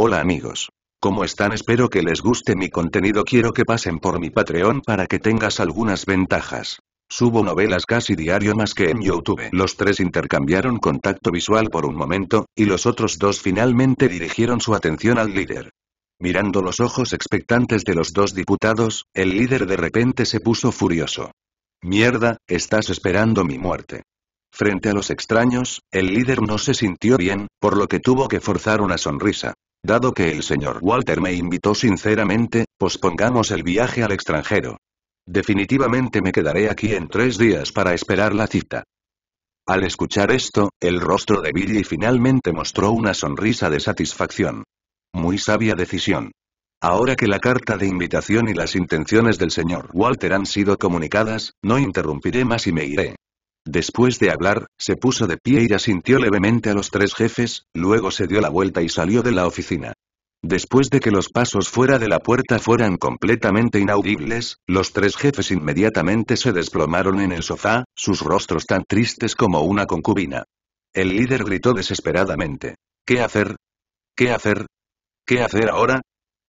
Hola amigos. ¿Cómo están? Espero que les guste mi contenido. Quiero que pasen por mi Patreon para que tengas algunas ventajas. Subo novelas casi diario más que en YouTube. Los tres intercambiaron contacto visual por un momento, y los otros dos finalmente dirigieron su atención al líder. Mirando los ojos expectantes de los dos diputados, el líder de repente se puso furioso. Mierda, estás esperando mi muerte. Frente a los extraños, el líder no se sintió bien, por lo que tuvo que forzar una sonrisa. Dado que el señor Walter me invitó sinceramente, pospongamos el viaje al extranjero. Definitivamente me quedaré aquí en tres días para esperar la cita. Al escuchar esto, el rostro de Billy finalmente mostró una sonrisa de satisfacción. Muy sabia decisión. Ahora que la carta de invitación y las intenciones del señor Walter han sido comunicadas, no interrumpiré más y me iré. Después de hablar, se puso de pie y asintió levemente a los tres jefes, luego se dio la vuelta y salió de la oficina. Después de que los pasos fuera de la puerta fueran completamente inaudibles, los tres jefes inmediatamente se desplomaron en el sofá, sus rostros tan tristes como una concubina. El líder gritó desesperadamente. ¿Qué hacer? ¿Qué hacer? ¿Qué hacer ahora?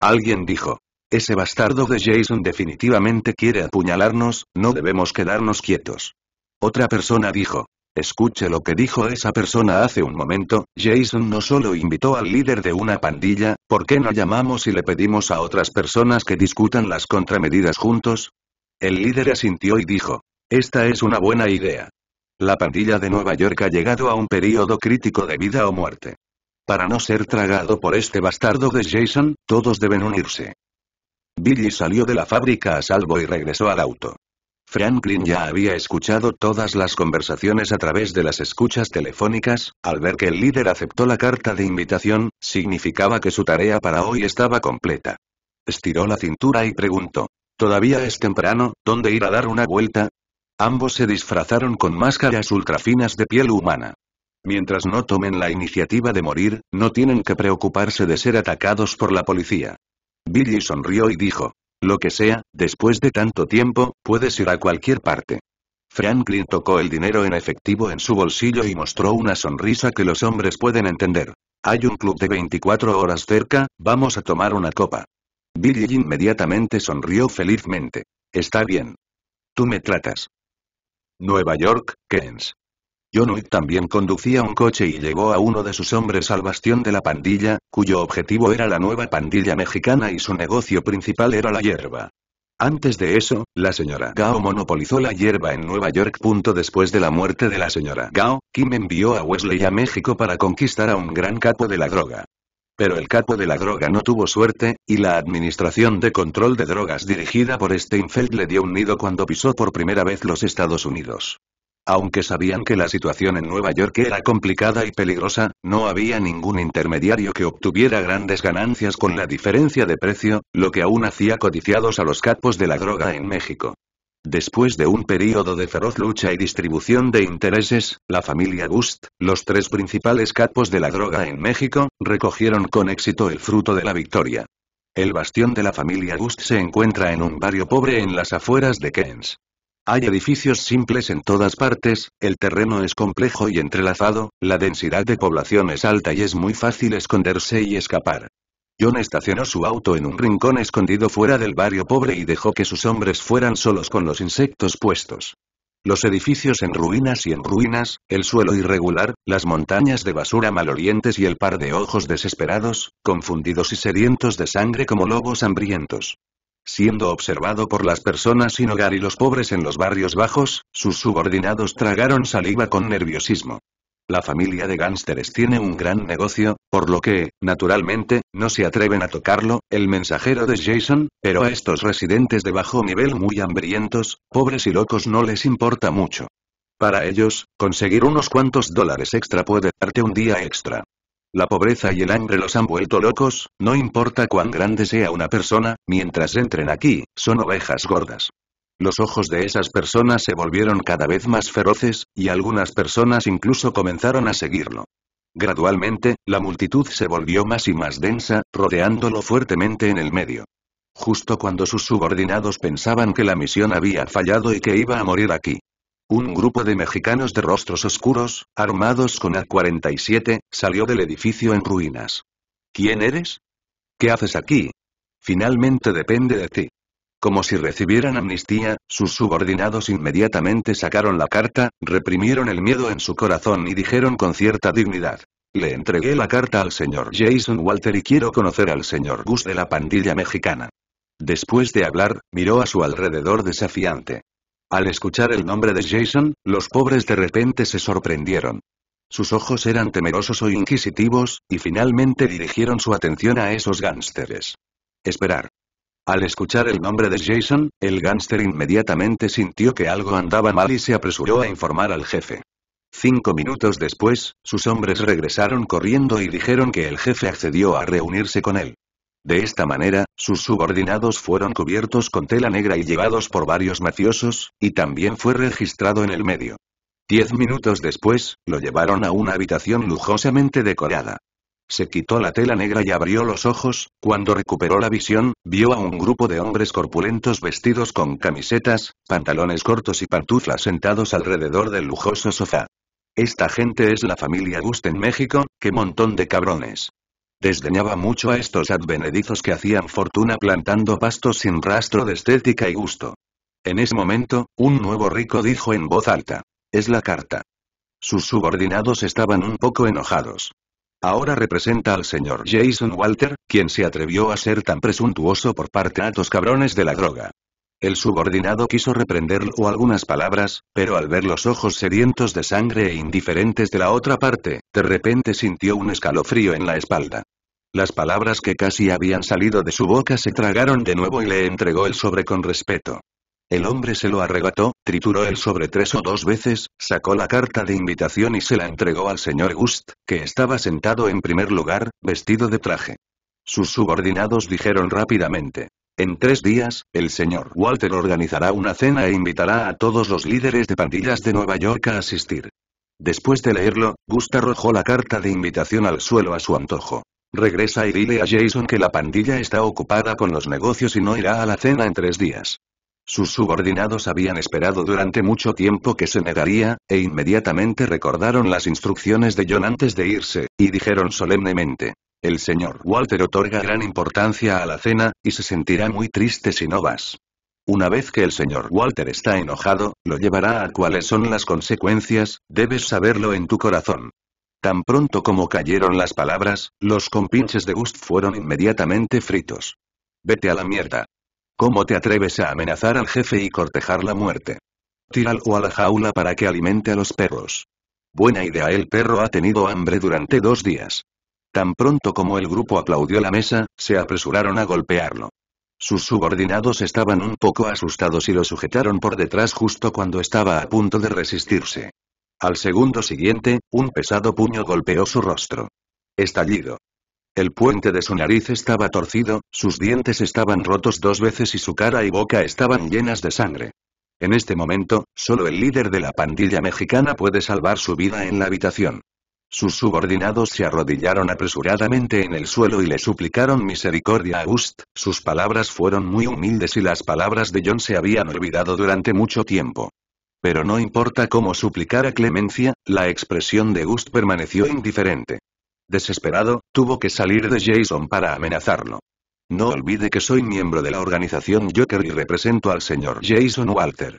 Alguien dijo. Ese bastardo de Jason definitivamente quiere apuñalarnos, no debemos quedarnos quietos. Otra persona dijo. Escuche lo que dijo esa persona hace un momento, Jason no solo invitó al líder de una pandilla, ¿por qué no llamamos y le pedimos a otras personas que discutan las contramedidas juntos? El líder asintió y dijo, esta es una buena idea. La pandilla de Nueva York ha llegado a un período crítico de vida o muerte. Para no ser tragado por este bastardo de Jason, todos deben unirse. Billy salió de la fábrica a salvo y regresó al auto. Franklin ya había escuchado todas las conversaciones a través de las escuchas telefónicas, al ver que el líder aceptó la carta de invitación, significaba que su tarea para hoy estaba completa. Estiró la cintura y preguntó. Todavía es temprano, ¿dónde ir a dar una vuelta? Ambos se disfrazaron con máscaras ultrafinas de piel humana. Mientras no tomen la iniciativa de morir, no tienen que preocuparse de ser atacados por la policía. Billy sonrió y dijo, lo que sea, después de tanto tiempo, puedes ir a cualquier parte. Franklin tocó el dinero en efectivo en su bolsillo y mostró una sonrisa que los hombres pueden entender. Hay un club de 24 horas cerca, vamos a tomar una copa. Billy inmediatamente sonrió felizmente. Está bien. Tú me tratas. Nueva York, Kens. John también conducía un coche y llevó a uno de sus hombres al bastión de la pandilla, cuyo objetivo era la nueva pandilla mexicana y su negocio principal era la hierba. Antes de eso, la señora Gao monopolizó la hierba en Nueva York. Después de la muerte de la señora Gao, Kim envió a Wesley a México para conquistar a un gran capo de la droga. Pero el capo de la droga no tuvo suerte, y la Administración de Control de Drogas dirigida por Steinfeld le dio un nido cuando pisó por primera vez los Estados Unidos. Aunque sabían que la situación en Nueva York era complicada y peligrosa, no había ningún intermediario que obtuviera grandes ganancias con la diferencia de precio, lo que aún hacía codiciados a los capos de la droga en México. Después de un período de feroz lucha y distribución de intereses, la familia Gust, los tres principales capos de la droga en México, recogieron con éxito el fruto de la victoria. El bastión de la familia Gust se encuentra en un barrio pobre en las afueras de Keynes. Hay edificios simples en todas partes, el terreno es complejo y entrelazado, la densidad de población es alta y es muy fácil esconderse y escapar. John estacionó su auto en un rincón escondido fuera del barrio pobre y dejó que sus hombres fueran solos con los insectos puestos. Los edificios en ruinas y en ruinas, el suelo irregular, las montañas de basura malolientes y el par de ojos desesperados, confundidos y sedientos de sangre como lobos hambrientos siendo observado por las personas sin hogar y los pobres en los barrios bajos, sus subordinados tragaron saliva con nerviosismo. La familia de gánsteres tiene un gran negocio, por lo que, naturalmente, no se atreven a tocarlo, el mensajero de Jason, pero a estos residentes de bajo nivel muy hambrientos, pobres y locos no les importa mucho. Para ellos, conseguir unos cuantos dólares extra puede darte un día extra. La pobreza y el hambre los han vuelto locos, no importa cuán grande sea una persona, mientras entren aquí, son ovejas gordas. Los ojos de esas personas se volvieron cada vez más feroces, y algunas personas incluso comenzaron a seguirlo. Gradualmente, la multitud se volvió más y más densa, rodeándolo fuertemente en el medio. Justo cuando sus subordinados pensaban que la misión había fallado y que iba a morir aquí. Un grupo de mexicanos de rostros oscuros, armados con A-47, salió del edificio en ruinas. ¿Quién eres? ¿Qué haces aquí? Finalmente depende de ti. Como si recibieran amnistía, sus subordinados inmediatamente sacaron la carta, reprimieron el miedo en su corazón y dijeron con cierta dignidad. Le entregué la carta al señor Jason Walter y quiero conocer al señor Gus de la pandilla mexicana. Después de hablar, miró a su alrededor desafiante. Al escuchar el nombre de Jason, los pobres de repente se sorprendieron. Sus ojos eran temerosos o inquisitivos, y finalmente dirigieron su atención a esos gánsteres. Esperar. Al escuchar el nombre de Jason, el gánster inmediatamente sintió que algo andaba mal y se apresuró a informar al jefe. Cinco minutos después, sus hombres regresaron corriendo y dijeron que el jefe accedió a reunirse con él. De esta manera, sus subordinados fueron cubiertos con tela negra y llevados por varios mafiosos, y también fue registrado en el medio. Diez minutos después, lo llevaron a una habitación lujosamente decorada. Se quitó la tela negra y abrió los ojos, cuando recuperó la visión, vio a un grupo de hombres corpulentos vestidos con camisetas, pantalones cortos y pantuflas sentados alrededor del lujoso sofá. Esta gente es la familia Gust en México, qué montón de cabrones. Desdeñaba mucho a estos advenedizos que hacían fortuna plantando pastos sin rastro de estética y gusto. En ese momento, un nuevo rico dijo en voz alta. Es la carta. Sus subordinados estaban un poco enojados. Ahora representa al señor Jason Walter, quien se atrevió a ser tan presuntuoso por parte de estos cabrones de la droga. El subordinado quiso reprenderlo algunas palabras, pero al ver los ojos sedientos de sangre e indiferentes de la otra parte, de repente sintió un escalofrío en la espalda. Las palabras que casi habían salido de su boca se tragaron de nuevo y le entregó el sobre con respeto. El hombre se lo arrebató, trituró el sobre tres o dos veces, sacó la carta de invitación y se la entregó al señor Gust, que estaba sentado en primer lugar, vestido de traje. Sus subordinados dijeron rápidamente. En tres días, el señor Walter organizará una cena e invitará a todos los líderes de pandillas de Nueva York a asistir. Después de leerlo, Gust arrojó la carta de invitación al suelo a su antojo. Regresa y dile a Jason que la pandilla está ocupada con los negocios y no irá a la cena en tres días. Sus subordinados habían esperado durante mucho tiempo que se negaría, e inmediatamente recordaron las instrucciones de John antes de irse, y dijeron solemnemente. El señor Walter otorga gran importancia a la cena, y se sentirá muy triste si no vas. Una vez que el señor Walter está enojado, lo llevará a cuáles son las consecuencias, debes saberlo en tu corazón. Tan pronto como cayeron las palabras, los compinches de Gust fueron inmediatamente fritos. Vete a la mierda. ¿Cómo te atreves a amenazar al jefe y cortejar la muerte? Tíralo a la jaula para que alimente a los perros. Buena idea, el perro ha tenido hambre durante dos días. Tan pronto como el grupo aplaudió la mesa, se apresuraron a golpearlo. Sus subordinados estaban un poco asustados y lo sujetaron por detrás justo cuando estaba a punto de resistirse. Al segundo siguiente, un pesado puño golpeó su rostro. Estallido. El puente de su nariz estaba torcido, sus dientes estaban rotos dos veces y su cara y boca estaban llenas de sangre. En este momento, solo el líder de la pandilla mexicana puede salvar su vida en la habitación. Sus subordinados se arrodillaron apresuradamente en el suelo y le suplicaron misericordia a Gust, sus palabras fueron muy humildes y las palabras de John se habían olvidado durante mucho tiempo. Pero no importa cómo suplicara clemencia, la expresión de Gust permaneció indiferente. Desesperado, tuvo que salir de Jason para amenazarlo. No olvide que soy miembro de la organización Joker y represento al señor Jason Walter.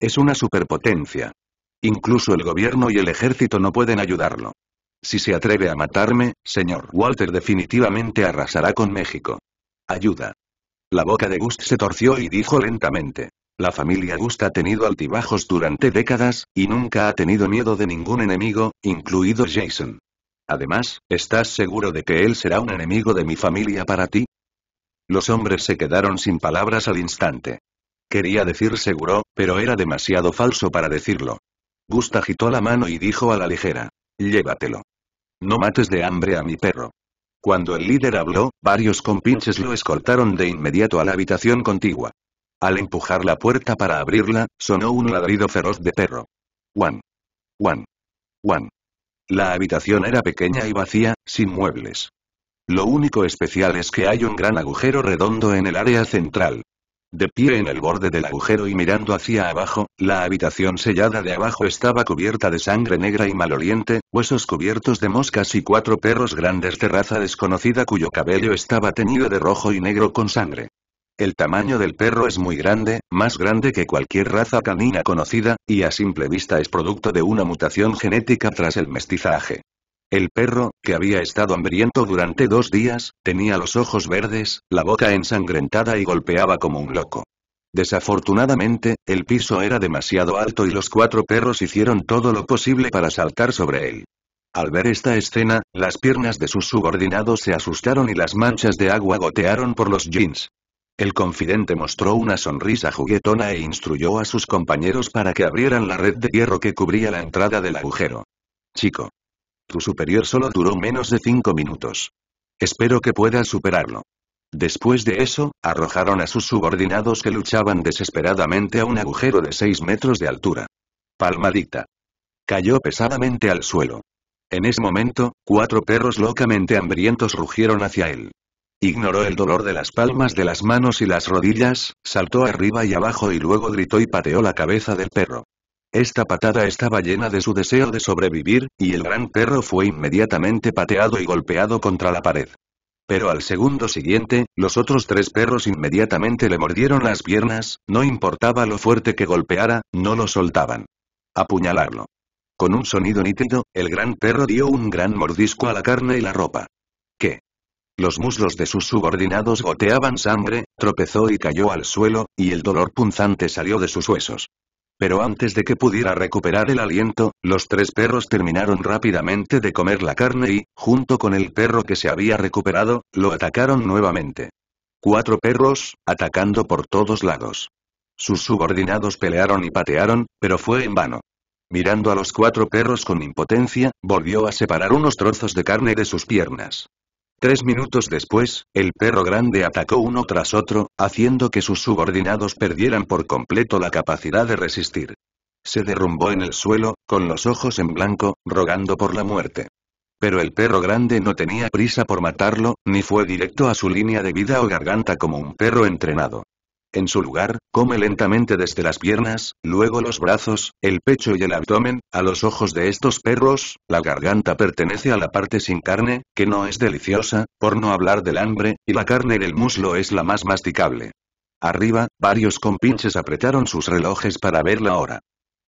Es una superpotencia. Incluso el gobierno y el ejército no pueden ayudarlo. Si se atreve a matarme, señor Walter definitivamente arrasará con México. Ayuda. La boca de Gust se torció y dijo lentamente. La familia Gusta ha tenido altibajos durante décadas, y nunca ha tenido miedo de ningún enemigo, incluido Jason. Además, ¿estás seguro de que él será un enemigo de mi familia para ti? Los hombres se quedaron sin palabras al instante. Quería decir seguro, pero era demasiado falso para decirlo. Gust agitó la mano y dijo a la ligera. Llévatelo. No mates de hambre a mi perro. Cuando el líder habló, varios compinches lo escoltaron de inmediato a la habitación contigua. Al empujar la puerta para abrirla, sonó un ladrido feroz de perro. Juan. Juan. Juan. La habitación era pequeña y vacía, sin muebles. Lo único especial es que hay un gran agujero redondo en el área central. De pie en el borde del agujero y mirando hacia abajo, la habitación sellada de abajo estaba cubierta de sangre negra y maloliente, huesos cubiertos de moscas y cuatro perros grandes de raza desconocida cuyo cabello estaba teñido de rojo y negro con sangre. El tamaño del perro es muy grande, más grande que cualquier raza canina conocida, y a simple vista es producto de una mutación genética tras el mestizaje. El perro, que había estado hambriento durante dos días, tenía los ojos verdes, la boca ensangrentada y golpeaba como un loco. Desafortunadamente, el piso era demasiado alto y los cuatro perros hicieron todo lo posible para saltar sobre él. Al ver esta escena, las piernas de sus subordinados se asustaron y las manchas de agua gotearon por los jeans. El confidente mostró una sonrisa juguetona e instruyó a sus compañeros para que abrieran la red de hierro que cubría la entrada del agujero. Chico. Tu superior solo duró menos de cinco minutos. Espero que puedas superarlo. Después de eso, arrojaron a sus subordinados que luchaban desesperadamente a un agujero de seis metros de altura. Palmadita. Cayó pesadamente al suelo. En ese momento, cuatro perros locamente hambrientos rugieron hacia él. Ignoró el dolor de las palmas de las manos y las rodillas, saltó arriba y abajo y luego gritó y pateó la cabeza del perro. Esta patada estaba llena de su deseo de sobrevivir, y el gran perro fue inmediatamente pateado y golpeado contra la pared. Pero al segundo siguiente, los otros tres perros inmediatamente le mordieron las piernas, no importaba lo fuerte que golpeara, no lo soltaban. Apuñalarlo. Con un sonido nítido, el gran perro dio un gran mordisco a la carne y la ropa. ¿Qué? Los muslos de sus subordinados goteaban sangre, tropezó y cayó al suelo, y el dolor punzante salió de sus huesos. Pero antes de que pudiera recuperar el aliento, los tres perros terminaron rápidamente de comer la carne y, junto con el perro que se había recuperado, lo atacaron nuevamente. Cuatro perros, atacando por todos lados. Sus subordinados pelearon y patearon, pero fue en vano. Mirando a los cuatro perros con impotencia, volvió a separar unos trozos de carne de sus piernas. Tres minutos después, el perro grande atacó uno tras otro, haciendo que sus subordinados perdieran por completo la capacidad de resistir. Se derrumbó en el suelo, con los ojos en blanco, rogando por la muerte. Pero el perro grande no tenía prisa por matarlo, ni fue directo a su línea de vida o garganta como un perro entrenado. En su lugar, come lentamente desde las piernas, luego los brazos, el pecho y el abdomen, a los ojos de estos perros, la garganta pertenece a la parte sin carne, que no es deliciosa, por no hablar del hambre, y la carne en el muslo es la más masticable. Arriba, varios compinches apretaron sus relojes para ver la hora.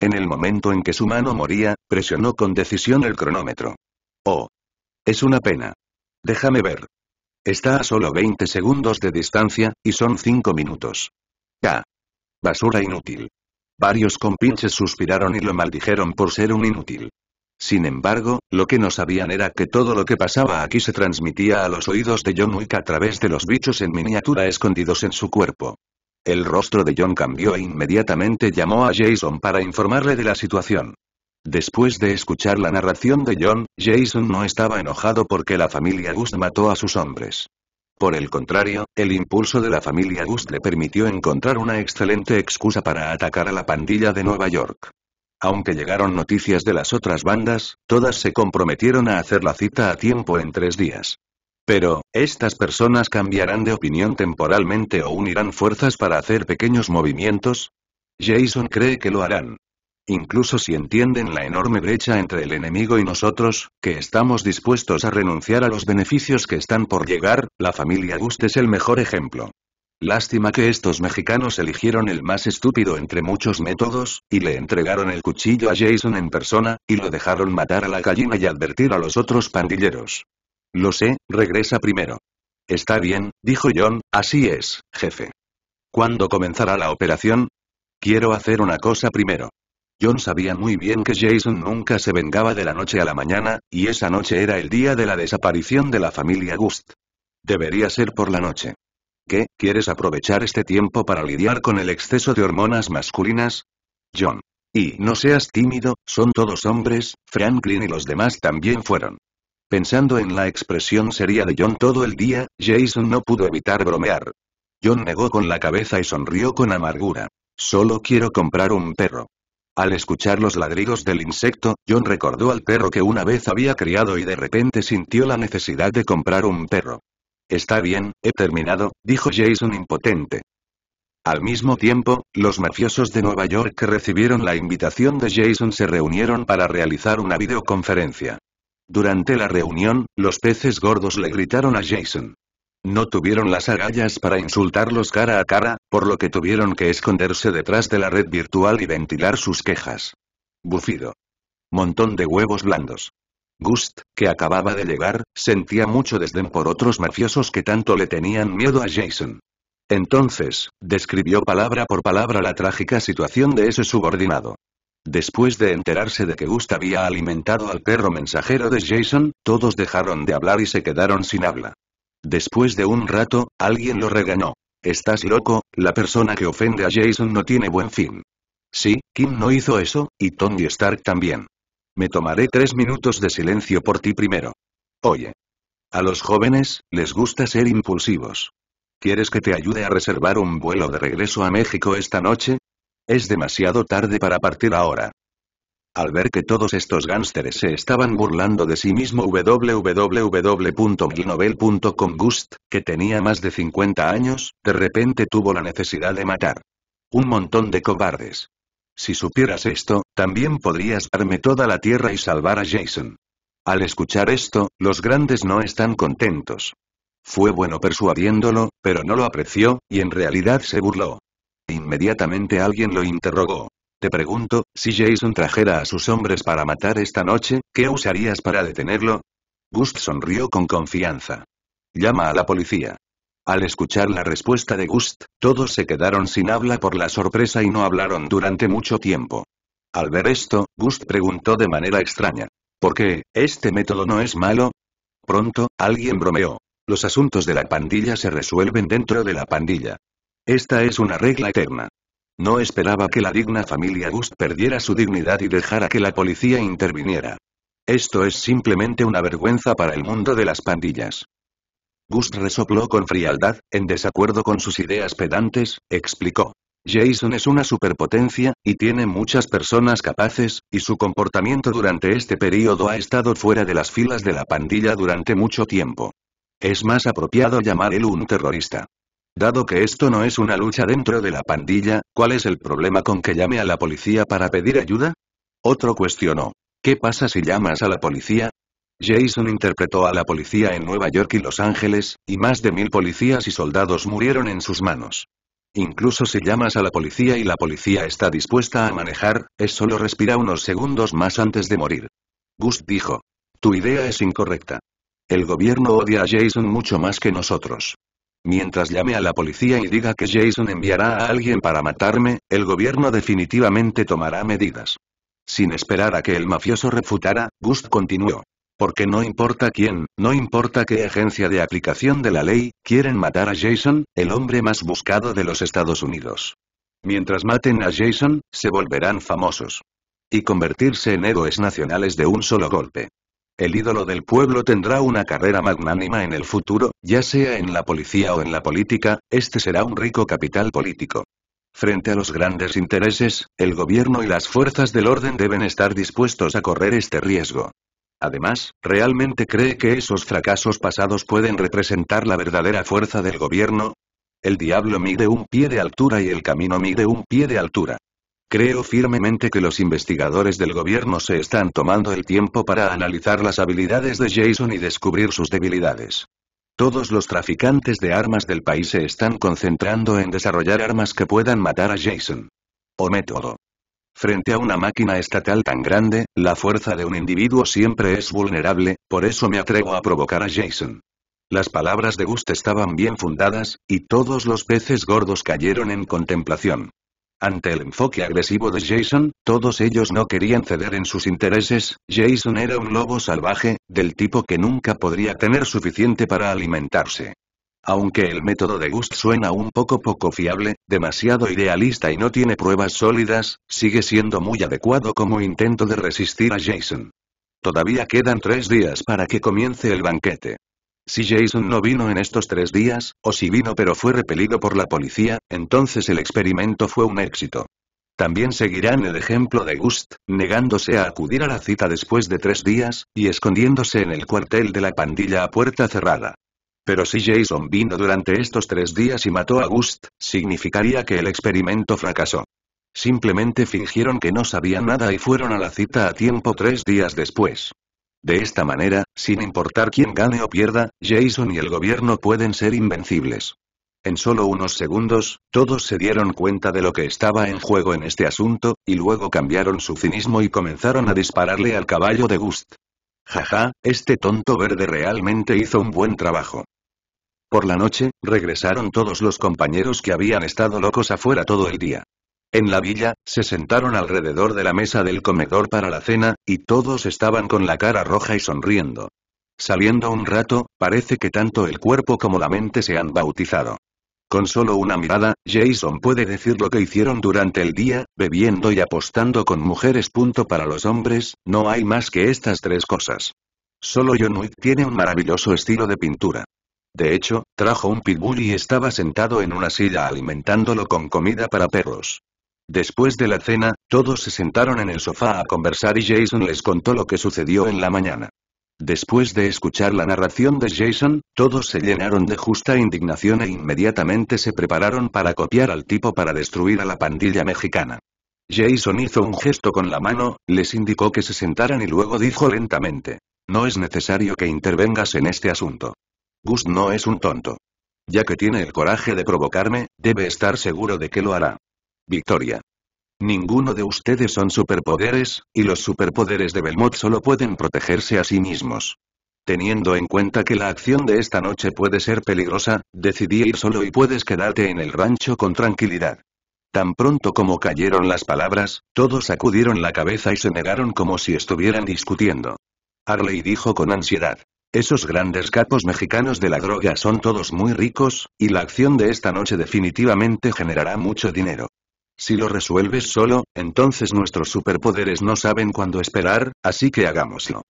En el momento en que su mano moría, presionó con decisión el cronómetro. Oh. Es una pena. Déjame ver. Está a solo 20 segundos de distancia, y son 5 minutos. ¡Ah! Basura inútil. Varios compinches suspiraron y lo maldijeron por ser un inútil. Sin embargo, lo que no sabían era que todo lo que pasaba aquí se transmitía a los oídos de John Wick a través de los bichos en miniatura escondidos en su cuerpo. El rostro de John cambió e inmediatamente llamó a Jason para informarle de la situación. Después de escuchar la narración de John, Jason no estaba enojado porque la familia Gust mató a sus hombres. Por el contrario, el impulso de la familia Gust le permitió encontrar una excelente excusa para atacar a la pandilla de Nueva York. Aunque llegaron noticias de las otras bandas, todas se comprometieron a hacer la cita a tiempo en tres días. Pero, estas personas cambiarán de opinión temporalmente o unirán fuerzas para hacer pequeños movimientos. Jason cree que lo harán. Incluso si entienden la enorme brecha entre el enemigo y nosotros, que estamos dispuestos a renunciar a los beneficios que están por llegar, la familia Gust es el mejor ejemplo. Lástima que estos mexicanos eligieron el más estúpido entre muchos métodos, y le entregaron el cuchillo a Jason en persona, y lo dejaron matar a la gallina y advertir a los otros pandilleros. Lo sé, regresa primero. Está bien, dijo John, así es, jefe. ¿Cuándo comenzará la operación? Quiero hacer una cosa primero. John sabía muy bien que Jason nunca se vengaba de la noche a la mañana, y esa noche era el día de la desaparición de la familia Gust. Debería ser por la noche. ¿Qué, quieres aprovechar este tiempo para lidiar con el exceso de hormonas masculinas? John. Y no seas tímido, son todos hombres, Franklin y los demás también fueron. Pensando en la expresión seria de John todo el día, Jason no pudo evitar bromear. John negó con la cabeza y sonrió con amargura. Solo quiero comprar un perro. Al escuchar los ladridos del insecto, John recordó al perro que una vez había criado y de repente sintió la necesidad de comprar un perro. Está bien, he terminado, dijo Jason impotente. Al mismo tiempo, los mafiosos de Nueva York que recibieron la invitación de Jason se reunieron para realizar una videoconferencia. Durante la reunión, los peces gordos le gritaron a Jason. No tuvieron las agallas para insultarlos cara a cara, por lo que tuvieron que esconderse detrás de la red virtual y ventilar sus quejas. Bufido. Montón de huevos blandos. Gust, que acababa de llegar, sentía mucho desdén por otros mafiosos que tanto le tenían miedo a Jason. Entonces, describió palabra por palabra la trágica situación de ese subordinado. Después de enterarse de que Gust había alimentado al perro mensajero de Jason, todos dejaron de hablar y se quedaron sin habla. Después de un rato, alguien lo regañó. Estás loco, la persona que ofende a Jason no tiene buen fin. Sí, Kim no hizo eso, y Tony Stark también. Me tomaré tres minutos de silencio por ti primero. Oye. A los jóvenes, les gusta ser impulsivos. ¿Quieres que te ayude a reservar un vuelo de regreso a México esta noche? Es demasiado tarde para partir ahora. Al ver que todos estos gánsteres se estaban burlando de sí mismo www.glinovel.com Gust, que tenía más de 50 años, de repente tuvo la necesidad de matar. Un montón de cobardes. Si supieras esto, también podrías darme toda la tierra y salvar a Jason. Al escuchar esto, los grandes no están contentos. Fue bueno persuadiéndolo, pero no lo apreció, y en realidad se burló. Inmediatamente alguien lo interrogó. Te pregunto, si Jason trajera a sus hombres para matar esta noche, ¿qué usarías para detenerlo? Gust sonrió con confianza. Llama a la policía. Al escuchar la respuesta de Gust, todos se quedaron sin habla por la sorpresa y no hablaron durante mucho tiempo. Al ver esto, Gust preguntó de manera extraña. ¿Por qué? ¿Este método no es malo? Pronto, alguien bromeó. Los asuntos de la pandilla se resuelven dentro de la pandilla. Esta es una regla eterna. No esperaba que la digna familia Gust perdiera su dignidad y dejara que la policía interviniera. Esto es simplemente una vergüenza para el mundo de las pandillas. Gust resopló con frialdad, en desacuerdo con sus ideas pedantes, explicó. Jason es una superpotencia, y tiene muchas personas capaces, y su comportamiento durante este periodo ha estado fuera de las filas de la pandilla durante mucho tiempo. Es más apropiado llamarlo un terrorista. Dado que esto no es una lucha dentro de la pandilla, ¿cuál es el problema con que llame a la policía para pedir ayuda? Otro cuestionó. ¿Qué pasa si llamas a la policía? Jason interpretó a la policía en Nueva York y Los Ángeles, y más de mil policías y soldados murieron en sus manos. Incluso si llamas a la policía y la policía está dispuesta a manejar, es solo respira unos segundos más antes de morir. Gus dijo. Tu idea es incorrecta. El gobierno odia a Jason mucho más que nosotros. Mientras llame a la policía y diga que Jason enviará a alguien para matarme, el gobierno definitivamente tomará medidas. Sin esperar a que el mafioso refutara, Gust continuó. Porque no importa quién, no importa qué agencia de aplicación de la ley, quieren matar a Jason, el hombre más buscado de los Estados Unidos. Mientras maten a Jason, se volverán famosos. Y convertirse en héroes nacionales de un solo golpe. El ídolo del pueblo tendrá una carrera magnánima en el futuro, ya sea en la policía o en la política, este será un rico capital político. Frente a los grandes intereses, el gobierno y las fuerzas del orden deben estar dispuestos a correr este riesgo. Además, ¿realmente cree que esos fracasos pasados pueden representar la verdadera fuerza del gobierno? El diablo mide un pie de altura y el camino mide un pie de altura. Creo firmemente que los investigadores del gobierno se están tomando el tiempo para analizar las habilidades de Jason y descubrir sus debilidades. Todos los traficantes de armas del país se están concentrando en desarrollar armas que puedan matar a Jason. O método. Frente a una máquina estatal tan grande, la fuerza de un individuo siempre es vulnerable, por eso me atrevo a provocar a Jason. Las palabras de Gust estaban bien fundadas, y todos los peces gordos cayeron en contemplación. Ante el enfoque agresivo de Jason, todos ellos no querían ceder en sus intereses, Jason era un lobo salvaje, del tipo que nunca podría tener suficiente para alimentarse. Aunque el método de Gust suena un poco poco fiable, demasiado idealista y no tiene pruebas sólidas, sigue siendo muy adecuado como intento de resistir a Jason. Todavía quedan tres días para que comience el banquete. Si Jason no vino en estos tres días, o si vino pero fue repelido por la policía, entonces el experimento fue un éxito. También seguirán el ejemplo de Gust, negándose a acudir a la cita después de tres días, y escondiéndose en el cuartel de la pandilla a puerta cerrada. Pero si Jason vino durante estos tres días y mató a Gust, significaría que el experimento fracasó. Simplemente fingieron que no sabían nada y fueron a la cita a tiempo tres días después. De esta manera, sin importar quién gane o pierda, Jason y el gobierno pueden ser invencibles. En solo unos segundos, todos se dieron cuenta de lo que estaba en juego en este asunto, y luego cambiaron su cinismo y comenzaron a dispararle al caballo de Gust. Jaja, este tonto verde realmente hizo un buen trabajo. Por la noche, regresaron todos los compañeros que habían estado locos afuera todo el día. En la villa, se sentaron alrededor de la mesa del comedor para la cena, y todos estaban con la cara roja y sonriendo. Saliendo un rato, parece que tanto el cuerpo como la mente se han bautizado. Con solo una mirada, Jason puede decir lo que hicieron durante el día, bebiendo y apostando con mujeres. Punto para los hombres, no hay más que estas tres cosas. Solo John Wick tiene un maravilloso estilo de pintura. De hecho, trajo un pitbull y estaba sentado en una silla alimentándolo con comida para perros. Después de la cena, todos se sentaron en el sofá a conversar y Jason les contó lo que sucedió en la mañana. Después de escuchar la narración de Jason, todos se llenaron de justa indignación e inmediatamente se prepararon para copiar al tipo para destruir a la pandilla mexicana. Jason hizo un gesto con la mano, les indicó que se sentaran y luego dijo lentamente. No es necesario que intervengas en este asunto. Gus no es un tonto. Ya que tiene el coraje de provocarme, debe estar seguro de que lo hará. Victoria. Ninguno de ustedes son superpoderes, y los superpoderes de Belmont solo pueden protegerse a sí mismos. Teniendo en cuenta que la acción de esta noche puede ser peligrosa, decidí ir solo y puedes quedarte en el rancho con tranquilidad. Tan pronto como cayeron las palabras, todos sacudieron la cabeza y se negaron como si estuvieran discutiendo. Harley dijo con ansiedad. Esos grandes capos mexicanos de la droga son todos muy ricos, y la acción de esta noche definitivamente generará mucho dinero. Si lo resuelves solo, entonces nuestros superpoderes no saben cuándo esperar, así que hagámoslo.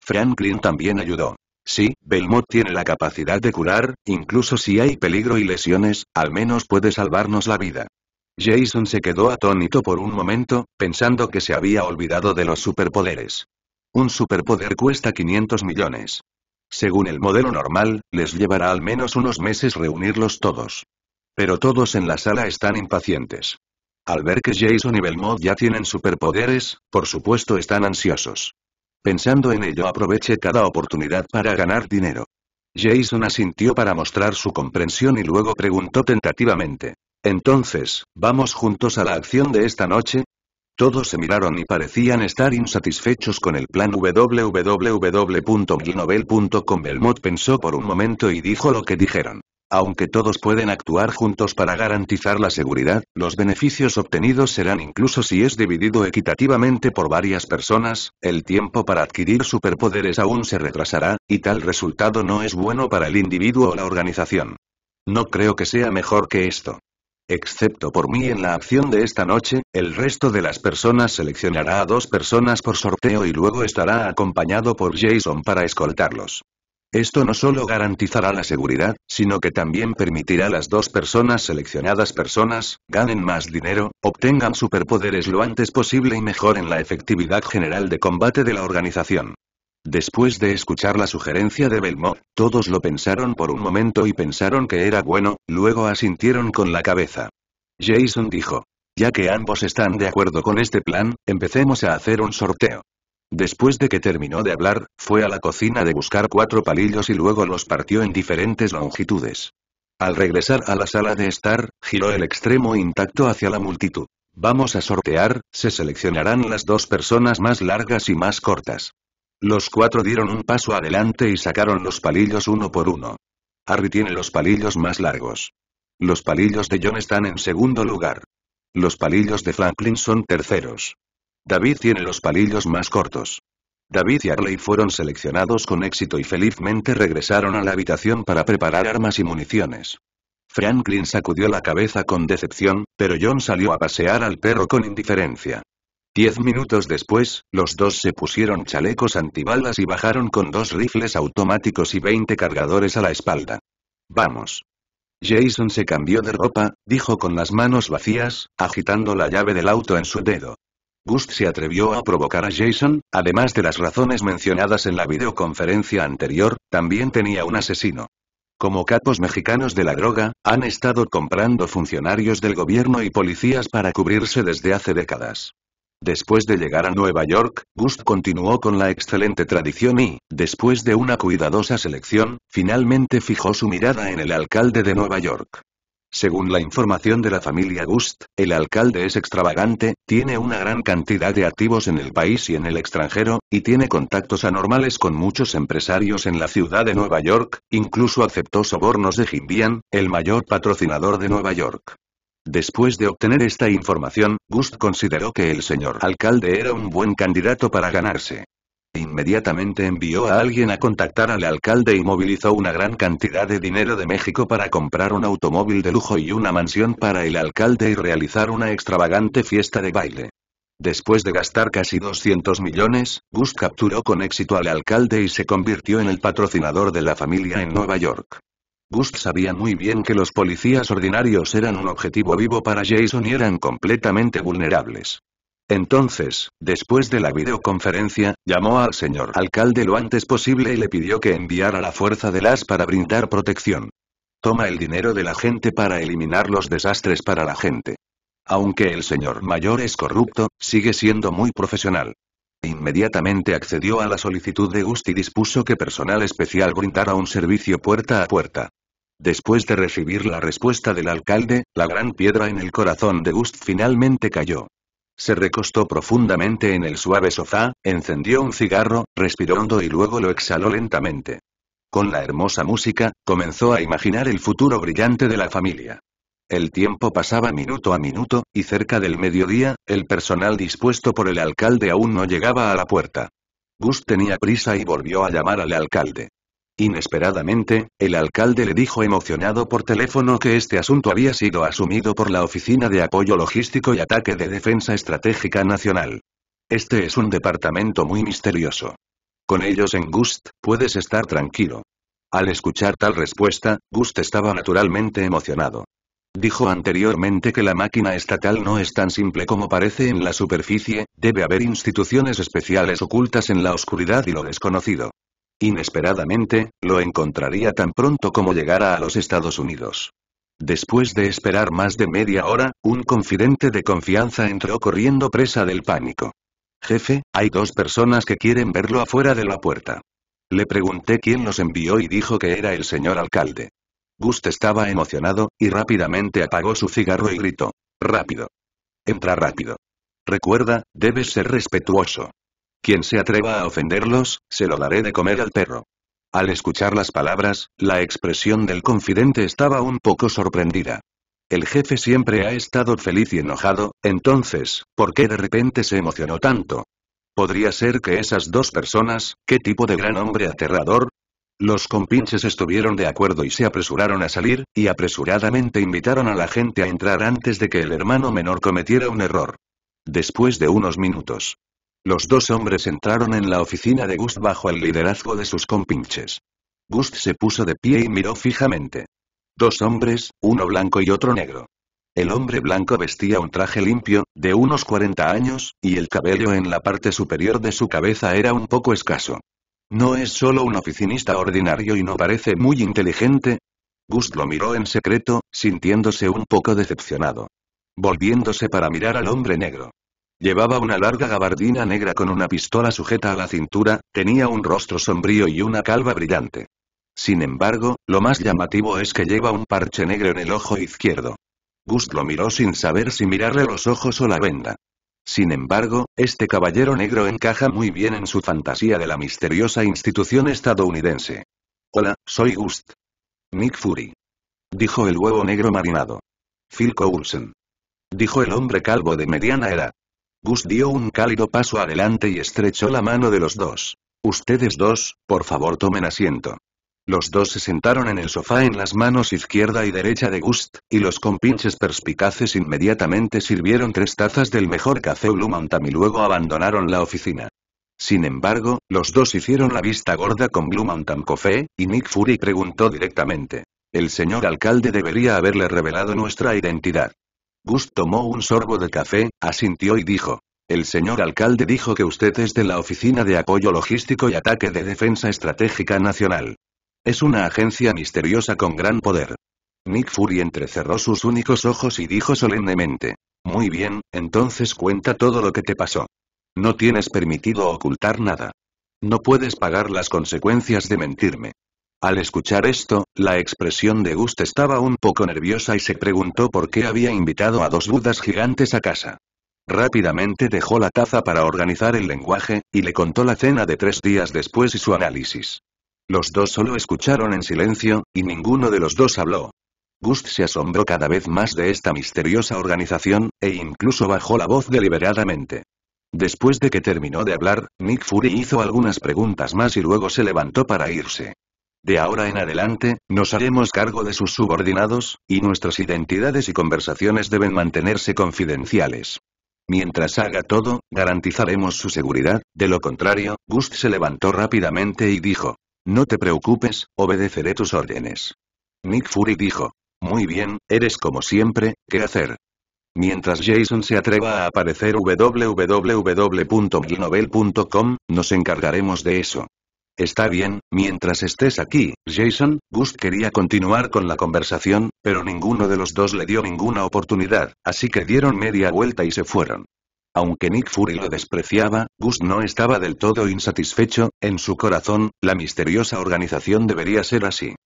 Franklin también ayudó. Sí, Belmont tiene la capacidad de curar, incluso si hay peligro y lesiones, al menos puede salvarnos la vida. Jason se quedó atónito por un momento, pensando que se había olvidado de los superpoderes. Un superpoder cuesta 500 millones. Según el modelo normal, les llevará al menos unos meses reunirlos todos. Pero todos en la sala están impacientes. Al ver que Jason y Belmod ya tienen superpoderes, por supuesto están ansiosos. Pensando en ello aproveche cada oportunidad para ganar dinero. Jason asintió para mostrar su comprensión y luego preguntó tentativamente. Entonces, ¿vamos juntos a la acción de esta noche? Todos se miraron y parecían estar insatisfechos con el plan www.glinovel.com Belmod pensó por un momento y dijo lo que dijeron. Aunque todos pueden actuar juntos para garantizar la seguridad, los beneficios obtenidos serán incluso si es dividido equitativamente por varias personas, el tiempo para adquirir superpoderes aún se retrasará, y tal resultado no es bueno para el individuo o la organización. No creo que sea mejor que esto. Excepto por mí en la acción de esta noche, el resto de las personas seleccionará a dos personas por sorteo y luego estará acompañado por Jason para escoltarlos. Esto no solo garantizará la seguridad, sino que también permitirá a las dos personas seleccionadas personas, ganen más dinero, obtengan superpoderes lo antes posible y mejoren la efectividad general de combate de la organización. Después de escuchar la sugerencia de Belmont, todos lo pensaron por un momento y pensaron que era bueno, luego asintieron con la cabeza. Jason dijo. Ya que ambos están de acuerdo con este plan, empecemos a hacer un sorteo. Después de que terminó de hablar, fue a la cocina de buscar cuatro palillos y luego los partió en diferentes longitudes. Al regresar a la sala de estar, giró el extremo intacto hacia la multitud. Vamos a sortear, se seleccionarán las dos personas más largas y más cortas. Los cuatro dieron un paso adelante y sacaron los palillos uno por uno. Harry tiene los palillos más largos. Los palillos de John están en segundo lugar. Los palillos de Franklin son terceros. David tiene los palillos más cortos. David y Arley fueron seleccionados con éxito y felizmente regresaron a la habitación para preparar armas y municiones. Franklin sacudió la cabeza con decepción, pero John salió a pasear al perro con indiferencia. Diez minutos después, los dos se pusieron chalecos antibalas y bajaron con dos rifles automáticos y veinte cargadores a la espalda. Vamos. Jason se cambió de ropa, dijo con las manos vacías, agitando la llave del auto en su dedo. Gust se atrevió a provocar a Jason, además de las razones mencionadas en la videoconferencia anterior, también tenía un asesino. Como capos mexicanos de la droga, han estado comprando funcionarios del gobierno y policías para cubrirse desde hace décadas. Después de llegar a Nueva York, Gust continuó con la excelente tradición y, después de una cuidadosa selección, finalmente fijó su mirada en el alcalde de Nueva York. Según la información de la familia Gust, el alcalde es extravagante, tiene una gran cantidad de activos en el país y en el extranjero, y tiene contactos anormales con muchos empresarios en la ciudad de Nueva York, incluso aceptó sobornos de Jimbian, el mayor patrocinador de Nueva York. Después de obtener esta información, Gust consideró que el señor alcalde era un buen candidato para ganarse Inmediatamente envió a alguien a contactar al alcalde y movilizó una gran cantidad de dinero de México para comprar un automóvil de lujo y una mansión para el alcalde y realizar una extravagante fiesta de baile. Después de gastar casi 200 millones, Gust capturó con éxito al alcalde y se convirtió en el patrocinador de la familia en Nueva York. Gust sabía muy bien que los policías ordinarios eran un objetivo vivo para Jason y eran completamente vulnerables. Entonces, después de la videoconferencia, llamó al señor alcalde lo antes posible y le pidió que enviara la fuerza de las para brindar protección. Toma el dinero de la gente para eliminar los desastres para la gente. Aunque el señor mayor es corrupto, sigue siendo muy profesional. Inmediatamente accedió a la solicitud de Gust y dispuso que personal especial brindara un servicio puerta a puerta. Después de recibir la respuesta del alcalde, la gran piedra en el corazón de Gust finalmente cayó. Se recostó profundamente en el suave sofá, encendió un cigarro, respiró hondo y luego lo exhaló lentamente. Con la hermosa música, comenzó a imaginar el futuro brillante de la familia. El tiempo pasaba minuto a minuto, y cerca del mediodía, el personal dispuesto por el alcalde aún no llegaba a la puerta. Gus tenía prisa y volvió a llamar al alcalde. Inesperadamente, el alcalde le dijo emocionado por teléfono que este asunto había sido asumido por la Oficina de Apoyo Logístico y Ataque de Defensa Estratégica Nacional. Este es un departamento muy misterioso. Con ellos en Gust, puedes estar tranquilo. Al escuchar tal respuesta, Gust estaba naturalmente emocionado. Dijo anteriormente que la máquina estatal no es tan simple como parece en la superficie, debe haber instituciones especiales ocultas en la oscuridad y lo desconocido. Inesperadamente, lo encontraría tan pronto como llegara a los Estados Unidos. Después de esperar más de media hora, un confidente de confianza entró corriendo presa del pánico. Jefe, hay dos personas que quieren verlo afuera de la puerta. Le pregunté quién los envió y dijo que era el señor alcalde. Gust estaba emocionado, y rápidamente apagó su cigarro y gritó. Rápido. Entra rápido. Recuerda, debes ser respetuoso. Quien se atreva a ofenderlos, se lo daré de comer al perro. Al escuchar las palabras, la expresión del confidente estaba un poco sorprendida. El jefe siempre ha estado feliz y enojado, entonces, ¿por qué de repente se emocionó tanto? ¿Podría ser que esas dos personas, qué tipo de gran hombre aterrador? Los compinches estuvieron de acuerdo y se apresuraron a salir, y apresuradamente invitaron a la gente a entrar antes de que el hermano menor cometiera un error. Después de unos minutos, los dos hombres entraron en la oficina de Gust bajo el liderazgo de sus compinches. Gust se puso de pie y miró fijamente. Dos hombres, uno blanco y otro negro. El hombre blanco vestía un traje limpio, de unos 40 años, y el cabello en la parte superior de su cabeza era un poco escaso. No es solo un oficinista ordinario y no parece muy inteligente. Gust lo miró en secreto, sintiéndose un poco decepcionado. Volviéndose para mirar al hombre negro. Llevaba una larga gabardina negra con una pistola sujeta a la cintura, tenía un rostro sombrío y una calva brillante. Sin embargo, lo más llamativo es que lleva un parche negro en el ojo izquierdo. Gust lo miró sin saber si mirarle los ojos o la venda. Sin embargo, este caballero negro encaja muy bien en su fantasía de la misteriosa institución estadounidense. Hola, soy Gust. Nick Fury. Dijo el huevo negro marinado. Phil Coulson. Dijo el hombre calvo de mediana edad. Gust dio un cálido paso adelante y estrechó la mano de los dos. Ustedes dos, por favor tomen asiento. Los dos se sentaron en el sofá en las manos izquierda y derecha de Gust, y los compinches perspicaces inmediatamente sirvieron tres tazas del mejor café Mountain y luego abandonaron la oficina. Sin embargo, los dos hicieron la vista gorda con Mountain Coffee, y Nick Fury preguntó directamente. El señor alcalde debería haberle revelado nuestra identidad. Gust tomó un sorbo de café, asintió y dijo. El señor alcalde dijo que usted es de la Oficina de Apoyo Logístico y Ataque de Defensa Estratégica Nacional. Es una agencia misteriosa con gran poder. Nick Fury entrecerró sus únicos ojos y dijo solemnemente. Muy bien, entonces cuenta todo lo que te pasó. No tienes permitido ocultar nada. No puedes pagar las consecuencias de mentirme. Al escuchar esto, la expresión de Gust estaba un poco nerviosa y se preguntó por qué había invitado a dos budas gigantes a casa. Rápidamente dejó la taza para organizar el lenguaje, y le contó la cena de tres días después y su análisis. Los dos solo escucharon en silencio, y ninguno de los dos habló. Gust se asombró cada vez más de esta misteriosa organización, e incluso bajó la voz deliberadamente. Después de que terminó de hablar, Nick Fury hizo algunas preguntas más y luego se levantó para irse. De ahora en adelante, nos haremos cargo de sus subordinados, y nuestras identidades y conversaciones deben mantenerse confidenciales. Mientras haga todo, garantizaremos su seguridad, de lo contrario, Gust se levantó rápidamente y dijo. No te preocupes, obedeceré tus órdenes. Nick Fury dijo. Muy bien, eres como siempre, ¿qué hacer? Mientras Jason se atreva a aparecer www.glinovel.com, nos encargaremos de eso. Está bien, mientras estés aquí, Jason, Gus quería continuar con la conversación, pero ninguno de los dos le dio ninguna oportunidad, así que dieron media vuelta y se fueron. Aunque Nick Fury lo despreciaba, Gus no estaba del todo insatisfecho, en su corazón, la misteriosa organización debería ser así.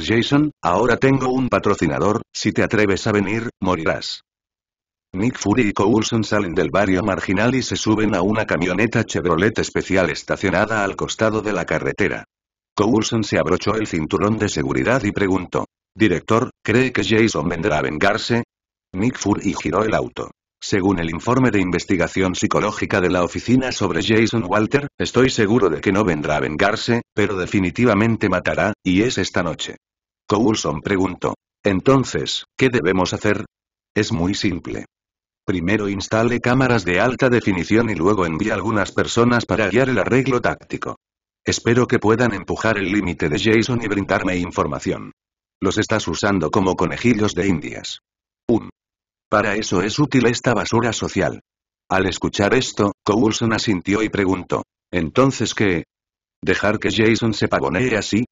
Jason, ahora tengo un patrocinador, si te atreves a venir, morirás. Nick Fury y Coulson salen del barrio marginal y se suben a una camioneta Chevrolet especial estacionada al costado de la carretera. Coulson se abrochó el cinturón de seguridad y preguntó. Director, ¿cree que Jason vendrá a vengarse? Nick Fury giró el auto. Según el informe de investigación psicológica de la oficina sobre Jason Walter, estoy seguro de que no vendrá a vengarse, pero definitivamente matará, y es esta noche. Coulson preguntó. Entonces, ¿qué debemos hacer? Es muy simple. Primero instale cámaras de alta definición y luego envíe algunas personas para guiar el arreglo táctico. Espero que puedan empujar el límite de Jason y brindarme información. Los estás usando como conejillos de indias. Um. Para eso es útil esta basura social. Al escuchar esto, Coulson asintió y preguntó. ¿Entonces qué? ¿Dejar que Jason se pavonee así?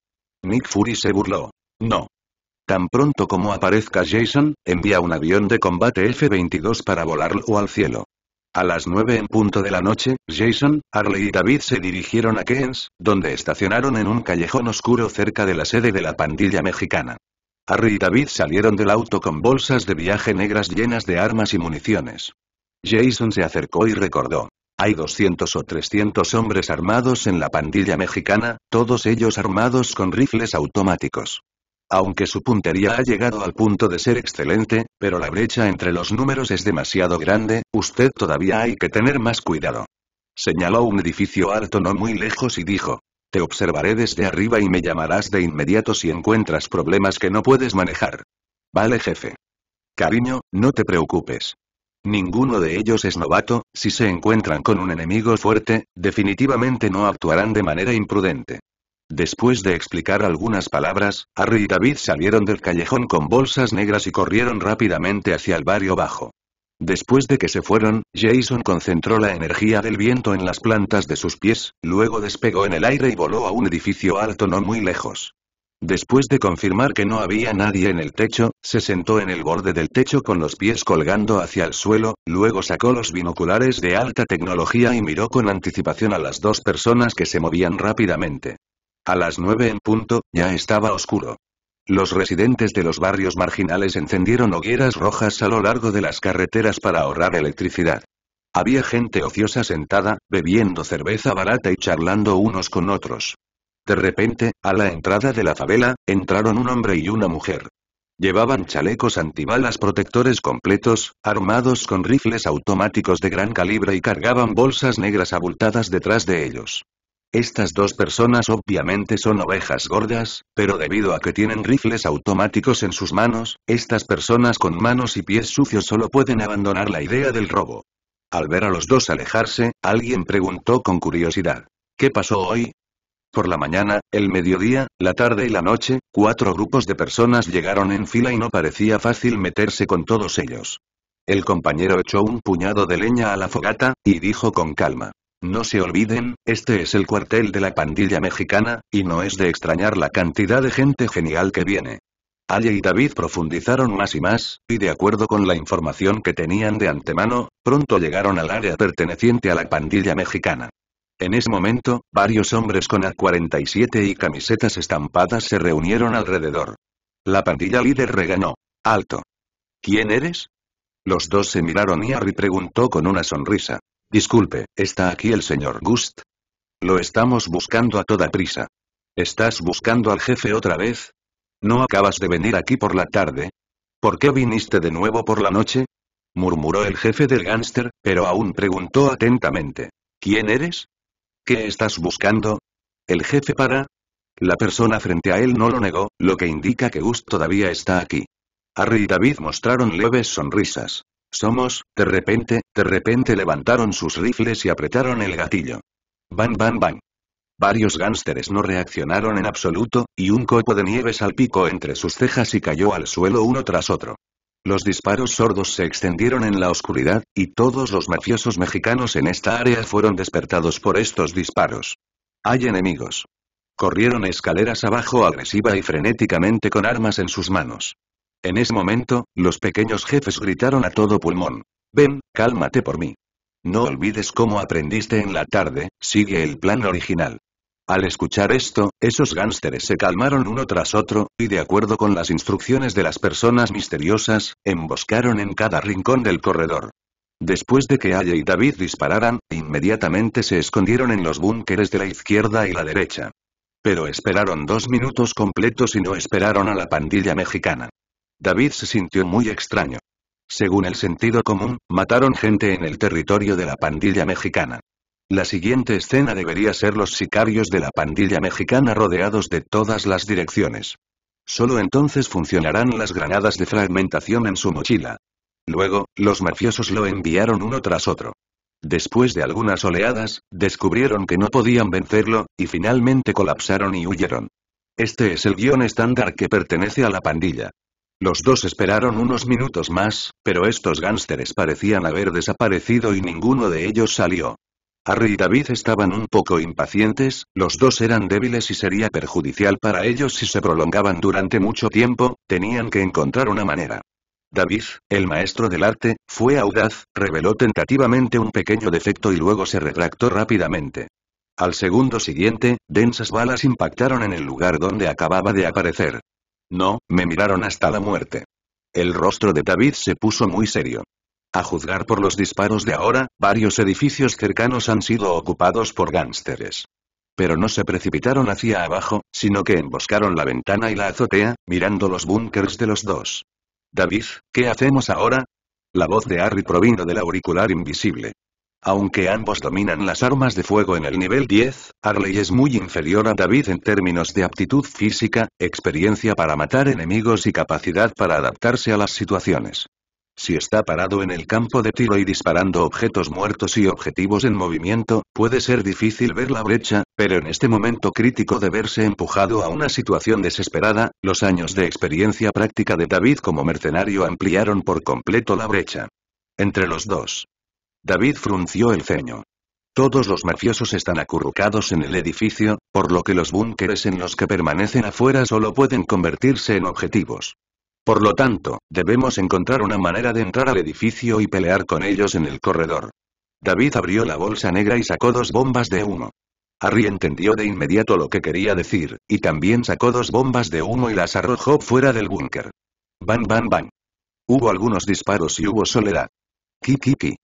Nick Fury se burló. No. Tan pronto como aparezca Jason, envía un avión de combate F-22 para volarlo al cielo. A las nueve en punto de la noche, Jason, Harley y David se dirigieron a Keynes, donde estacionaron en un callejón oscuro cerca de la sede de la pandilla mexicana. Harley y David salieron del auto con bolsas de viaje negras llenas de armas y municiones. Jason se acercó y recordó. Hay 200 o 300 hombres armados en la pandilla mexicana, todos ellos armados con rifles automáticos. Aunque su puntería ha llegado al punto de ser excelente, pero la brecha entre los números es demasiado grande, usted todavía hay que tener más cuidado. Señaló un edificio alto no muy lejos y dijo. Te observaré desde arriba y me llamarás de inmediato si encuentras problemas que no puedes manejar. Vale jefe. Cariño, no te preocupes. Ninguno de ellos es novato, si se encuentran con un enemigo fuerte, definitivamente no actuarán de manera imprudente. Después de explicar algunas palabras, Harry y David salieron del callejón con bolsas negras y corrieron rápidamente hacia el barrio bajo. Después de que se fueron, Jason concentró la energía del viento en las plantas de sus pies, luego despegó en el aire y voló a un edificio alto no muy lejos. Después de confirmar que no había nadie en el techo, se sentó en el borde del techo con los pies colgando hacia el suelo, luego sacó los binoculares de alta tecnología y miró con anticipación a las dos personas que se movían rápidamente. A las nueve en punto, ya estaba oscuro. Los residentes de los barrios marginales encendieron hogueras rojas a lo largo de las carreteras para ahorrar electricidad. Había gente ociosa sentada, bebiendo cerveza barata y charlando unos con otros. De repente, a la entrada de la favela, entraron un hombre y una mujer. Llevaban chalecos antibalas protectores completos, armados con rifles automáticos de gran calibre y cargaban bolsas negras abultadas detrás de ellos. Estas dos personas obviamente son ovejas gordas, pero debido a que tienen rifles automáticos en sus manos, estas personas con manos y pies sucios solo pueden abandonar la idea del robo. Al ver a los dos alejarse, alguien preguntó con curiosidad. ¿Qué pasó hoy? Por la mañana, el mediodía, la tarde y la noche, cuatro grupos de personas llegaron en fila y no parecía fácil meterse con todos ellos. El compañero echó un puñado de leña a la fogata, y dijo con calma. No se olviden, este es el cuartel de la pandilla mexicana, y no es de extrañar la cantidad de gente genial que viene. Aya y David profundizaron más y más, y de acuerdo con la información que tenían de antemano, pronto llegaron al área perteneciente a la pandilla mexicana. En ese momento, varios hombres con A-47 y camisetas estampadas se reunieron alrededor. La pandilla líder reganó. Alto. ¿Quién eres? Los dos se miraron y Harry preguntó con una sonrisa. Disculpe, ¿está aquí el señor Gust? Lo estamos buscando a toda prisa. ¿Estás buscando al jefe otra vez? ¿No acabas de venir aquí por la tarde? ¿Por qué viniste de nuevo por la noche? murmuró el jefe del gánster, pero aún preguntó atentamente. ¿Quién eres? ¿Qué estás buscando? El jefe para. La persona frente a él no lo negó, lo que indica que Gust todavía está aquí. Harry y David mostraron leves sonrisas. Somos, de repente, de repente levantaron sus rifles y apretaron el gatillo. Bam bam bam. Varios gánsteres no reaccionaron en absoluto, y un copo de nieve salpicó entre sus cejas y cayó al suelo uno tras otro. Los disparos sordos se extendieron en la oscuridad, y todos los mafiosos mexicanos en esta área fueron despertados por estos disparos. Hay enemigos. Corrieron escaleras abajo agresiva y frenéticamente con armas en sus manos. En ese momento, los pequeños jefes gritaron a todo pulmón. Ven, cálmate por mí. No olvides cómo aprendiste en la tarde, sigue el plan original. Al escuchar esto, esos gánsteres se calmaron uno tras otro, y de acuerdo con las instrucciones de las personas misteriosas, emboscaron en cada rincón del corredor. Después de que Aya y David dispararan, inmediatamente se escondieron en los búnkeres de la izquierda y la derecha. Pero esperaron dos minutos completos y no esperaron a la pandilla mexicana. David se sintió muy extraño. Según el sentido común, mataron gente en el territorio de la pandilla mexicana. La siguiente escena debería ser los sicarios de la pandilla mexicana rodeados de todas las direcciones. Solo entonces funcionarán las granadas de fragmentación en su mochila. Luego, los mafiosos lo enviaron uno tras otro. Después de algunas oleadas, descubrieron que no podían vencerlo, y finalmente colapsaron y huyeron. Este es el guión estándar que pertenece a la pandilla. Los dos esperaron unos minutos más, pero estos gánsteres parecían haber desaparecido y ninguno de ellos salió. Harry y David estaban un poco impacientes, los dos eran débiles y sería perjudicial para ellos si se prolongaban durante mucho tiempo, tenían que encontrar una manera. David, el maestro del arte, fue audaz, reveló tentativamente un pequeño defecto y luego se retractó rápidamente. Al segundo siguiente, densas balas impactaron en el lugar donde acababa de aparecer. No, me miraron hasta la muerte. El rostro de David se puso muy serio. A juzgar por los disparos de ahora, varios edificios cercanos han sido ocupados por gánsteres. Pero no se precipitaron hacia abajo, sino que emboscaron la ventana y la azotea, mirando los búnkers de los dos. David, ¿qué hacemos ahora? La voz de Harry provino del auricular invisible. Aunque ambos dominan las armas de fuego en el nivel 10, Harley es muy inferior a David en términos de aptitud física, experiencia para matar enemigos y capacidad para adaptarse a las situaciones. Si está parado en el campo de tiro y disparando objetos muertos y objetivos en movimiento, puede ser difícil ver la brecha, pero en este momento crítico de verse empujado a una situación desesperada, los años de experiencia práctica de David como mercenario ampliaron por completo la brecha. Entre los dos, David frunció el ceño. Todos los mafiosos están acurrucados en el edificio, por lo que los búnkeres en los que permanecen afuera solo pueden convertirse en objetivos. Por lo tanto, debemos encontrar una manera de entrar al edificio y pelear con ellos en el corredor. David abrió la bolsa negra y sacó dos bombas de humo. Harry entendió de inmediato lo que quería decir, y también sacó dos bombas de humo y las arrojó fuera del búnker. Bam bam bam. Hubo algunos disparos y hubo soledad. Kikiki.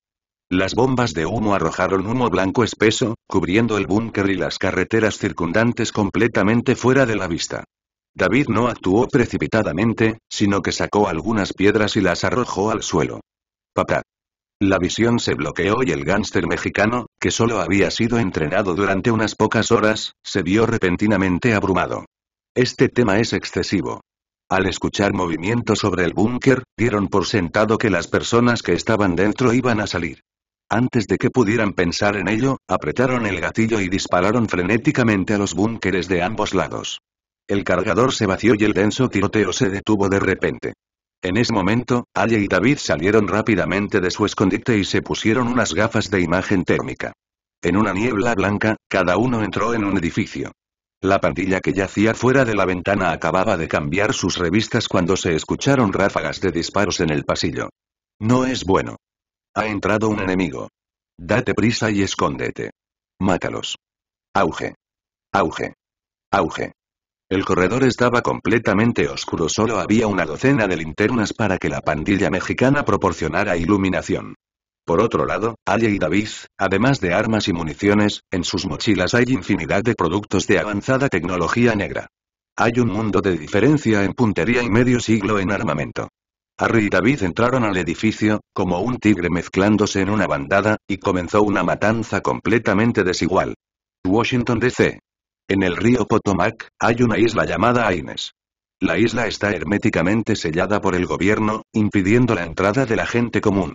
Las bombas de humo arrojaron humo blanco espeso, cubriendo el búnker y las carreteras circundantes completamente fuera de la vista. David no actuó precipitadamente, sino que sacó algunas piedras y las arrojó al suelo. Papá. La visión se bloqueó y el gángster mexicano, que solo había sido entrenado durante unas pocas horas, se vio repentinamente abrumado. Este tema es excesivo. Al escuchar movimiento sobre el búnker, dieron por sentado que las personas que estaban dentro iban a salir. Antes de que pudieran pensar en ello, apretaron el gatillo y dispararon frenéticamente a los búnkeres de ambos lados. El cargador se vació y el denso tiroteo se detuvo de repente. En ese momento, Aya y David salieron rápidamente de su escondite y se pusieron unas gafas de imagen térmica. En una niebla blanca, cada uno entró en un edificio. La pandilla que yacía fuera de la ventana acababa de cambiar sus revistas cuando se escucharon ráfagas de disparos en el pasillo. No es bueno. Ha entrado un enemigo. Date prisa y escóndete. Mátalos. Auge. Auge. Auge. El corredor estaba completamente oscuro, solo había una docena de linternas para que la pandilla mexicana proporcionara iluminación. Por otro lado, Alia y David, además de armas y municiones, en sus mochilas hay infinidad de productos de avanzada tecnología negra. Hay un mundo de diferencia en puntería y medio siglo en armamento. Harry y David entraron al edificio, como un tigre mezclándose en una bandada, y comenzó una matanza completamente desigual. Washington DC. En el río Potomac, hay una isla llamada Aines. La isla está herméticamente sellada por el gobierno, impidiendo la entrada de la gente común.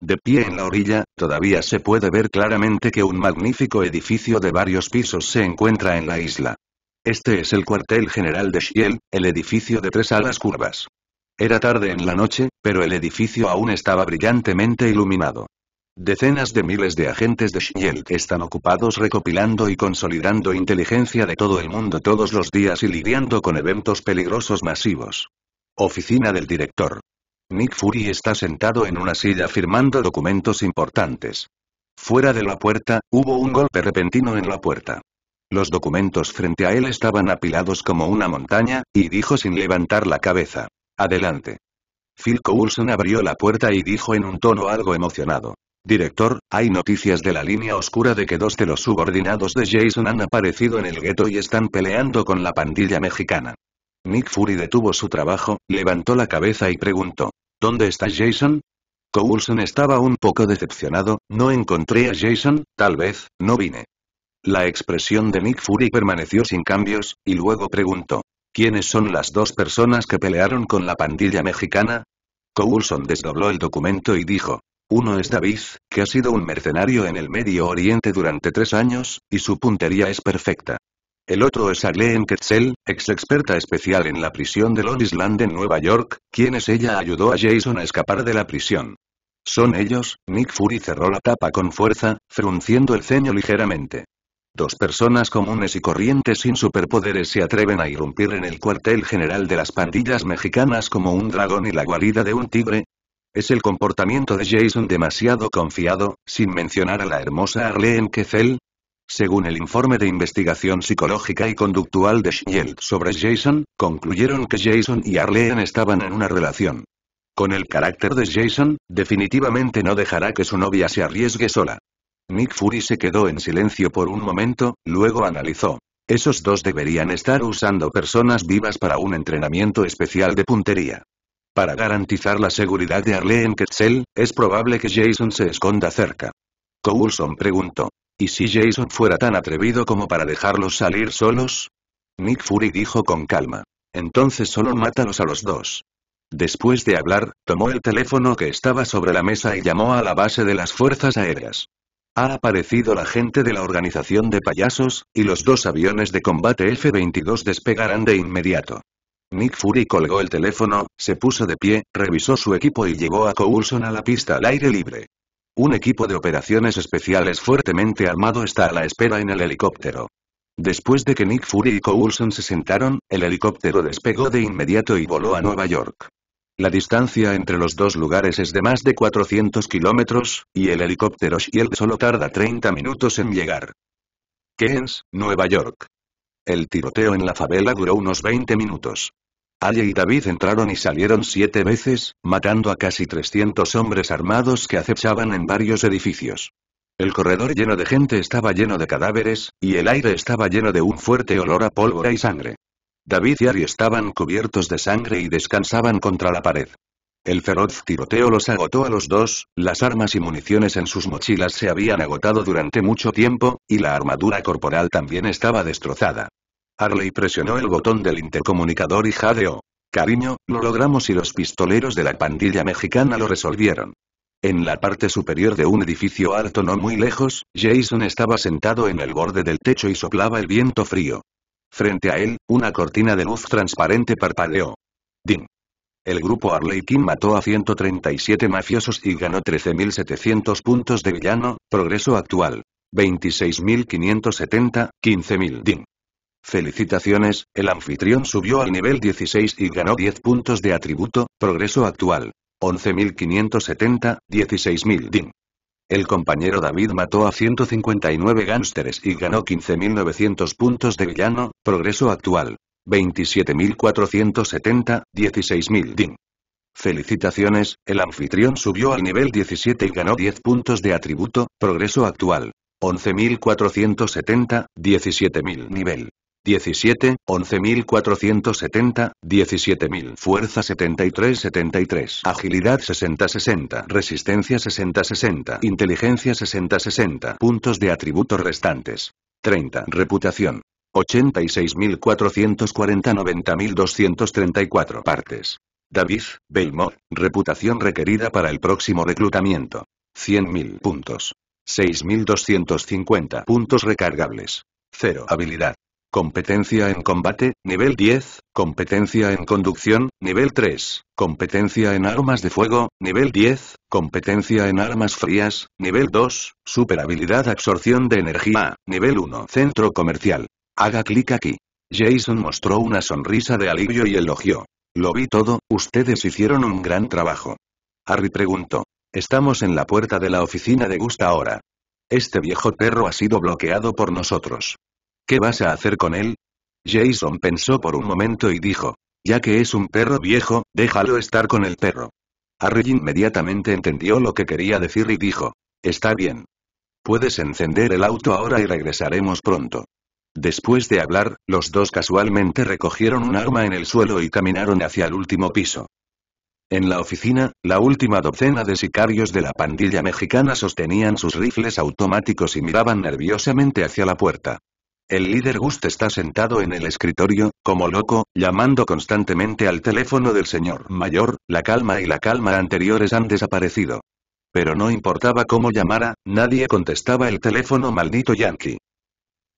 De pie en la orilla, todavía se puede ver claramente que un magnífico edificio de varios pisos se encuentra en la isla. Este es el cuartel general de Shiel, el edificio de tres alas curvas. Era tarde en la noche, pero el edificio aún estaba brillantemente iluminado. Decenas de miles de agentes de Shield están ocupados recopilando y consolidando inteligencia de todo el mundo todos los días y lidiando con eventos peligrosos masivos. Oficina del director. Nick Fury está sentado en una silla firmando documentos importantes. Fuera de la puerta, hubo un golpe repentino en la puerta. Los documentos frente a él estaban apilados como una montaña, y dijo sin levantar la cabeza. Adelante. Phil Coulson abrió la puerta y dijo en un tono algo emocionado. Director, hay noticias de la línea oscura de que dos de los subordinados de Jason han aparecido en el gueto y están peleando con la pandilla mexicana. Nick Fury detuvo su trabajo, levantó la cabeza y preguntó. ¿Dónde está Jason? Coulson estaba un poco decepcionado, no encontré a Jason, tal vez, no vine. La expresión de Nick Fury permaneció sin cambios, y luego preguntó. ¿Quiénes son las dos personas que pelearon con la pandilla mexicana? Coulson desdobló el documento y dijo. Uno es David, que ha sido un mercenario en el Medio Oriente durante tres años, y su puntería es perfecta. El otro es Arlene Quetzel, ex experta especial en la prisión de Long Island en Nueva York, quienes ella ayudó a Jason a escapar de la prisión. Son ellos, Nick Fury cerró la tapa con fuerza, frunciendo el ceño ligeramente. Dos personas comunes y corrientes sin superpoderes se atreven a irrumpir en el cuartel general de las pandillas mexicanas como un dragón y la guarida de un tigre. Es el comportamiento de Jason demasiado confiado, sin mencionar a la hermosa Arlene Kefel, según el informe de investigación psicológica y conductual de Shield sobre Jason, concluyeron que Jason y Arlene estaban en una relación. Con el carácter de Jason, definitivamente no dejará que su novia se arriesgue sola. Nick Fury se quedó en silencio por un momento, luego analizó. Esos dos deberían estar usando personas vivas para un entrenamiento especial de puntería. Para garantizar la seguridad de Arlene Quetzal, es probable que Jason se esconda cerca. Coulson preguntó. ¿Y si Jason fuera tan atrevido como para dejarlos salir solos? Nick Fury dijo con calma. Entonces solo mátalos a los dos. Después de hablar, tomó el teléfono que estaba sobre la mesa y llamó a la base de las fuerzas aéreas. Ha aparecido la gente de la organización de payasos, y los dos aviones de combate F-22 despegarán de inmediato. Nick Fury colgó el teléfono, se puso de pie, revisó su equipo y llegó a Coulson a la pista al aire libre. Un equipo de operaciones especiales fuertemente armado está a la espera en el helicóptero. Después de que Nick Fury y Coulson se sentaron, el helicóptero despegó de inmediato y voló a Nueva York. La distancia entre los dos lugares es de más de 400 kilómetros, y el helicóptero Shield solo tarda 30 minutos en llegar. Keynes, Nueva York. El tiroteo en la favela duró unos 20 minutos. Ali y David entraron y salieron siete veces, matando a casi 300 hombres armados que acechaban en varios edificios. El corredor lleno de gente estaba lleno de cadáveres, y el aire estaba lleno de un fuerte olor a pólvora y sangre. David y Ari estaban cubiertos de sangre y descansaban contra la pared. El feroz tiroteo los agotó a los dos, las armas y municiones en sus mochilas se habían agotado durante mucho tiempo, y la armadura corporal también estaba destrozada. Harley presionó el botón del intercomunicador y jadeó. Cariño, lo logramos y los pistoleros de la pandilla mexicana lo resolvieron. En la parte superior de un edificio alto no muy lejos, Jason estaba sentado en el borde del techo y soplaba el viento frío. Frente a él, una cortina de luz transparente parpadeó. Din. El grupo Arlequín mató a 137 mafiosos y ganó 13.700 puntos de villano, progreso actual. 26.570, 15.000 din. Felicitaciones, el anfitrión subió al nivel 16 y ganó 10 puntos de atributo, progreso actual. 11.570, 16.000 din. El compañero David mató a 159 gánsteres y ganó 15.900 puntos de villano, progreso actual. 27.470, 16.000 din. Felicitaciones, el anfitrión subió al nivel 17 y ganó 10 puntos de atributo, progreso actual. 11.470, 17.000 nivel. 17, 11.470, 17.000 Fuerza 73-73 Agilidad 60-60 Resistencia 60-60 Inteligencia 60-60 Puntos de atributos restantes 30 Reputación 86.440-90.234 partes David, Belmore, reputación requerida para el próximo reclutamiento 100.000 puntos 6.250 puntos recargables 0 habilidad Competencia en combate, nivel 10, competencia en conducción, nivel 3, competencia en armas de fuego, nivel 10, competencia en armas frías, nivel 2, superabilidad absorción de energía, nivel 1. Centro comercial. Haga clic aquí. Jason mostró una sonrisa de alivio y elogió. Lo vi todo, ustedes hicieron un gran trabajo. Harry preguntó. Estamos en la puerta de la oficina de Gusta ahora. Este viejo perro ha sido bloqueado por nosotros. ¿Qué vas a hacer con él? Jason pensó por un momento y dijo, ya que es un perro viejo, déjalo estar con el perro. Harry inmediatamente entendió lo que quería decir y dijo, está bien. Puedes encender el auto ahora y regresaremos pronto. Después de hablar, los dos casualmente recogieron un arma en el suelo y caminaron hacia el último piso. En la oficina, la última docena de sicarios de la pandilla mexicana sostenían sus rifles automáticos y miraban nerviosamente hacia la puerta. El líder Gust está sentado en el escritorio, como loco, llamando constantemente al teléfono del señor mayor, la calma y la calma anteriores han desaparecido. Pero no importaba cómo llamara, nadie contestaba el teléfono maldito yankee.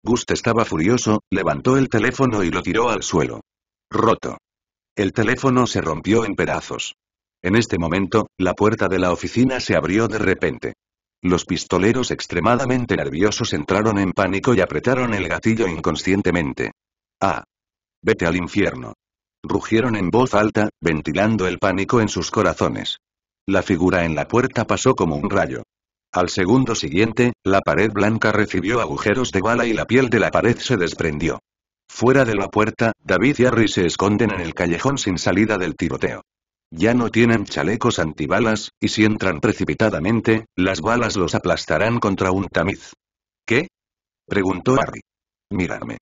Gust estaba furioso, levantó el teléfono y lo tiró al suelo. Roto. El teléfono se rompió en pedazos. En este momento, la puerta de la oficina se abrió de repente. Los pistoleros extremadamente nerviosos entraron en pánico y apretaron el gatillo inconscientemente. ¡Ah! ¡Vete al infierno! Rugieron en voz alta, ventilando el pánico en sus corazones. La figura en la puerta pasó como un rayo. Al segundo siguiente, la pared blanca recibió agujeros de bala y la piel de la pared se desprendió. Fuera de la puerta, David y Harry se esconden en el callejón sin salida del tiroteo. Ya no tienen chalecos antibalas, y si entran precipitadamente, las balas los aplastarán contra un tamiz. ¿Qué? Preguntó Harry. Mírame.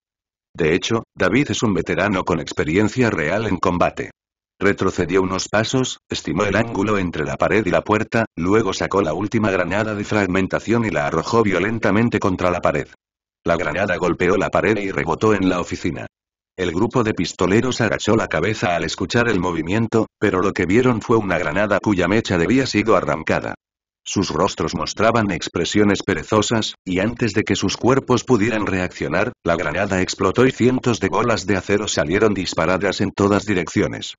De hecho, David es un veterano con experiencia real en combate. Retrocedió unos pasos, estimó el ángulo entre la pared y la puerta, luego sacó la última granada de fragmentación y la arrojó violentamente contra la pared. La granada golpeó la pared y rebotó en la oficina. El grupo de pistoleros agachó la cabeza al escuchar el movimiento, pero lo que vieron fue una granada cuya mecha debía sido arrancada. Sus rostros mostraban expresiones perezosas, y antes de que sus cuerpos pudieran reaccionar, la granada explotó y cientos de bolas de acero salieron disparadas en todas direcciones.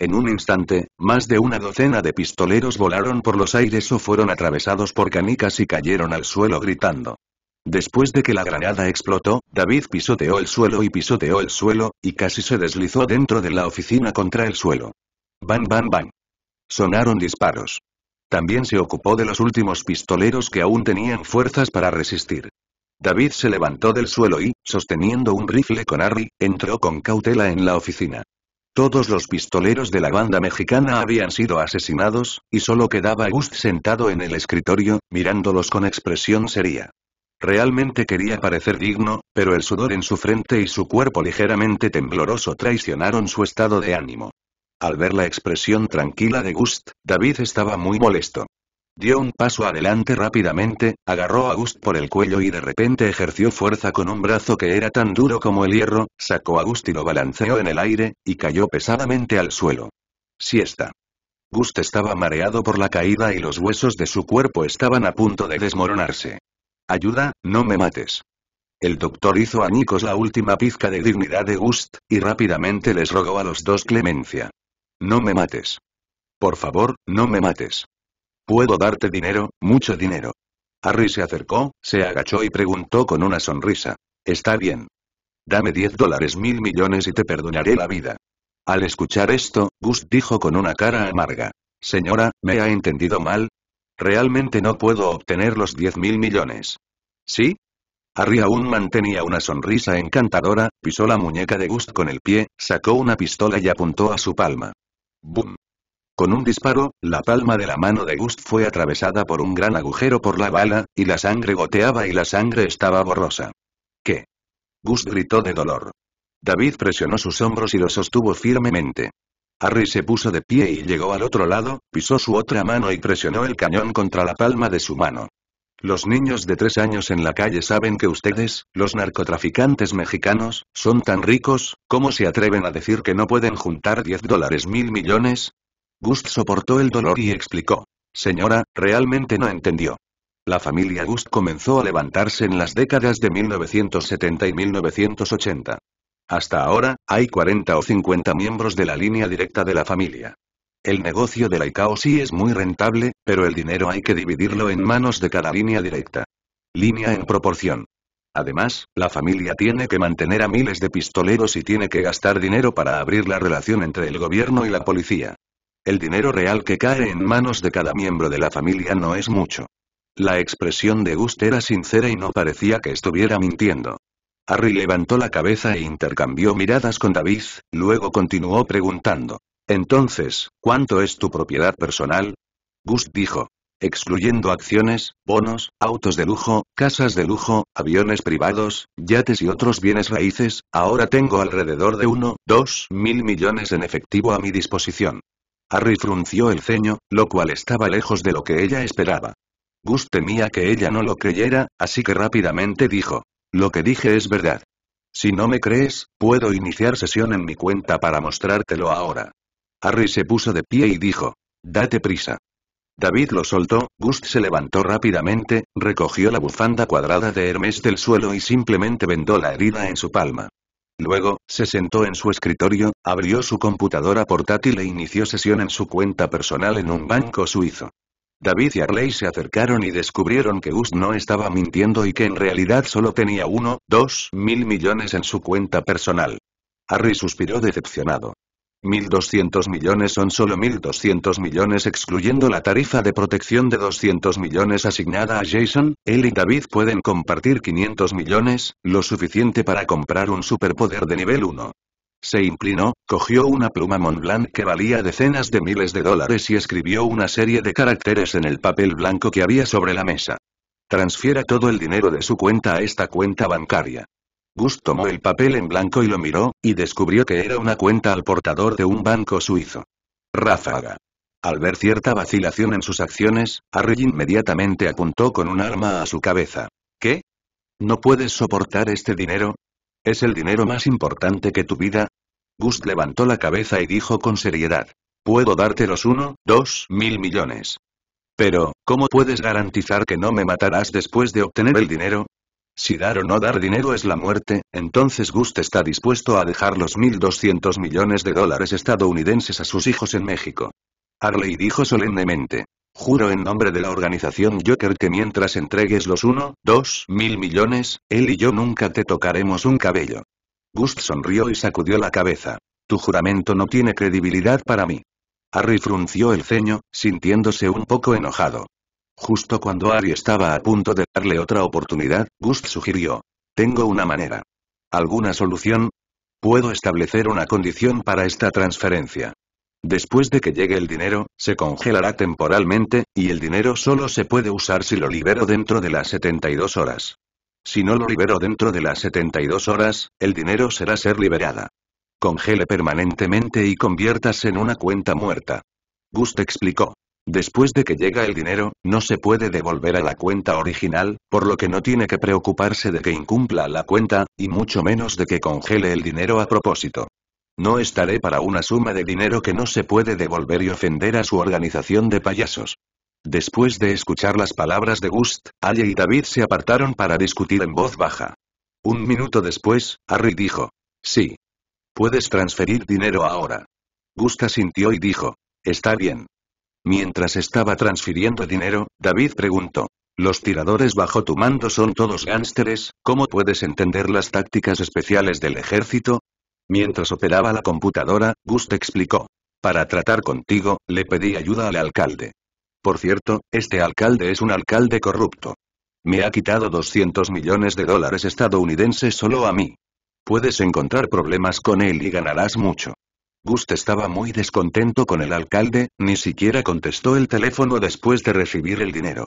En un instante, más de una docena de pistoleros volaron por los aires o fueron atravesados por canicas y cayeron al suelo gritando. Después de que la granada explotó, David pisoteó el suelo y pisoteó el suelo, y casi se deslizó dentro de la oficina contra el suelo. Bam bam bam. Sonaron disparos. También se ocupó de los últimos pistoleros que aún tenían fuerzas para resistir. David se levantó del suelo y, sosteniendo un rifle con Harry, entró con cautela en la oficina. Todos los pistoleros de la banda mexicana habían sido asesinados, y solo quedaba Gust sentado en el escritorio, mirándolos con expresión seria. Realmente quería parecer digno, pero el sudor en su frente y su cuerpo ligeramente tembloroso traicionaron su estado de ánimo. Al ver la expresión tranquila de Gust, David estaba muy molesto. Dio un paso adelante rápidamente, agarró a Gust por el cuello y de repente ejerció fuerza con un brazo que era tan duro como el hierro, sacó a Gust y lo balanceó en el aire, y cayó pesadamente al suelo. Siesta. Gust estaba mareado por la caída y los huesos de su cuerpo estaban a punto de desmoronarse. Ayuda, no me mates. El doctor hizo a Nikos la última pizca de dignidad de Gust, y rápidamente les rogó a los dos clemencia. No me mates. Por favor, no me mates. Puedo darte dinero, mucho dinero. Harry se acercó, se agachó y preguntó con una sonrisa. Está bien. Dame 10 dólares mil millones y te perdonaré la vida. Al escuchar esto, gust dijo con una cara amarga. Señora, me ha entendido mal, Realmente no puedo obtener los 10.000 mil millones. ¿Sí? Harry aún mantenía una sonrisa encantadora, pisó la muñeca de Gust con el pie, sacó una pistola y apuntó a su palma. ¡Bum! Con un disparo, la palma de la mano de Gust fue atravesada por un gran agujero por la bala, y la sangre goteaba y la sangre estaba borrosa. ¿Qué? Gust gritó de dolor. David presionó sus hombros y lo sostuvo firmemente. Harry se puso de pie y llegó al otro lado, pisó su otra mano y presionó el cañón contra la palma de su mano. Los niños de tres años en la calle saben que ustedes, los narcotraficantes mexicanos, son tan ricos, ¿cómo se atreven a decir que no pueden juntar 10 dólares mil millones? Gust soportó el dolor y explicó. Señora, realmente no entendió. La familia Gust comenzó a levantarse en las décadas de 1970 y 1980. Hasta ahora, hay 40 o 50 miembros de la línea directa de la familia. El negocio de la ICAO sí es muy rentable, pero el dinero hay que dividirlo en manos de cada línea directa. Línea en proporción. Además, la familia tiene que mantener a miles de pistoleros y tiene que gastar dinero para abrir la relación entre el gobierno y la policía. El dinero real que cae en manos de cada miembro de la familia no es mucho. La expresión de Gust era sincera y no parecía que estuviera mintiendo. Harry levantó la cabeza e intercambió miradas con David, luego continuó preguntando. Entonces, ¿cuánto es tu propiedad personal? Gust dijo. Excluyendo acciones, bonos, autos de lujo, casas de lujo, aviones privados, yates y otros bienes raíces, ahora tengo alrededor de 1, 2 mil millones en efectivo a mi disposición. Harry frunció el ceño, lo cual estaba lejos de lo que ella esperaba. Gus temía que ella no lo creyera, así que rápidamente dijo, lo que dije es verdad. Si no me crees, puedo iniciar sesión en mi cuenta para mostrártelo ahora. Harry se puso de pie y dijo. Date prisa. David lo soltó, Gust se levantó rápidamente, recogió la bufanda cuadrada de Hermes del suelo y simplemente vendó la herida en su palma. Luego, se sentó en su escritorio, abrió su computadora portátil e inició sesión en su cuenta personal en un banco suizo. David y Arley se acercaron y descubrieron que Us no estaba mintiendo y que en realidad solo tenía uno, dos mil millones en su cuenta personal. Harry suspiró decepcionado. 1.200 millones son solo 1.200 millones excluyendo la tarifa de protección de 200 millones asignada a Jason, él y David pueden compartir 500 millones, lo suficiente para comprar un superpoder de nivel 1. Se inclinó, cogió una pluma Montblanc que valía decenas de miles de dólares y escribió una serie de caracteres en el papel blanco que había sobre la mesa. Transfiera todo el dinero de su cuenta a esta cuenta bancaria. Gus tomó el papel en blanco y lo miró, y descubrió que era una cuenta al portador de un banco suizo. Ráfaga. Al ver cierta vacilación en sus acciones, Harry inmediatamente apuntó con un arma a su cabeza. ¿Qué? ¿No puedes soportar este dinero? ¿Es el dinero más importante que tu vida? Gust levantó la cabeza y dijo con seriedad. Puedo darte los uno, dos mil millones. Pero, ¿cómo puedes garantizar que no me matarás después de obtener el dinero? Si dar o no dar dinero es la muerte, entonces Gust está dispuesto a dejar los 1.200 millones de dólares estadounidenses a sus hijos en México. Harley dijo solemnemente. Juro en nombre de la organización Joker que mientras entregues los 1, 2 mil millones, él y yo nunca te tocaremos un cabello. Gust sonrió y sacudió la cabeza. Tu juramento no tiene credibilidad para mí. Harry frunció el ceño, sintiéndose un poco enojado. Justo cuando Harry estaba a punto de darle otra oportunidad, Gust sugirió. Tengo una manera. ¿Alguna solución? Puedo establecer una condición para esta transferencia. Después de que llegue el dinero, se congelará temporalmente, y el dinero solo se puede usar si lo libero dentro de las 72 horas. Si no lo libero dentro de las 72 horas, el dinero será ser liberada. Congele permanentemente y conviértase en una cuenta muerta. Gust explicó. Después de que llega el dinero, no se puede devolver a la cuenta original, por lo que no tiene que preocuparse de que incumpla la cuenta, y mucho menos de que congele el dinero a propósito. No estaré para una suma de dinero que no se puede devolver y ofender a su organización de payasos. Después de escuchar las palabras de Gust, Aya y David se apartaron para discutir en voz baja. Un minuto después, Harry dijo. Sí. Puedes transferir dinero ahora. Gust asintió y dijo. Está bien. Mientras estaba transfiriendo dinero, David preguntó. Los tiradores bajo tu mando son todos gánsteres, ¿cómo puedes entender las tácticas especiales del ejército? Mientras operaba la computadora, Gust explicó. Para tratar contigo, le pedí ayuda al alcalde. Por cierto, este alcalde es un alcalde corrupto. Me ha quitado 200 millones de dólares estadounidenses solo a mí. Puedes encontrar problemas con él y ganarás mucho. Gust estaba muy descontento con el alcalde, ni siquiera contestó el teléfono después de recibir el dinero.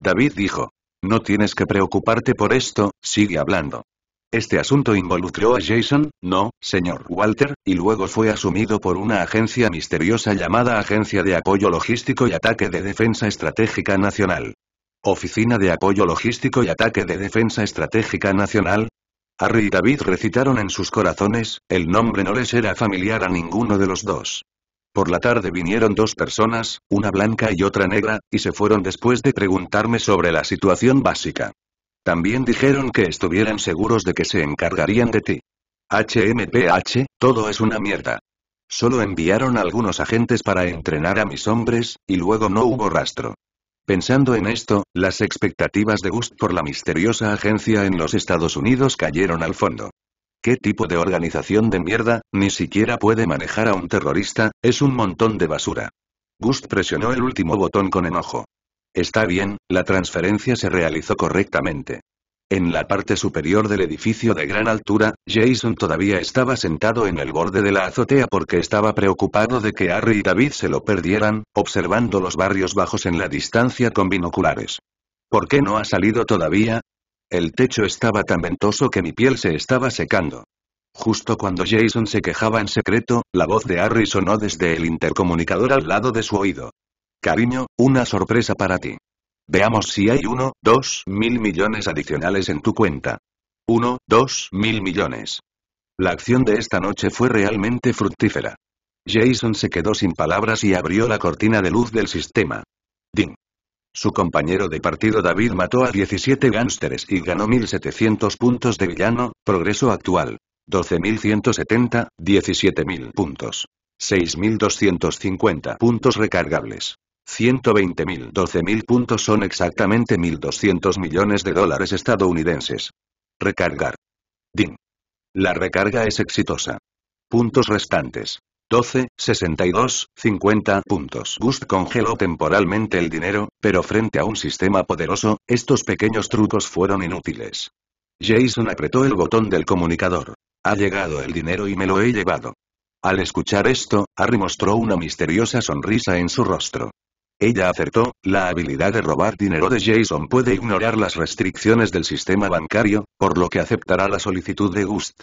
David dijo, no tienes que preocuparte por esto, sigue hablando. Este asunto involucró a Jason, no, señor Walter, y luego fue asumido por una agencia misteriosa llamada Agencia de Apoyo Logístico y Ataque de Defensa Estratégica Nacional. Oficina de Apoyo Logístico y Ataque de Defensa Estratégica Nacional. Harry y David recitaron en sus corazones, el nombre no les era familiar a ninguno de los dos. Por la tarde vinieron dos personas, una blanca y otra negra, y se fueron después de preguntarme sobre la situación básica. También dijeron que estuvieran seguros de que se encargarían de ti. HMPH, todo es una mierda. Solo enviaron algunos agentes para entrenar a mis hombres, y luego no hubo rastro. Pensando en esto, las expectativas de Gust por la misteriosa agencia en los Estados Unidos cayeron al fondo. ¿Qué tipo de organización de mierda, ni siquiera puede manejar a un terrorista, es un montón de basura? Gust presionó el último botón con enojo. Está bien, la transferencia se realizó correctamente. En la parte superior del edificio de gran altura, Jason todavía estaba sentado en el borde de la azotea porque estaba preocupado de que Harry y David se lo perdieran, observando los barrios bajos en la distancia con binoculares. ¿Por qué no ha salido todavía? El techo estaba tan ventoso que mi piel se estaba secando. Justo cuando Jason se quejaba en secreto, la voz de Harry sonó desde el intercomunicador al lado de su oído. Cariño, una sorpresa para ti. Veamos si hay uno, dos mil millones adicionales en tu cuenta. 1, dos mil millones. La acción de esta noche fue realmente fructífera. Jason se quedó sin palabras y abrió la cortina de luz del sistema. Ding. Su compañero de partido David mató a 17 gánsteres y ganó 1700 puntos de villano, progreso actual. 12170, 17000 puntos. 6250 puntos recargables. 120.000 12.000 puntos son exactamente 1.200 millones de dólares estadounidenses. Recargar. DIN. La recarga es exitosa. Puntos restantes. 12, 62, 50 puntos. Gust congeló temporalmente el dinero, pero frente a un sistema poderoso, estos pequeños trucos fueron inútiles. Jason apretó el botón del comunicador. Ha llegado el dinero y me lo he llevado. Al escuchar esto, Harry mostró una misteriosa sonrisa en su rostro. Ella acertó, la habilidad de robar dinero de Jason puede ignorar las restricciones del sistema bancario, por lo que aceptará la solicitud de Gust.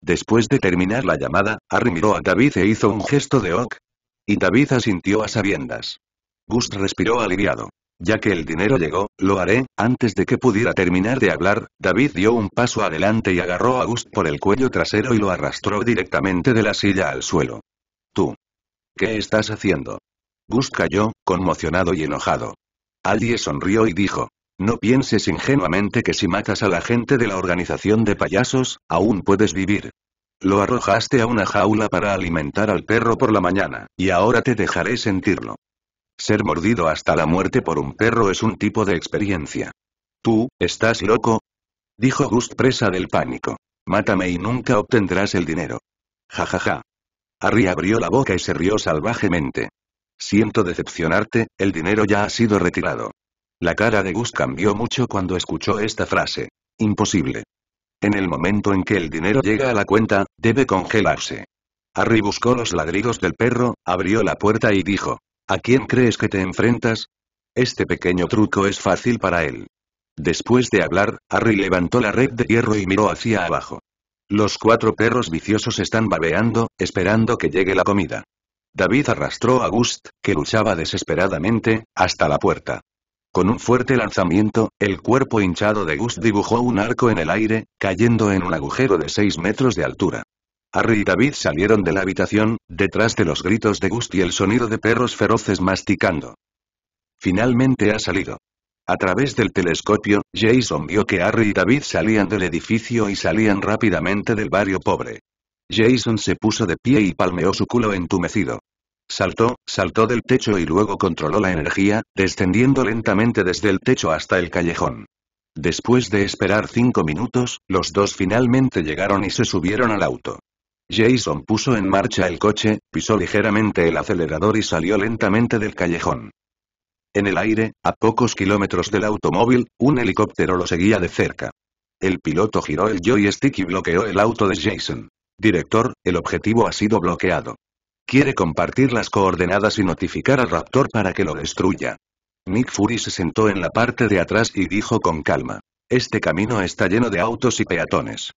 Después de terminar la llamada, Harry miró a David e hizo un gesto de ok. Y David asintió a sabiendas. Gust respiró aliviado. Ya que el dinero llegó, lo haré, antes de que pudiera terminar de hablar, David dio un paso adelante y agarró a Gust por el cuello trasero y lo arrastró directamente de la silla al suelo. Tú. ¿Qué estás haciendo? Gus cayó, conmocionado y enojado. Aldie sonrió y dijo. No pienses ingenuamente que si matas a la gente de la organización de payasos, aún puedes vivir. Lo arrojaste a una jaula para alimentar al perro por la mañana, y ahora te dejaré sentirlo. Ser mordido hasta la muerte por un perro es un tipo de experiencia. ¿Tú, estás loco? Dijo Gust presa del pánico. Mátame y nunca obtendrás el dinero. Ja ja ja. Harry abrió la boca y se rió salvajemente. Siento decepcionarte, el dinero ya ha sido retirado. La cara de Gus cambió mucho cuando escuchó esta frase. Imposible. En el momento en que el dinero llega a la cuenta, debe congelarse. Harry buscó los ladridos del perro, abrió la puerta y dijo, ¿A quién crees que te enfrentas? Este pequeño truco es fácil para él. Después de hablar, Harry levantó la red de hierro y miró hacia abajo. Los cuatro perros viciosos están babeando, esperando que llegue la comida. David arrastró a Gust, que luchaba desesperadamente, hasta la puerta. Con un fuerte lanzamiento, el cuerpo hinchado de Gust dibujó un arco en el aire, cayendo en un agujero de 6 metros de altura. Harry y David salieron de la habitación, detrás de los gritos de Gust y el sonido de perros feroces masticando. Finalmente ha salido. A través del telescopio, Jason vio que Harry y David salían del edificio y salían rápidamente del barrio pobre. Jason se puso de pie y palmeó su culo entumecido. Saltó, saltó del techo y luego controló la energía, descendiendo lentamente desde el techo hasta el callejón. Después de esperar cinco minutos, los dos finalmente llegaron y se subieron al auto. Jason puso en marcha el coche, pisó ligeramente el acelerador y salió lentamente del callejón. En el aire, a pocos kilómetros del automóvil, un helicóptero lo seguía de cerca. El piloto giró el joystick y bloqueó el auto de Jason. Director, el objetivo ha sido bloqueado. Quiere compartir las coordenadas y notificar al Raptor para que lo destruya. Nick Fury se sentó en la parte de atrás y dijo con calma. Este camino está lleno de autos y peatones.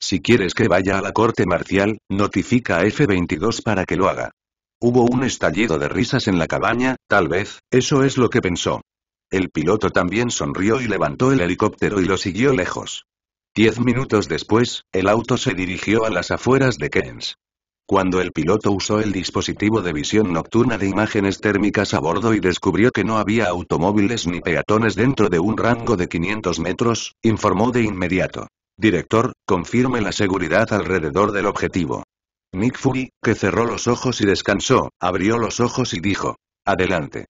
Si quieres que vaya a la corte marcial, notifica a F-22 para que lo haga. Hubo un estallido de risas en la cabaña, tal vez, eso es lo que pensó. El piloto también sonrió y levantó el helicóptero y lo siguió lejos. Diez minutos después, el auto se dirigió a las afueras de Keynes. Cuando el piloto usó el dispositivo de visión nocturna de imágenes térmicas a bordo y descubrió que no había automóviles ni peatones dentro de un rango de 500 metros, informó de inmediato. Director, confirme la seguridad alrededor del objetivo. Nick Fury, que cerró los ojos y descansó, abrió los ojos y dijo. Adelante.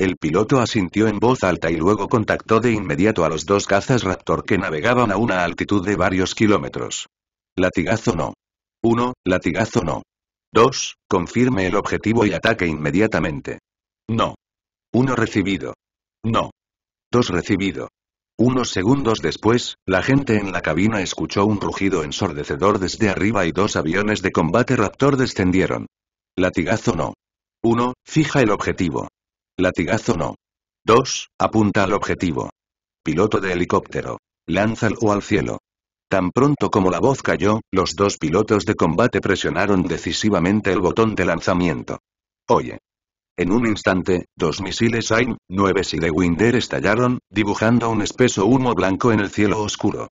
El piloto asintió en voz alta y luego contactó de inmediato a los dos cazas Raptor que navegaban a una altitud de varios kilómetros. Latigazo no. 1. Latigazo no. 2. Confirme el objetivo y ataque inmediatamente. No. 1 recibido. No. 2 recibido. Unos segundos después, la gente en la cabina escuchó un rugido ensordecedor desde arriba y dos aviones de combate Raptor descendieron. Latigazo no. 1. Fija el objetivo. Latigazo no. 2. Apunta al objetivo. Piloto de helicóptero. Lánzalo al cielo. Tan pronto como la voz cayó, los dos pilotos de combate presionaron decisivamente el botón de lanzamiento. Oye. En un instante, dos misiles AIM-9 y Winder estallaron, dibujando un espeso humo blanco en el cielo oscuro.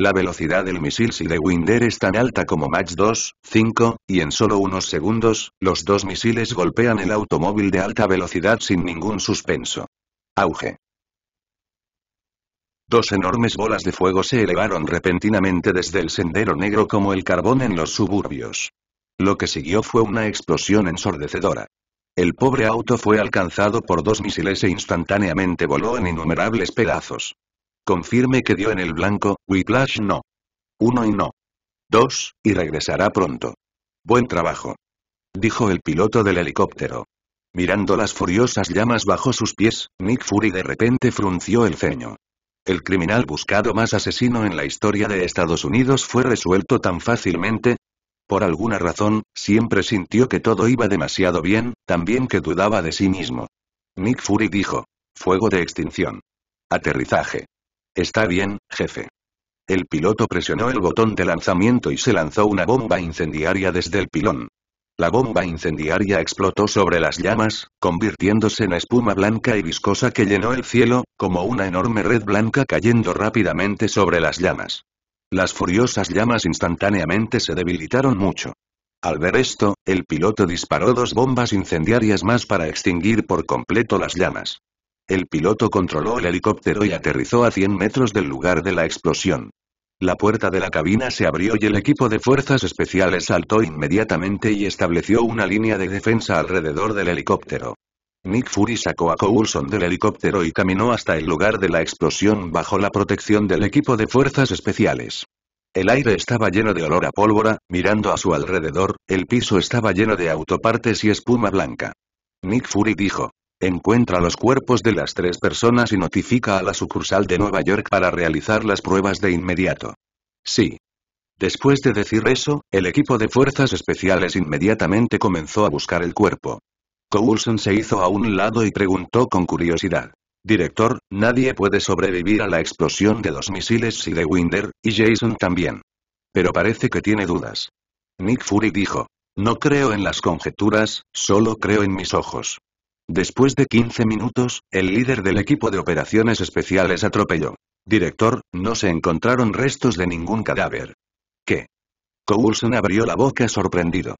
La velocidad del misil Winder es tan alta como Mach 2, 5, y en solo unos segundos, los dos misiles golpean el automóvil de alta velocidad sin ningún suspenso. Auge. Dos enormes bolas de fuego se elevaron repentinamente desde el sendero negro como el carbón en los suburbios. Lo que siguió fue una explosión ensordecedora. El pobre auto fue alcanzado por dos misiles e instantáneamente voló en innumerables pedazos. Confirme que dio en el blanco, Whiplash no. Uno y no. Dos, y regresará pronto. Buen trabajo. Dijo el piloto del helicóptero. Mirando las furiosas llamas bajo sus pies, Nick Fury de repente frunció el ceño. El criminal buscado más asesino en la historia de Estados Unidos fue resuelto tan fácilmente. Por alguna razón, siempre sintió que todo iba demasiado bien, también que dudaba de sí mismo. Nick Fury dijo. Fuego de extinción. Aterrizaje. Está bien, jefe. El piloto presionó el botón de lanzamiento y se lanzó una bomba incendiaria desde el pilón. La bomba incendiaria explotó sobre las llamas, convirtiéndose en espuma blanca y viscosa que llenó el cielo, como una enorme red blanca cayendo rápidamente sobre las llamas. Las furiosas llamas instantáneamente se debilitaron mucho. Al ver esto, el piloto disparó dos bombas incendiarias más para extinguir por completo las llamas. El piloto controló el helicóptero y aterrizó a 100 metros del lugar de la explosión. La puerta de la cabina se abrió y el equipo de fuerzas especiales saltó inmediatamente y estableció una línea de defensa alrededor del helicóptero. Nick Fury sacó a Coulson del helicóptero y caminó hasta el lugar de la explosión bajo la protección del equipo de fuerzas especiales. El aire estaba lleno de olor a pólvora, mirando a su alrededor, el piso estaba lleno de autopartes y espuma blanca. Nick Fury dijo, Encuentra los cuerpos de las tres personas y notifica a la sucursal de Nueva York para realizar las pruebas de inmediato. Sí. Después de decir eso, el equipo de fuerzas especiales inmediatamente comenzó a buscar el cuerpo. Coulson se hizo a un lado y preguntó con curiosidad. Director, nadie puede sobrevivir a la explosión de los misiles y de Winder, y Jason también. Pero parece que tiene dudas. Nick Fury dijo. No creo en las conjeturas, solo creo en mis ojos. Después de 15 minutos, el líder del equipo de operaciones especiales atropelló. Director, no se encontraron restos de ningún cadáver. ¿Qué? Coulson abrió la boca sorprendido.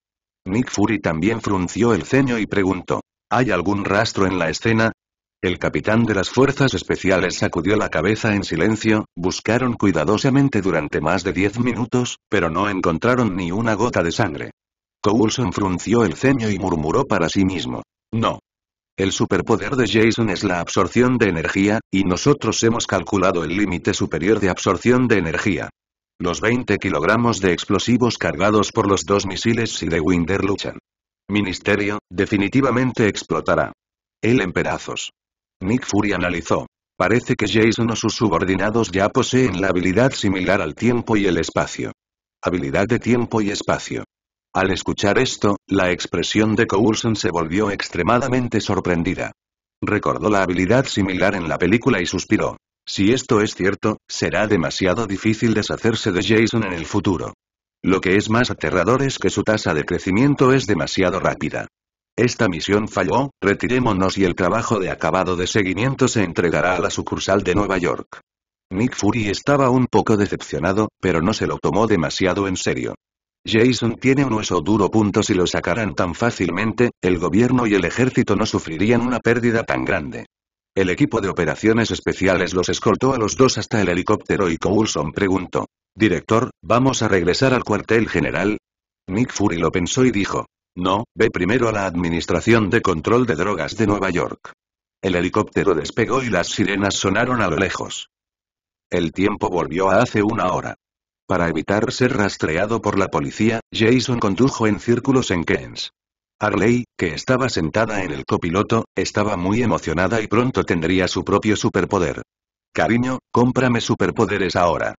Nick Fury también frunció el ceño y preguntó. ¿Hay algún rastro en la escena? El capitán de las fuerzas especiales sacudió la cabeza en silencio, buscaron cuidadosamente durante más de 10 minutos, pero no encontraron ni una gota de sangre. Coulson frunció el ceño y murmuró para sí mismo. No. El superpoder de Jason es la absorción de energía, y nosotros hemos calculado el límite superior de absorción de energía. Los 20 kilogramos de explosivos cargados por los dos misiles y de Winder luchan. Ministerio, definitivamente explotará. El en pedazos. Nick Fury analizó. Parece que Jason o sus subordinados ya poseen la habilidad similar al tiempo y el espacio. Habilidad de tiempo y espacio. Al escuchar esto, la expresión de Coulson se volvió extremadamente sorprendida. Recordó la habilidad similar en la película y suspiró. Si esto es cierto, será demasiado difícil deshacerse de Jason en el futuro. Lo que es más aterrador es que su tasa de crecimiento es demasiado rápida. Esta misión falló, retirémonos y el trabajo de acabado de seguimiento se entregará a la sucursal de Nueva York. Nick Fury estaba un poco decepcionado, pero no se lo tomó demasiado en serio. Jason tiene un hueso duro. Si lo sacaran tan fácilmente, el gobierno y el ejército no sufrirían una pérdida tan grande. El equipo de operaciones especiales los escoltó a los dos hasta el helicóptero y Coulson preguntó. Director, ¿vamos a regresar al cuartel general? Nick Fury lo pensó y dijo. No, ve primero a la Administración de Control de Drogas de Nueva York. El helicóptero despegó y las sirenas sonaron a lo lejos. El tiempo volvió a hace una hora. Para evitar ser rastreado por la policía, Jason condujo en círculos en Keynes. Harley, que estaba sentada en el copiloto, estaba muy emocionada y pronto tendría su propio superpoder. Cariño, cómprame superpoderes ahora.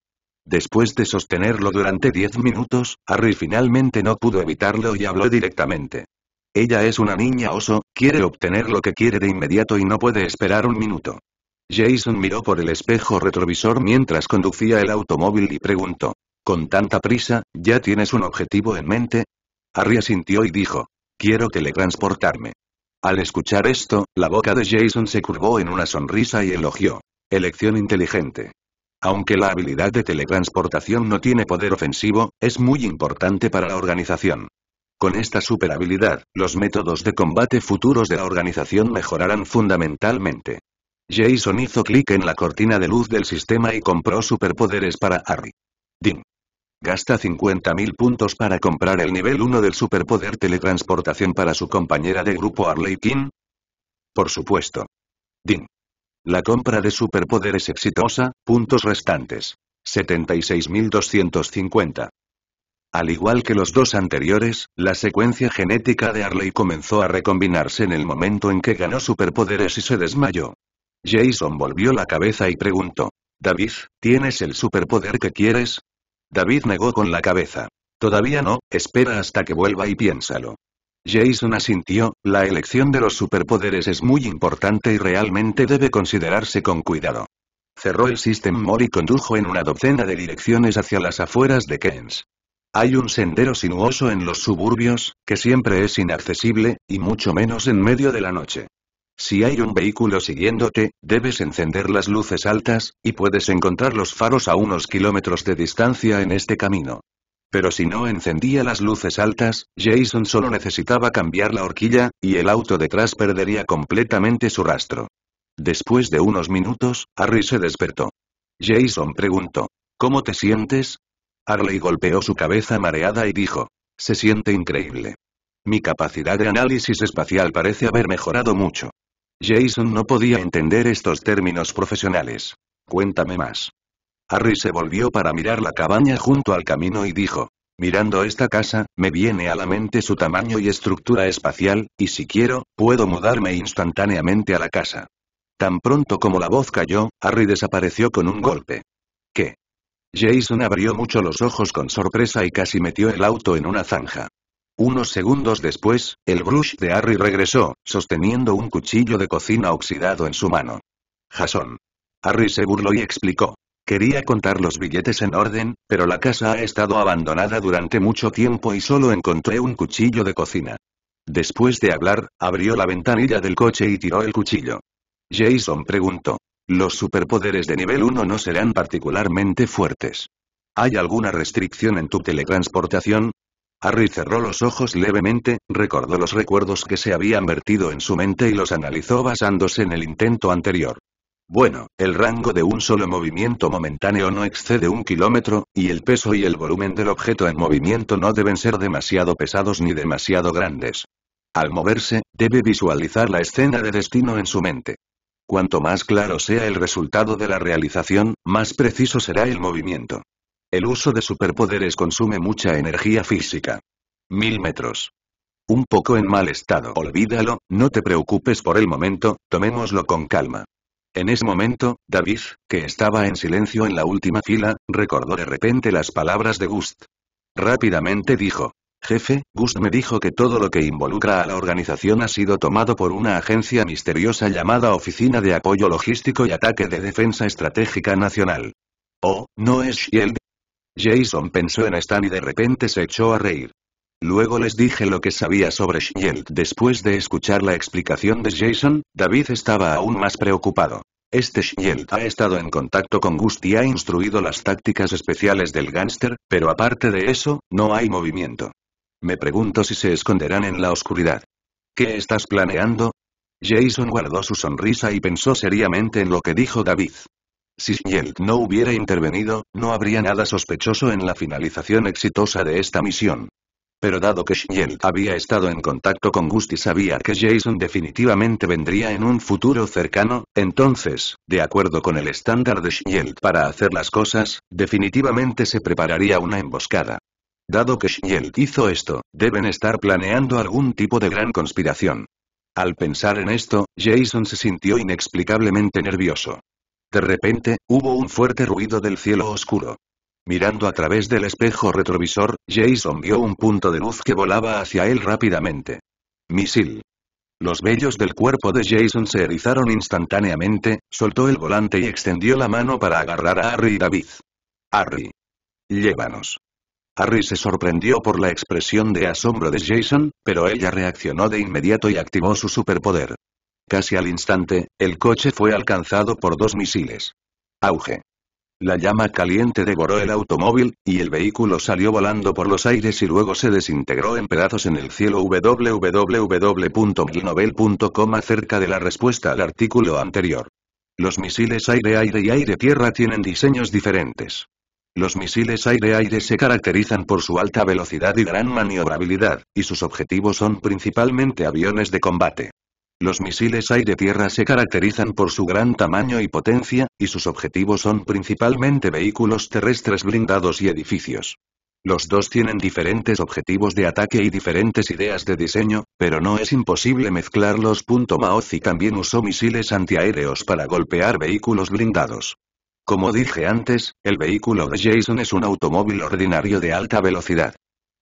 Después de sostenerlo durante diez minutos, Harry finalmente no pudo evitarlo y habló directamente. Ella es una niña oso, quiere obtener lo que quiere de inmediato y no puede esperar un minuto. Jason miró por el espejo retrovisor mientras conducía el automóvil y preguntó. ¿Con tanta prisa, ya tienes un objetivo en mente? Harry sintió y dijo. Quiero teletransportarme. Al escuchar esto, la boca de Jason se curvó en una sonrisa y elogió. Elección inteligente. Aunque la habilidad de teletransportación no tiene poder ofensivo, es muy importante para la organización. Con esta superhabilidad, los métodos de combate futuros de la organización mejorarán fundamentalmente. Jason hizo clic en la cortina de luz del sistema y compró superpoderes para Harry. Din, Gasta 50.000 puntos para comprar el nivel 1 del superpoder teletransportación para su compañera de grupo Harley King. Por supuesto. Din, La compra de superpoderes exitosa, puntos restantes. 76.250. Al igual que los dos anteriores, la secuencia genética de Harley comenzó a recombinarse en el momento en que ganó superpoderes y se desmayó. Jason volvió la cabeza y preguntó. David, ¿tienes el superpoder que quieres? David negó con la cabeza. Todavía no, espera hasta que vuelva y piénsalo. Jason asintió, la elección de los superpoderes es muy importante y realmente debe considerarse con cuidado. Cerró el System More y condujo en una docena de direcciones hacia las afueras de Keynes. Hay un sendero sinuoso en los suburbios, que siempre es inaccesible, y mucho menos en medio de la noche. Si hay un vehículo siguiéndote, debes encender las luces altas, y puedes encontrar los faros a unos kilómetros de distancia en este camino. Pero si no encendía las luces altas, Jason solo necesitaba cambiar la horquilla, y el auto detrás perdería completamente su rastro. Después de unos minutos, Harry se despertó. Jason preguntó, ¿Cómo te sientes? Harley golpeó su cabeza mareada y dijo, se siente increíble. Mi capacidad de análisis espacial parece haber mejorado mucho. Jason no podía entender estos términos profesionales. Cuéntame más. Harry se volvió para mirar la cabaña junto al camino y dijo. Mirando esta casa, me viene a la mente su tamaño y estructura espacial, y si quiero, puedo mudarme instantáneamente a la casa. Tan pronto como la voz cayó, Harry desapareció con un golpe. ¿Qué? Jason abrió mucho los ojos con sorpresa y casi metió el auto en una zanja. Unos segundos después, el brush de Harry regresó, sosteniendo un cuchillo de cocina oxidado en su mano. Jason. Harry se burló y explicó. Quería contar los billetes en orden, pero la casa ha estado abandonada durante mucho tiempo y solo encontré un cuchillo de cocina. Después de hablar, abrió la ventanilla del coche y tiró el cuchillo. Jason preguntó. Los superpoderes de nivel 1 no serán particularmente fuertes. ¿Hay alguna restricción en tu teletransportación? Harry cerró los ojos levemente, recordó los recuerdos que se habían vertido en su mente y los analizó basándose en el intento anterior. Bueno, el rango de un solo movimiento momentáneo no excede un kilómetro, y el peso y el volumen del objeto en movimiento no deben ser demasiado pesados ni demasiado grandes. Al moverse, debe visualizar la escena de destino en su mente. Cuanto más claro sea el resultado de la realización, más preciso será el movimiento. El uso de superpoderes consume mucha energía física. Mil metros. Un poco en mal estado. Olvídalo, no te preocupes por el momento, tomémoslo con calma. En ese momento, David, que estaba en silencio en la última fila, recordó de repente las palabras de Gust. Rápidamente dijo. Jefe, Gust me dijo que todo lo que involucra a la organización ha sido tomado por una agencia misteriosa llamada Oficina de Apoyo Logístico y Ataque de Defensa Estratégica Nacional. oh, no es Shield? Jason pensó en Stan y de repente se echó a reír. Luego les dije lo que sabía sobre Shield. Después de escuchar la explicación de Jason, David estaba aún más preocupado. Este Shield ha estado en contacto con Gust y ha instruido las tácticas especiales del gánster, pero aparte de eso, no hay movimiento. Me pregunto si se esconderán en la oscuridad. ¿Qué estás planeando? Jason guardó su sonrisa y pensó seriamente en lo que dijo David. Si Shield no hubiera intervenido, no habría nada sospechoso en la finalización exitosa de esta misión. Pero dado que Shield había estado en contacto con Gusti y sabía que Jason definitivamente vendría en un futuro cercano, entonces, de acuerdo con el estándar de Shield para hacer las cosas, definitivamente se prepararía una emboscada. Dado que Shield hizo esto, deben estar planeando algún tipo de gran conspiración. Al pensar en esto, Jason se sintió inexplicablemente nervioso. De repente, hubo un fuerte ruido del cielo oscuro. Mirando a través del espejo retrovisor, Jason vio un punto de luz que volaba hacia él rápidamente. Misil. Los vellos del cuerpo de Jason se erizaron instantáneamente, soltó el volante y extendió la mano para agarrar a Harry y David. Harry. Llévanos. Harry se sorprendió por la expresión de asombro de Jason, pero ella reaccionó de inmediato y activó su superpoder. Casi al instante, el coche fue alcanzado por dos misiles. Auge. La llama caliente devoró el automóvil, y el vehículo salió volando por los aires y luego se desintegró en pedazos en el cielo www.milnovel.com acerca de la respuesta al artículo anterior. Los misiles aire-aire y aire-tierra tienen diseños diferentes. Los misiles aire-aire se caracterizan por su alta velocidad y gran maniobrabilidad, y sus objetivos son principalmente aviones de combate. Los misiles aire-tierra se caracterizan por su gran tamaño y potencia, y sus objetivos son principalmente vehículos terrestres blindados y edificios. Los dos tienen diferentes objetivos de ataque y diferentes ideas de diseño, pero no es imposible mezclarlos. Maozi también usó misiles antiaéreos para golpear vehículos blindados. Como dije antes, el vehículo de Jason es un automóvil ordinario de alta velocidad.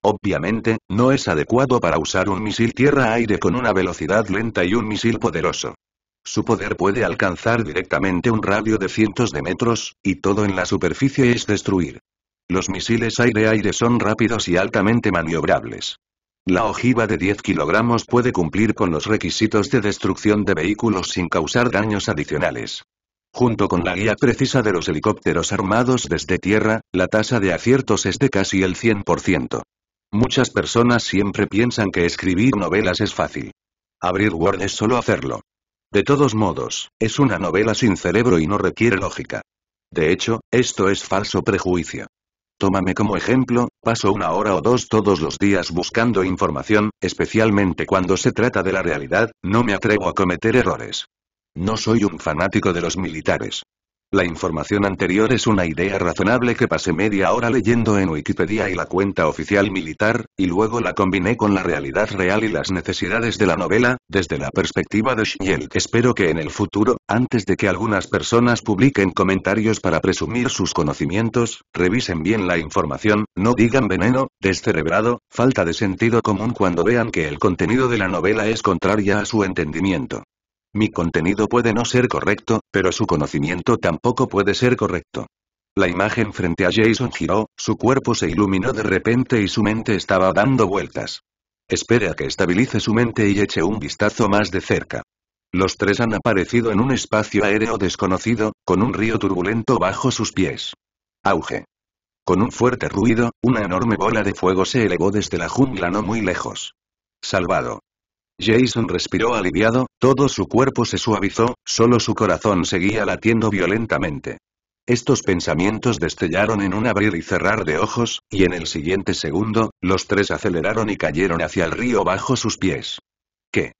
Obviamente, no es adecuado para usar un misil tierra-aire con una velocidad lenta y un misil poderoso. Su poder puede alcanzar directamente un radio de cientos de metros, y todo en la superficie es destruir. Los misiles aire-aire son rápidos y altamente maniobrables. La ojiva de 10 kilogramos puede cumplir con los requisitos de destrucción de vehículos sin causar daños adicionales. Junto con la guía precisa de los helicópteros armados desde tierra, la tasa de aciertos es de casi el 100%. Muchas personas siempre piensan que escribir novelas es fácil. Abrir Word es solo hacerlo. De todos modos, es una novela sin cerebro y no requiere lógica. De hecho, esto es falso prejuicio. Tómame como ejemplo, paso una hora o dos todos los días buscando información, especialmente cuando se trata de la realidad, no me atrevo a cometer errores. No soy un fanático de los militares. La información anterior es una idea razonable que pasé media hora leyendo en Wikipedia y la cuenta oficial militar, y luego la combiné con la realidad real y las necesidades de la novela, desde la perspectiva de Schiel. Espero que en el futuro, antes de que algunas personas publiquen comentarios para presumir sus conocimientos, revisen bien la información, no digan veneno, descerebrado, falta de sentido común cuando vean que el contenido de la novela es contraria a su entendimiento. Mi contenido puede no ser correcto, pero su conocimiento tampoco puede ser correcto. La imagen frente a Jason giró, su cuerpo se iluminó de repente y su mente estaba dando vueltas. Espera a que estabilice su mente y eche un vistazo más de cerca. Los tres han aparecido en un espacio aéreo desconocido, con un río turbulento bajo sus pies. Auge. Con un fuerte ruido, una enorme bola de fuego se elevó desde la jungla no muy lejos. Salvado. Jason respiró aliviado, todo su cuerpo se suavizó, solo su corazón seguía latiendo violentamente. Estos pensamientos destellaron en un abrir y cerrar de ojos, y en el siguiente segundo, los tres aceleraron y cayeron hacia el río bajo sus pies. ¿Qué?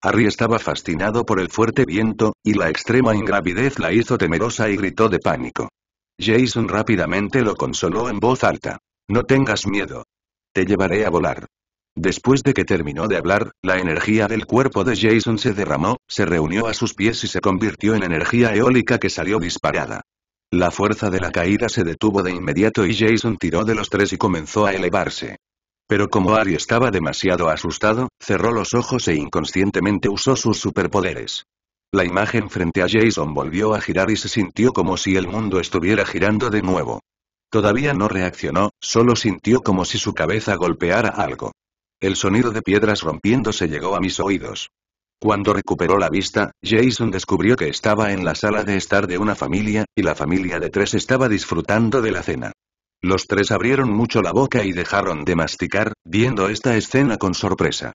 Harry estaba fascinado por el fuerte viento, y la extrema ingravidez la hizo temerosa y gritó de pánico. Jason rápidamente lo consoló en voz alta. No tengas miedo. Te llevaré a volar. Después de que terminó de hablar, la energía del cuerpo de Jason se derramó, se reunió a sus pies y se convirtió en energía eólica que salió disparada. La fuerza de la caída se detuvo de inmediato y Jason tiró de los tres y comenzó a elevarse. Pero como Ari estaba demasiado asustado, cerró los ojos e inconscientemente usó sus superpoderes. La imagen frente a Jason volvió a girar y se sintió como si el mundo estuviera girando de nuevo. Todavía no reaccionó, solo sintió como si su cabeza golpeara algo. El sonido de piedras rompiéndose llegó a mis oídos. Cuando recuperó la vista, Jason descubrió que estaba en la sala de estar de una familia, y la familia de tres estaba disfrutando de la cena. Los tres abrieron mucho la boca y dejaron de masticar, viendo esta escena con sorpresa.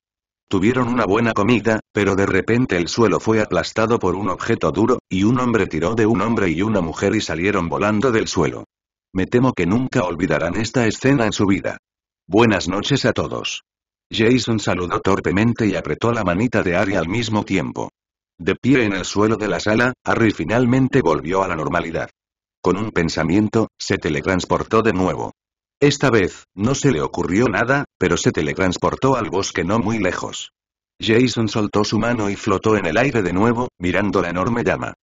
Tuvieron una buena comida, pero de repente el suelo fue aplastado por un objeto duro, y un hombre tiró de un hombre y una mujer y salieron volando del suelo. Me temo que nunca olvidarán esta escena en su vida. Buenas noches a todos. Jason saludó torpemente y apretó la manita de Ari al mismo tiempo. De pie en el suelo de la sala, Harry finalmente volvió a la normalidad. Con un pensamiento, se teletransportó de nuevo. Esta vez, no se le ocurrió nada, pero se teletransportó al bosque no muy lejos. Jason soltó su mano y flotó en el aire de nuevo, mirando la enorme llama.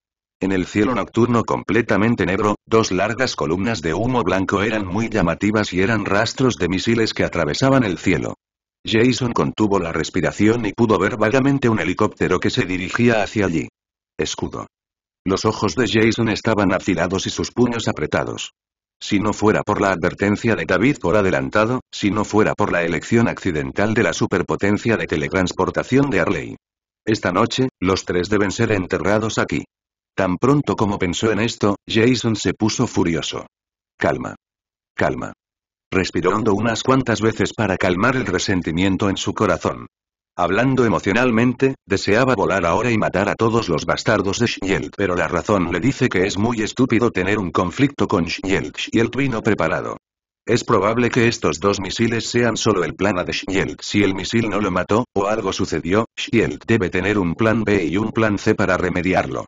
En el cielo nocturno completamente negro, dos largas columnas de humo blanco eran muy llamativas y eran rastros de misiles que atravesaban el cielo. Jason contuvo la respiración y pudo ver vagamente un helicóptero que se dirigía hacia allí. Escudo. Los ojos de Jason estaban afilados y sus puños apretados. Si no fuera por la advertencia de David por adelantado, si no fuera por la elección accidental de la superpotencia de teletransportación de Arley. Esta noche, los tres deben ser enterrados aquí. Tan pronto como pensó en esto, Jason se puso furioso. Calma. Calma respirando unas cuantas veces para calmar el resentimiento en su corazón. Hablando emocionalmente, deseaba volar ahora y matar a todos los bastardos de Shield pero la razón le dice que es muy estúpido tener un conflicto con Shield. Shield vino preparado. Es probable que estos dos misiles sean solo el plan A de Shield. Si el misil no lo mató, o algo sucedió, Shield debe tener un plan B y un plan C para remediarlo.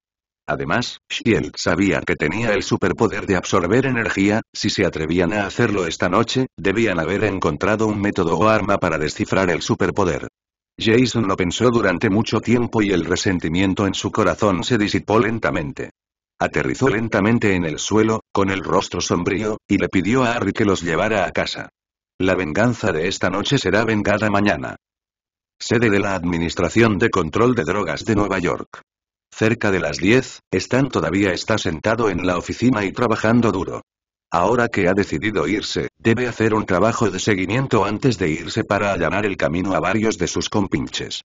Además, Shield sabía que tenía el superpoder de absorber energía, si se atrevían a hacerlo esta noche, debían haber encontrado un método o arma para descifrar el superpoder. Jason lo pensó durante mucho tiempo y el resentimiento en su corazón se disipó lentamente. Aterrizó lentamente en el suelo, con el rostro sombrío, y le pidió a Harry que los llevara a casa. La venganza de esta noche será vengada mañana. Sede de la Administración de Control de Drogas de Nueva York. Cerca de las 10, Stan todavía está sentado en la oficina y trabajando duro. Ahora que ha decidido irse, debe hacer un trabajo de seguimiento antes de irse para allanar el camino a varios de sus compinches.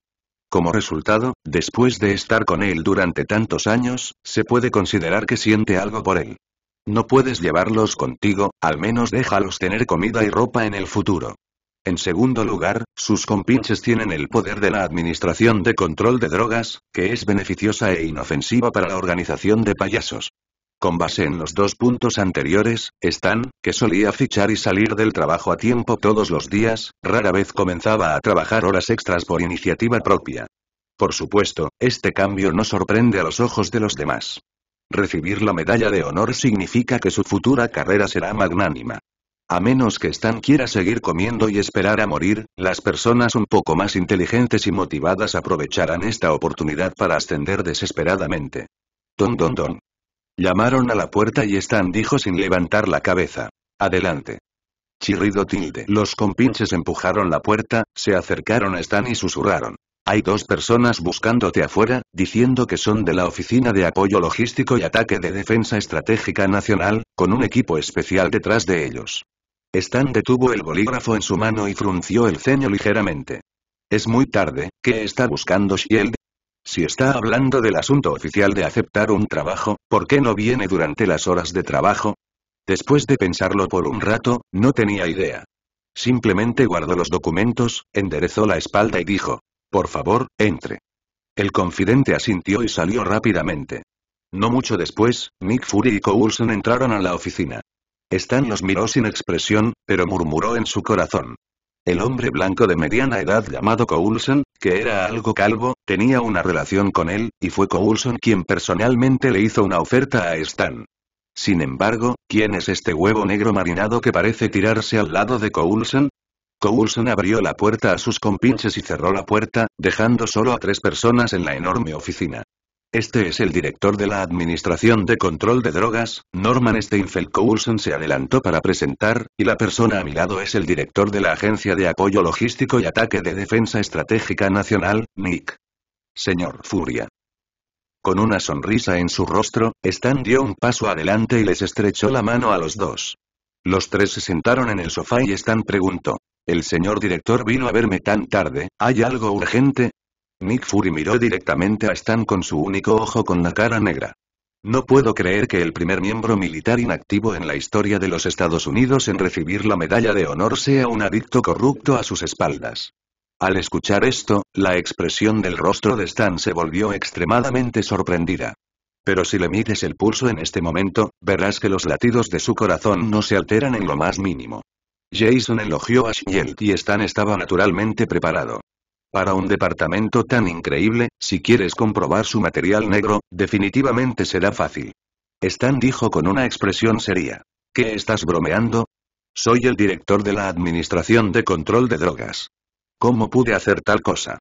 Como resultado, después de estar con él durante tantos años, se puede considerar que siente algo por él. No puedes llevarlos contigo, al menos déjalos tener comida y ropa en el futuro. En segundo lugar, sus compinches tienen el poder de la Administración de Control de Drogas, que es beneficiosa e inofensiva para la organización de payasos. Con base en los dos puntos anteriores, Stan, que solía fichar y salir del trabajo a tiempo todos los días, rara vez comenzaba a trabajar horas extras por iniciativa propia. Por supuesto, este cambio no sorprende a los ojos de los demás. Recibir la medalla de honor significa que su futura carrera será magnánima. A menos que Stan quiera seguir comiendo y esperar a morir, las personas un poco más inteligentes y motivadas aprovecharán esta oportunidad para ascender desesperadamente. Don don don. Llamaron a la puerta y Stan dijo sin levantar la cabeza. Adelante. Chirrido tilde. Los compinches empujaron la puerta, se acercaron a Stan y susurraron. Hay dos personas buscándote afuera, diciendo que son de la Oficina de Apoyo Logístico y Ataque de Defensa Estratégica Nacional, con un equipo especial detrás de ellos. Stan detuvo el bolígrafo en su mano y frunció el ceño ligeramente. Es muy tarde, ¿qué está buscando Shield? Si está hablando del asunto oficial de aceptar un trabajo, ¿por qué no viene durante las horas de trabajo? Después de pensarlo por un rato, no tenía idea. Simplemente guardó los documentos, enderezó la espalda y dijo, por favor, entre. El confidente asintió y salió rápidamente. No mucho después, Nick Fury y Coulson entraron a la oficina. Stan los miró sin expresión, pero murmuró en su corazón. El hombre blanco de mediana edad llamado Coulson, que era algo calvo, tenía una relación con él, y fue Coulson quien personalmente le hizo una oferta a Stan. Sin embargo, ¿quién es este huevo negro marinado que parece tirarse al lado de Coulson? Coulson abrió la puerta a sus compinches y cerró la puerta, dejando solo a tres personas en la enorme oficina. Este es el director de la Administración de Control de Drogas, Norman Steinfeld Coulson se adelantó para presentar, y la persona a mi lado es el director de la Agencia de Apoyo Logístico y Ataque de Defensa Estratégica Nacional, Nick. Señor Furia. Con una sonrisa en su rostro, Stan dio un paso adelante y les estrechó la mano a los dos. Los tres se sentaron en el sofá y Stan preguntó. El señor director vino a verme tan tarde, ¿hay algo urgente? Nick Fury miró directamente a Stan con su único ojo con la cara negra. No puedo creer que el primer miembro militar inactivo en la historia de los Estados Unidos en recibir la medalla de honor sea un adicto corrupto a sus espaldas. Al escuchar esto, la expresión del rostro de Stan se volvió extremadamente sorprendida. Pero si le mides el pulso en este momento, verás que los latidos de su corazón no se alteran en lo más mínimo. Jason elogió a Shield y Stan estaba naturalmente preparado. Para un departamento tan increíble, si quieres comprobar su material negro, definitivamente será fácil. Stan dijo con una expresión seria. ¿Qué estás bromeando? Soy el director de la Administración de Control de Drogas. ¿Cómo pude hacer tal cosa?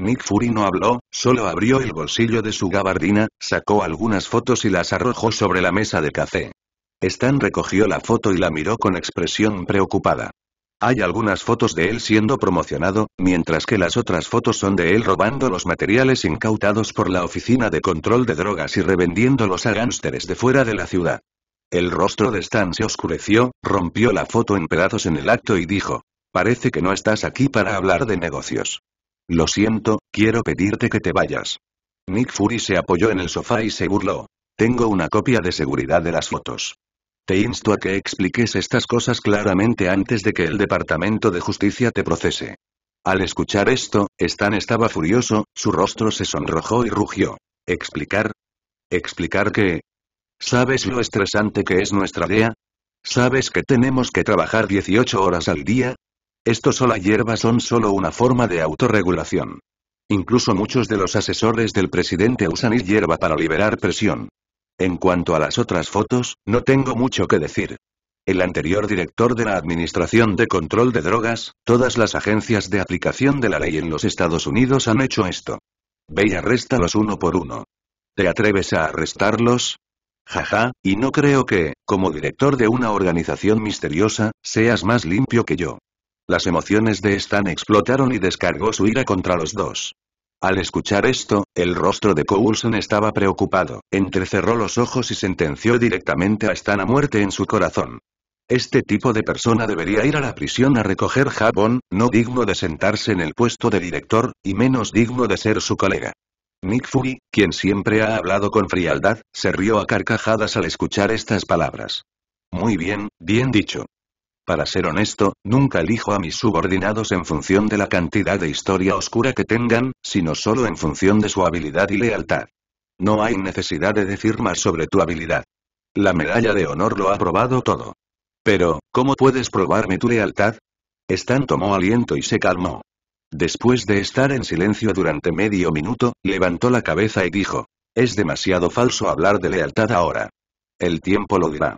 Nick Fury no habló, solo abrió el bolsillo de su gabardina, sacó algunas fotos y las arrojó sobre la mesa de café. Stan recogió la foto y la miró con expresión preocupada. Hay algunas fotos de él siendo promocionado, mientras que las otras fotos son de él robando los materiales incautados por la Oficina de Control de Drogas y revendiéndolos a gánsteres de fuera de la ciudad. El rostro de Stan se oscureció, rompió la foto en pedazos en el acto y dijo, parece que no estás aquí para hablar de negocios. Lo siento, quiero pedirte que te vayas. Nick Fury se apoyó en el sofá y se burló. Tengo una copia de seguridad de las fotos. Te insto a que expliques estas cosas claramente antes de que el Departamento de Justicia te procese. Al escuchar esto, Stan estaba furioso, su rostro se sonrojó y rugió. ¿Explicar? ¿Explicar qué? ¿Sabes lo estresante que es nuestra idea ¿Sabes que tenemos que trabajar 18 horas al día? Estos o la hierba son solo una forma de autorregulación. Incluso muchos de los asesores del presidente usan hierba para liberar presión. En cuanto a las otras fotos, no tengo mucho que decir. El anterior director de la Administración de Control de Drogas, todas las agencias de aplicación de la ley en los Estados Unidos han hecho esto. Ve y arréstalos uno por uno. ¿Te atreves a arrestarlos? Jaja, y no creo que, como director de una organización misteriosa, seas más limpio que yo. Las emociones de Stan explotaron y descargó su ira contra los dos. Al escuchar esto, el rostro de Coulson estaba preocupado, entrecerró los ojos y sentenció directamente a Stan a muerte en su corazón. Este tipo de persona debería ir a la prisión a recoger jabón, no digno de sentarse en el puesto de director, y menos digno de ser su colega. Nick Fury, quien siempre ha hablado con frialdad, se rió a carcajadas al escuchar estas palabras. Muy bien, bien dicho. Para ser honesto, nunca elijo a mis subordinados en función de la cantidad de historia oscura que tengan, sino solo en función de su habilidad y lealtad. No hay necesidad de decir más sobre tu habilidad. La medalla de honor lo ha probado todo. Pero, ¿cómo puedes probarme tu lealtad? Stan tomó aliento y se calmó. Después de estar en silencio durante medio minuto, levantó la cabeza y dijo, es demasiado falso hablar de lealtad ahora. El tiempo lo dirá.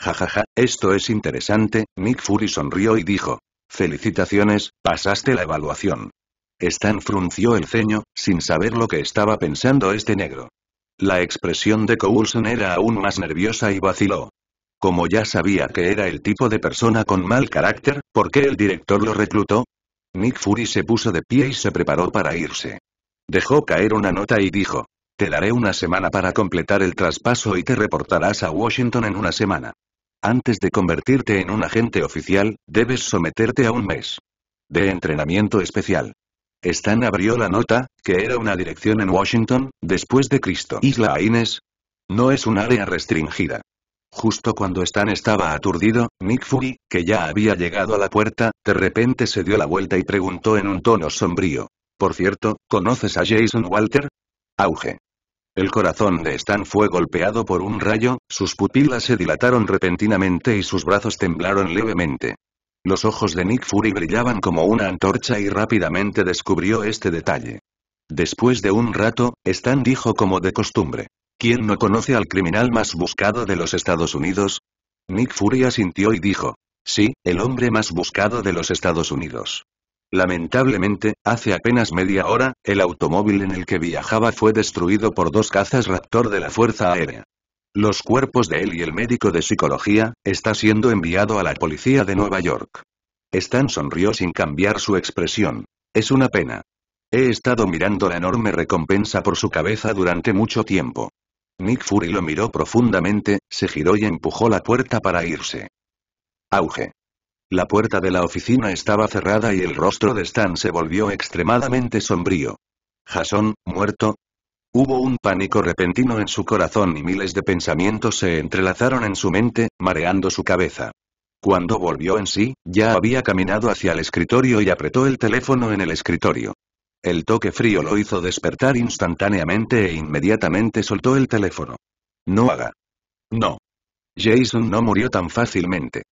Jajaja, esto es interesante, Nick Fury sonrió y dijo. Felicitaciones, pasaste la evaluación. Stan frunció el ceño, sin saber lo que estaba pensando este negro. La expresión de Coulson era aún más nerviosa y vaciló. Como ya sabía que era el tipo de persona con mal carácter, ¿por qué el director lo reclutó? Nick Fury se puso de pie y se preparó para irse. Dejó caer una nota y dijo, te daré una semana para completar el traspaso y te reportarás a Washington en una semana. Antes de convertirte en un agente oficial, debes someterte a un mes de entrenamiento especial. Stan abrió la nota, que era una dirección en Washington, después de Cristo. Isla Aines. No es un área restringida. Justo cuando Stan estaba aturdido, Nick Fury, que ya había llegado a la puerta, de repente se dio la vuelta y preguntó en un tono sombrío. Por cierto, ¿conoces a Jason Walter? Auge. El corazón de Stan fue golpeado por un rayo, sus pupilas se dilataron repentinamente y sus brazos temblaron levemente. Los ojos de Nick Fury brillaban como una antorcha y rápidamente descubrió este detalle. Después de un rato, Stan dijo como de costumbre. ¿Quién no conoce al criminal más buscado de los Estados Unidos? Nick Fury asintió y dijo. Sí, el hombre más buscado de los Estados Unidos. Lamentablemente, hace apenas media hora, el automóvil en el que viajaba fue destruido por dos cazas Raptor de la Fuerza Aérea. Los cuerpos de él y el médico de psicología, está siendo enviado a la policía de Nueva York. Stan sonrió sin cambiar su expresión. Es una pena. He estado mirando la enorme recompensa por su cabeza durante mucho tiempo. Nick Fury lo miró profundamente, se giró y empujó la puerta para irse. Auge. La puerta de la oficina estaba cerrada y el rostro de Stan se volvió extremadamente sombrío. Jason, muerto. Hubo un pánico repentino en su corazón y miles de pensamientos se entrelazaron en su mente, mareando su cabeza. Cuando volvió en sí, ya había caminado hacia el escritorio y apretó el teléfono en el escritorio. El toque frío lo hizo despertar instantáneamente e inmediatamente soltó el teléfono. No haga. No. Jason no murió tan fácilmente.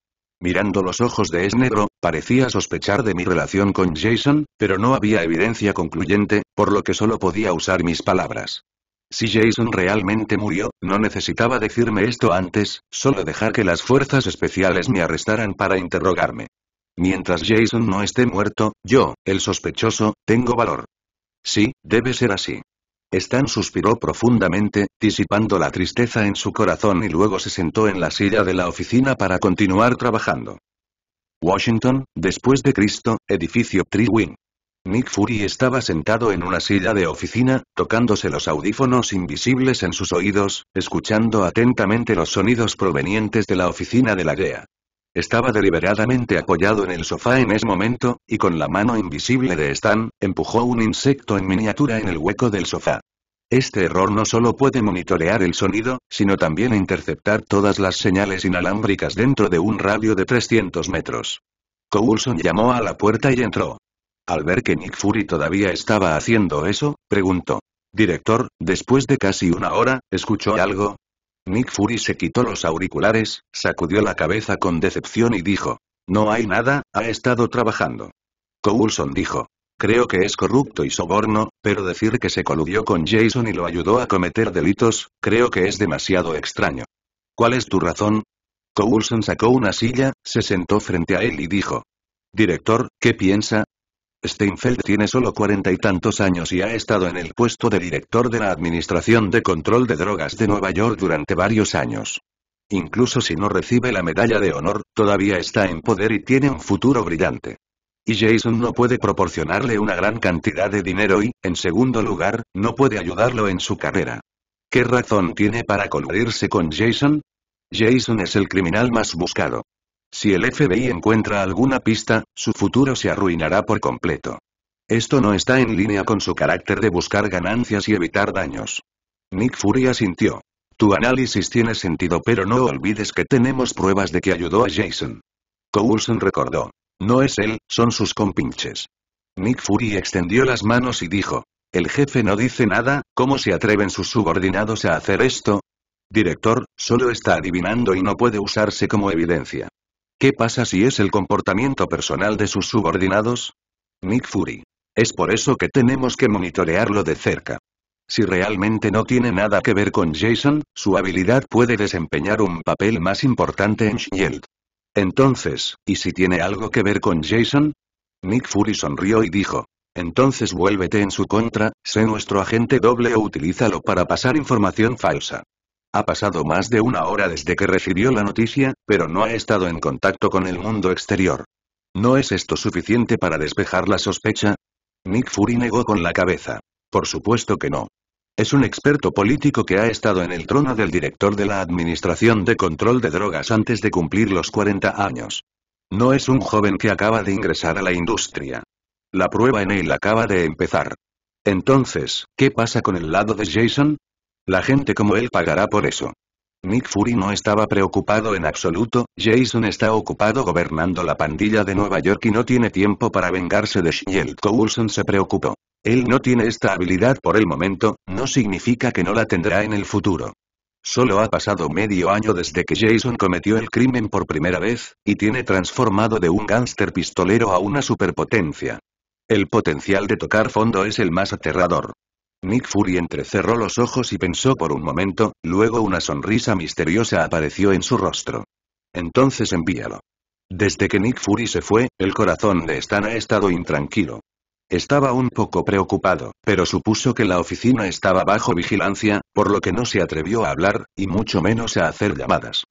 Mirando los ojos de Esnegro, este parecía sospechar de mi relación con Jason, pero no había evidencia concluyente, por lo que solo podía usar mis palabras. Si Jason realmente murió, no necesitaba decirme esto antes, solo dejar que las fuerzas especiales me arrestaran para interrogarme. Mientras Jason no esté muerto, yo, el sospechoso, tengo valor. Sí, debe ser así. Stan suspiró profundamente, disipando la tristeza en su corazón y luego se sentó en la silla de la oficina para continuar trabajando. Washington, después de Cristo, edificio Triwin. Nick Fury estaba sentado en una silla de oficina, tocándose los audífonos invisibles en sus oídos, escuchando atentamente los sonidos provenientes de la oficina de la GEA. Estaba deliberadamente apoyado en el sofá en ese momento, y con la mano invisible de Stan, empujó un insecto en miniatura en el hueco del sofá. Este error no solo puede monitorear el sonido, sino también interceptar todas las señales inalámbricas dentro de un radio de 300 metros. Coulson llamó a la puerta y entró. Al ver que Nick Fury todavía estaba haciendo eso, preguntó. Director, después de casi una hora, ¿escuchó algo? Nick Fury se quitó los auriculares, sacudió la cabeza con decepción y dijo. No hay nada, ha estado trabajando. Coulson dijo. Creo que es corrupto y soborno, pero decir que se coludió con Jason y lo ayudó a cometer delitos, creo que es demasiado extraño. ¿Cuál es tu razón? Coulson sacó una silla, se sentó frente a él y dijo. Director, ¿qué piensa? Steinfeld tiene solo cuarenta y tantos años y ha estado en el puesto de director de la Administración de Control de Drogas de Nueva York durante varios años. Incluso si no recibe la medalla de honor, todavía está en poder y tiene un futuro brillante. Y Jason no puede proporcionarle una gran cantidad de dinero y, en segundo lugar, no puede ayudarlo en su carrera. ¿Qué razón tiene para coludirse con Jason? Jason es el criminal más buscado. Si el FBI encuentra alguna pista, su futuro se arruinará por completo. Esto no está en línea con su carácter de buscar ganancias y evitar daños. Nick Fury asintió. Tu análisis tiene sentido pero no olvides que tenemos pruebas de que ayudó a Jason. Coulson recordó. No es él, son sus compinches. Nick Fury extendió las manos y dijo. El jefe no dice nada, ¿cómo se atreven sus subordinados a hacer esto? Director, solo está adivinando y no puede usarse como evidencia. ¿Qué pasa si es el comportamiento personal de sus subordinados? Nick Fury. Es por eso que tenemos que monitorearlo de cerca. Si realmente no tiene nada que ver con Jason, su habilidad puede desempeñar un papel más importante en Shield. Entonces, ¿y si tiene algo que ver con Jason? Nick Fury sonrió y dijo. Entonces vuélvete en su contra, sé nuestro agente doble o utilízalo para pasar información falsa. Ha pasado más de una hora desde que recibió la noticia, pero no ha estado en contacto con el mundo exterior. ¿No es esto suficiente para despejar la sospecha? Nick Fury negó con la cabeza. Por supuesto que no. Es un experto político que ha estado en el trono del director de la Administración de Control de Drogas antes de cumplir los 40 años. No es un joven que acaba de ingresar a la industria. La prueba en él acaba de empezar. Entonces, ¿qué pasa con el lado de Jason? La gente como él pagará por eso. Nick Fury no estaba preocupado en absoluto, Jason está ocupado gobernando la pandilla de Nueva York y no tiene tiempo para vengarse de Shield Coulson se preocupó. Él no tiene esta habilidad por el momento, no significa que no la tendrá en el futuro. Solo ha pasado medio año desde que Jason cometió el crimen por primera vez, y tiene transformado de un gánster pistolero a una superpotencia. El potencial de tocar fondo es el más aterrador. Nick Fury entrecerró los ojos y pensó por un momento, luego una sonrisa misteriosa apareció en su rostro. Entonces envíalo. Desde que Nick Fury se fue, el corazón de Stan ha estado intranquilo. Estaba un poco preocupado, pero supuso que la oficina estaba bajo vigilancia, por lo que no se atrevió a hablar, y mucho menos a hacer llamadas.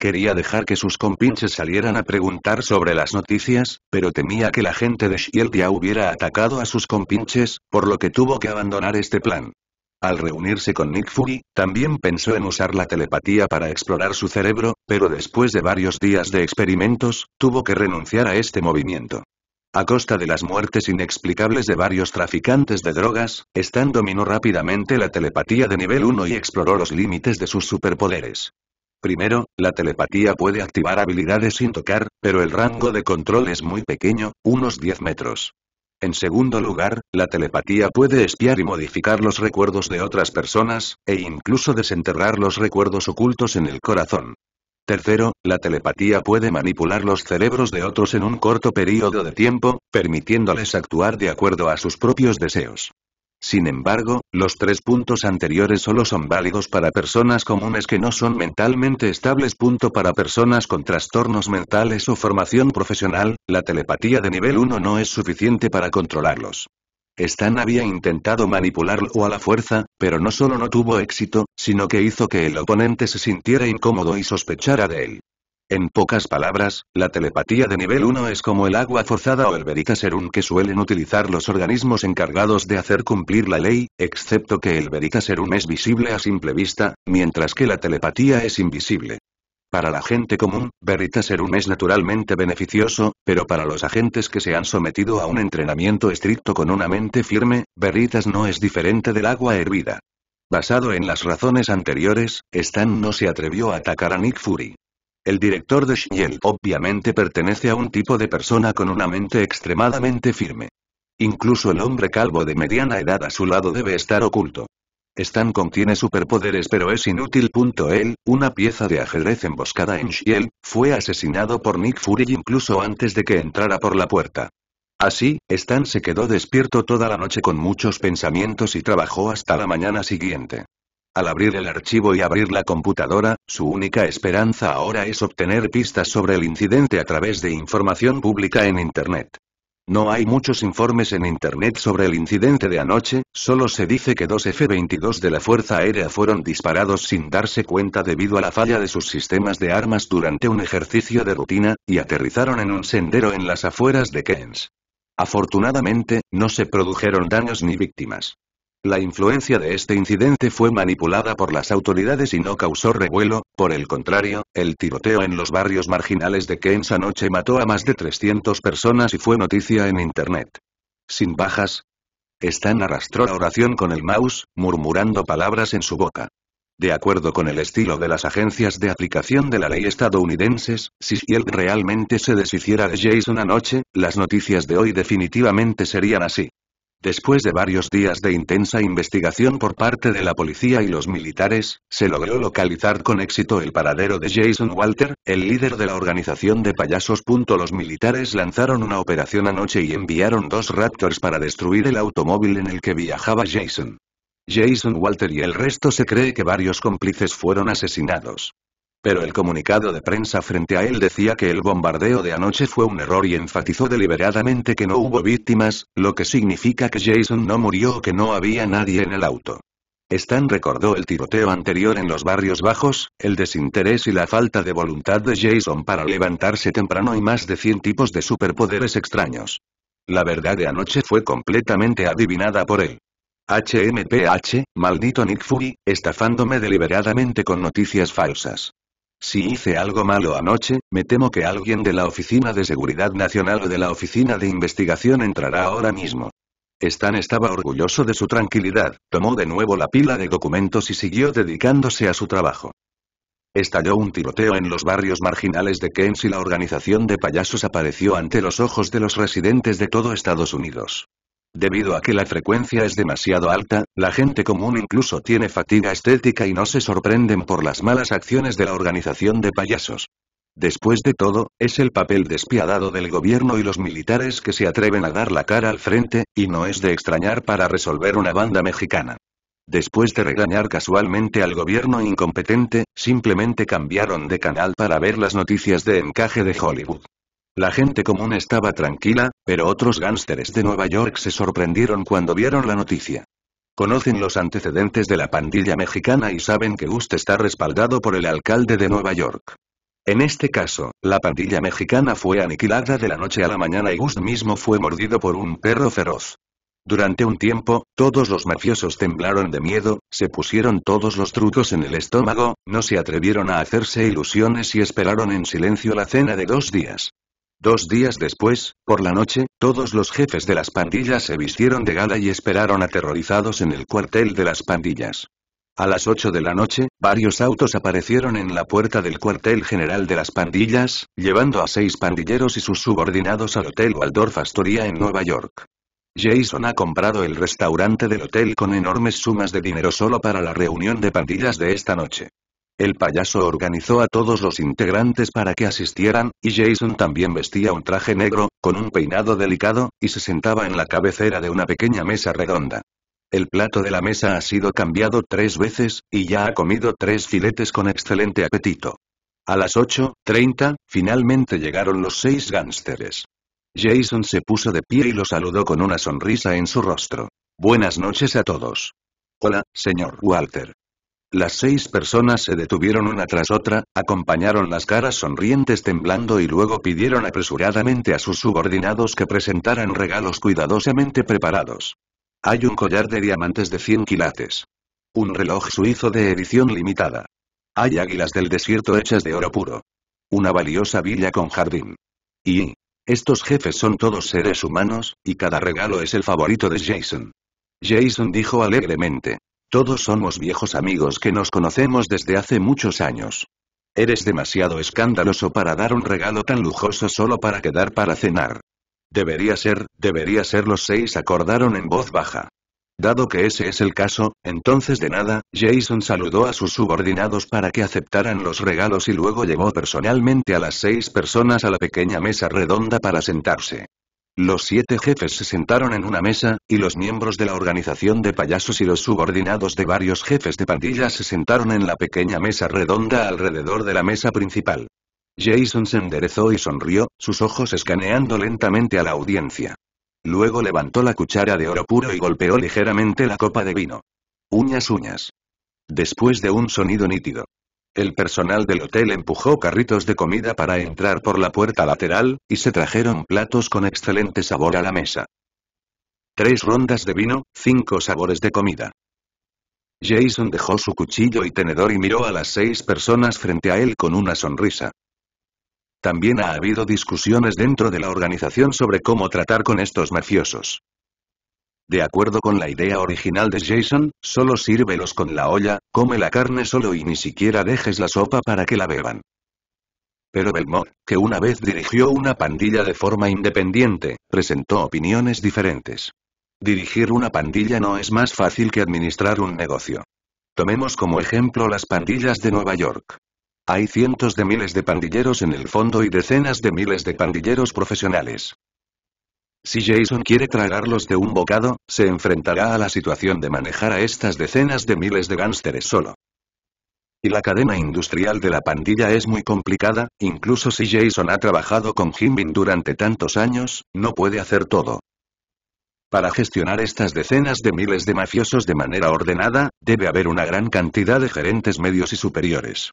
Quería dejar que sus compinches salieran a preguntar sobre las noticias, pero temía que la gente de Shield hubiera atacado a sus compinches, por lo que tuvo que abandonar este plan. Al reunirse con Nick Fury, también pensó en usar la telepatía para explorar su cerebro, pero después de varios días de experimentos, tuvo que renunciar a este movimiento. A costa de las muertes inexplicables de varios traficantes de drogas, Stan dominó rápidamente la telepatía de nivel 1 y exploró los límites de sus superpoderes. Primero, la telepatía puede activar habilidades sin tocar, pero el rango de control es muy pequeño, unos 10 metros. En segundo lugar, la telepatía puede espiar y modificar los recuerdos de otras personas, e incluso desenterrar los recuerdos ocultos en el corazón. Tercero, la telepatía puede manipular los cerebros de otros en un corto periodo de tiempo, permitiéndoles actuar de acuerdo a sus propios deseos. Sin embargo, los tres puntos anteriores solo son válidos para personas comunes que no son mentalmente estables. para personas con trastornos mentales o formación profesional, la telepatía de nivel 1 no es suficiente para controlarlos. Stan había intentado manipularlo a la fuerza, pero no solo no tuvo éxito, sino que hizo que el oponente se sintiera incómodo y sospechara de él. En pocas palabras, la telepatía de nivel 1 es como el agua forzada o el serum que suelen utilizar los organismos encargados de hacer cumplir la ley, excepto que el veritaserum es visible a simple vista, mientras que la telepatía es invisible. Para la gente común, Veritaserum es naturalmente beneficioso, pero para los agentes que se han sometido a un entrenamiento estricto con una mente firme, Veritas no es diferente del agua hervida. Basado en las razones anteriores, Stan no se atrevió a atacar a Nick Fury. El director de Shiel obviamente pertenece a un tipo de persona con una mente extremadamente firme. Incluso el hombre calvo de mediana edad a su lado debe estar oculto. Stan contiene superpoderes pero es inútil. Él, una pieza de ajedrez emboscada en Shiel, fue asesinado por Nick Fury incluso antes de que entrara por la puerta. Así, Stan se quedó despierto toda la noche con muchos pensamientos y trabajó hasta la mañana siguiente. Al abrir el archivo y abrir la computadora, su única esperanza ahora es obtener pistas sobre el incidente a través de información pública en Internet. No hay muchos informes en Internet sobre el incidente de anoche, solo se dice que dos F-22 de la Fuerza Aérea fueron disparados sin darse cuenta debido a la falla de sus sistemas de armas durante un ejercicio de rutina, y aterrizaron en un sendero en las afueras de Keynes. Afortunadamente, no se produjeron daños ni víctimas. La influencia de este incidente fue manipulada por las autoridades y no causó revuelo, por el contrario, el tiroteo en los barrios marginales de que anoche mató a más de 300 personas y fue noticia en Internet. Sin bajas. Stan arrastró la oración con el mouse, murmurando palabras en su boca. De acuerdo con el estilo de las agencias de aplicación de la ley estadounidenses, si él realmente se deshiciera de Jason anoche, las noticias de hoy definitivamente serían así. Después de varios días de intensa investigación por parte de la policía y los militares, se logró localizar con éxito el paradero de Jason Walter, el líder de la organización de payasos. Los militares lanzaron una operación anoche y enviaron dos Raptors para destruir el automóvil en el que viajaba Jason. Jason Walter y el resto se cree que varios cómplices fueron asesinados. Pero el comunicado de prensa frente a él decía que el bombardeo de anoche fue un error y enfatizó deliberadamente que no hubo víctimas, lo que significa que Jason no murió o que no había nadie en el auto. Stan recordó el tiroteo anterior en los barrios bajos, el desinterés y la falta de voluntad de Jason para levantarse temprano y más de 100 tipos de superpoderes extraños. La verdad de anoche fue completamente adivinada por él. HMPH, maldito Nick Fury, estafándome deliberadamente con noticias falsas. Si hice algo malo anoche, me temo que alguien de la Oficina de Seguridad Nacional o de la Oficina de Investigación entrará ahora mismo. Stan estaba orgulloso de su tranquilidad, tomó de nuevo la pila de documentos y siguió dedicándose a su trabajo. Estalló un tiroteo en los barrios marginales de Keynes y la organización de payasos apareció ante los ojos de los residentes de todo Estados Unidos. Debido a que la frecuencia es demasiado alta, la gente común incluso tiene fatiga estética y no se sorprenden por las malas acciones de la organización de payasos. Después de todo, es el papel despiadado del gobierno y los militares que se atreven a dar la cara al frente, y no es de extrañar para resolver una banda mexicana. Después de regañar casualmente al gobierno incompetente, simplemente cambiaron de canal para ver las noticias de encaje de Hollywood. La gente común estaba tranquila, pero otros gánsteres de Nueva York se sorprendieron cuando vieron la noticia. Conocen los antecedentes de la pandilla mexicana y saben que Gust está respaldado por el alcalde de Nueva York. En este caso, la pandilla mexicana fue aniquilada de la noche a la mañana y Gust mismo fue mordido por un perro feroz. Durante un tiempo, todos los mafiosos temblaron de miedo, se pusieron todos los trucos en el estómago, no se atrevieron a hacerse ilusiones y esperaron en silencio la cena de dos días. Dos días después, por la noche, todos los jefes de las pandillas se vistieron de gala y esperaron aterrorizados en el cuartel de las pandillas. A las 8 de la noche, varios autos aparecieron en la puerta del cuartel general de las pandillas, llevando a seis pandilleros y sus subordinados al Hotel Waldorf Astoria en Nueva York. Jason ha comprado el restaurante del hotel con enormes sumas de dinero solo para la reunión de pandillas de esta noche. El payaso organizó a todos los integrantes para que asistieran, y Jason también vestía un traje negro, con un peinado delicado, y se sentaba en la cabecera de una pequeña mesa redonda. El plato de la mesa ha sido cambiado tres veces, y ya ha comido tres filetes con excelente apetito. A las 8.30, finalmente llegaron los seis gánsteres. Jason se puso de pie y lo saludó con una sonrisa en su rostro. Buenas noches a todos. Hola, señor Walter. Las seis personas se detuvieron una tras otra, acompañaron las caras sonrientes temblando y luego pidieron apresuradamente a sus subordinados que presentaran regalos cuidadosamente preparados. Hay un collar de diamantes de 100 quilates. Un reloj suizo de edición limitada. Hay águilas del desierto hechas de oro puro. Una valiosa villa con jardín. Y... Estos jefes son todos seres humanos, y cada regalo es el favorito de Jason. Jason dijo alegremente. Todos somos viejos amigos que nos conocemos desde hace muchos años. Eres demasiado escandaloso para dar un regalo tan lujoso solo para quedar para cenar. Debería ser, debería ser los seis acordaron en voz baja. Dado que ese es el caso, entonces de nada, Jason saludó a sus subordinados para que aceptaran los regalos y luego llevó personalmente a las seis personas a la pequeña mesa redonda para sentarse. Los siete jefes se sentaron en una mesa, y los miembros de la organización de payasos y los subordinados de varios jefes de pandilla se sentaron en la pequeña mesa redonda alrededor de la mesa principal. Jason se enderezó y sonrió, sus ojos escaneando lentamente a la audiencia. Luego levantó la cuchara de oro puro y golpeó ligeramente la copa de vino. Uñas uñas. Después de un sonido nítido, el personal del hotel empujó carritos de comida para entrar por la puerta lateral, y se trajeron platos con excelente sabor a la mesa. Tres rondas de vino, cinco sabores de comida. Jason dejó su cuchillo y tenedor y miró a las seis personas frente a él con una sonrisa. También ha habido discusiones dentro de la organización sobre cómo tratar con estos mafiosos. De acuerdo con la idea original de Jason, solo sírvelos con la olla, come la carne solo y ni siquiera dejes la sopa para que la beban. Pero Belmont, que una vez dirigió una pandilla de forma independiente, presentó opiniones diferentes. Dirigir una pandilla no es más fácil que administrar un negocio. Tomemos como ejemplo las pandillas de Nueva York. Hay cientos de miles de pandilleros en el fondo y decenas de miles de pandilleros profesionales. Si Jason quiere tragarlos de un bocado, se enfrentará a la situación de manejar a estas decenas de miles de gánsteres solo. Y la cadena industrial de la pandilla es muy complicada, incluso si Jason ha trabajado con Jimbin durante tantos años, no puede hacer todo. Para gestionar estas decenas de miles de mafiosos de manera ordenada, debe haber una gran cantidad de gerentes medios y superiores.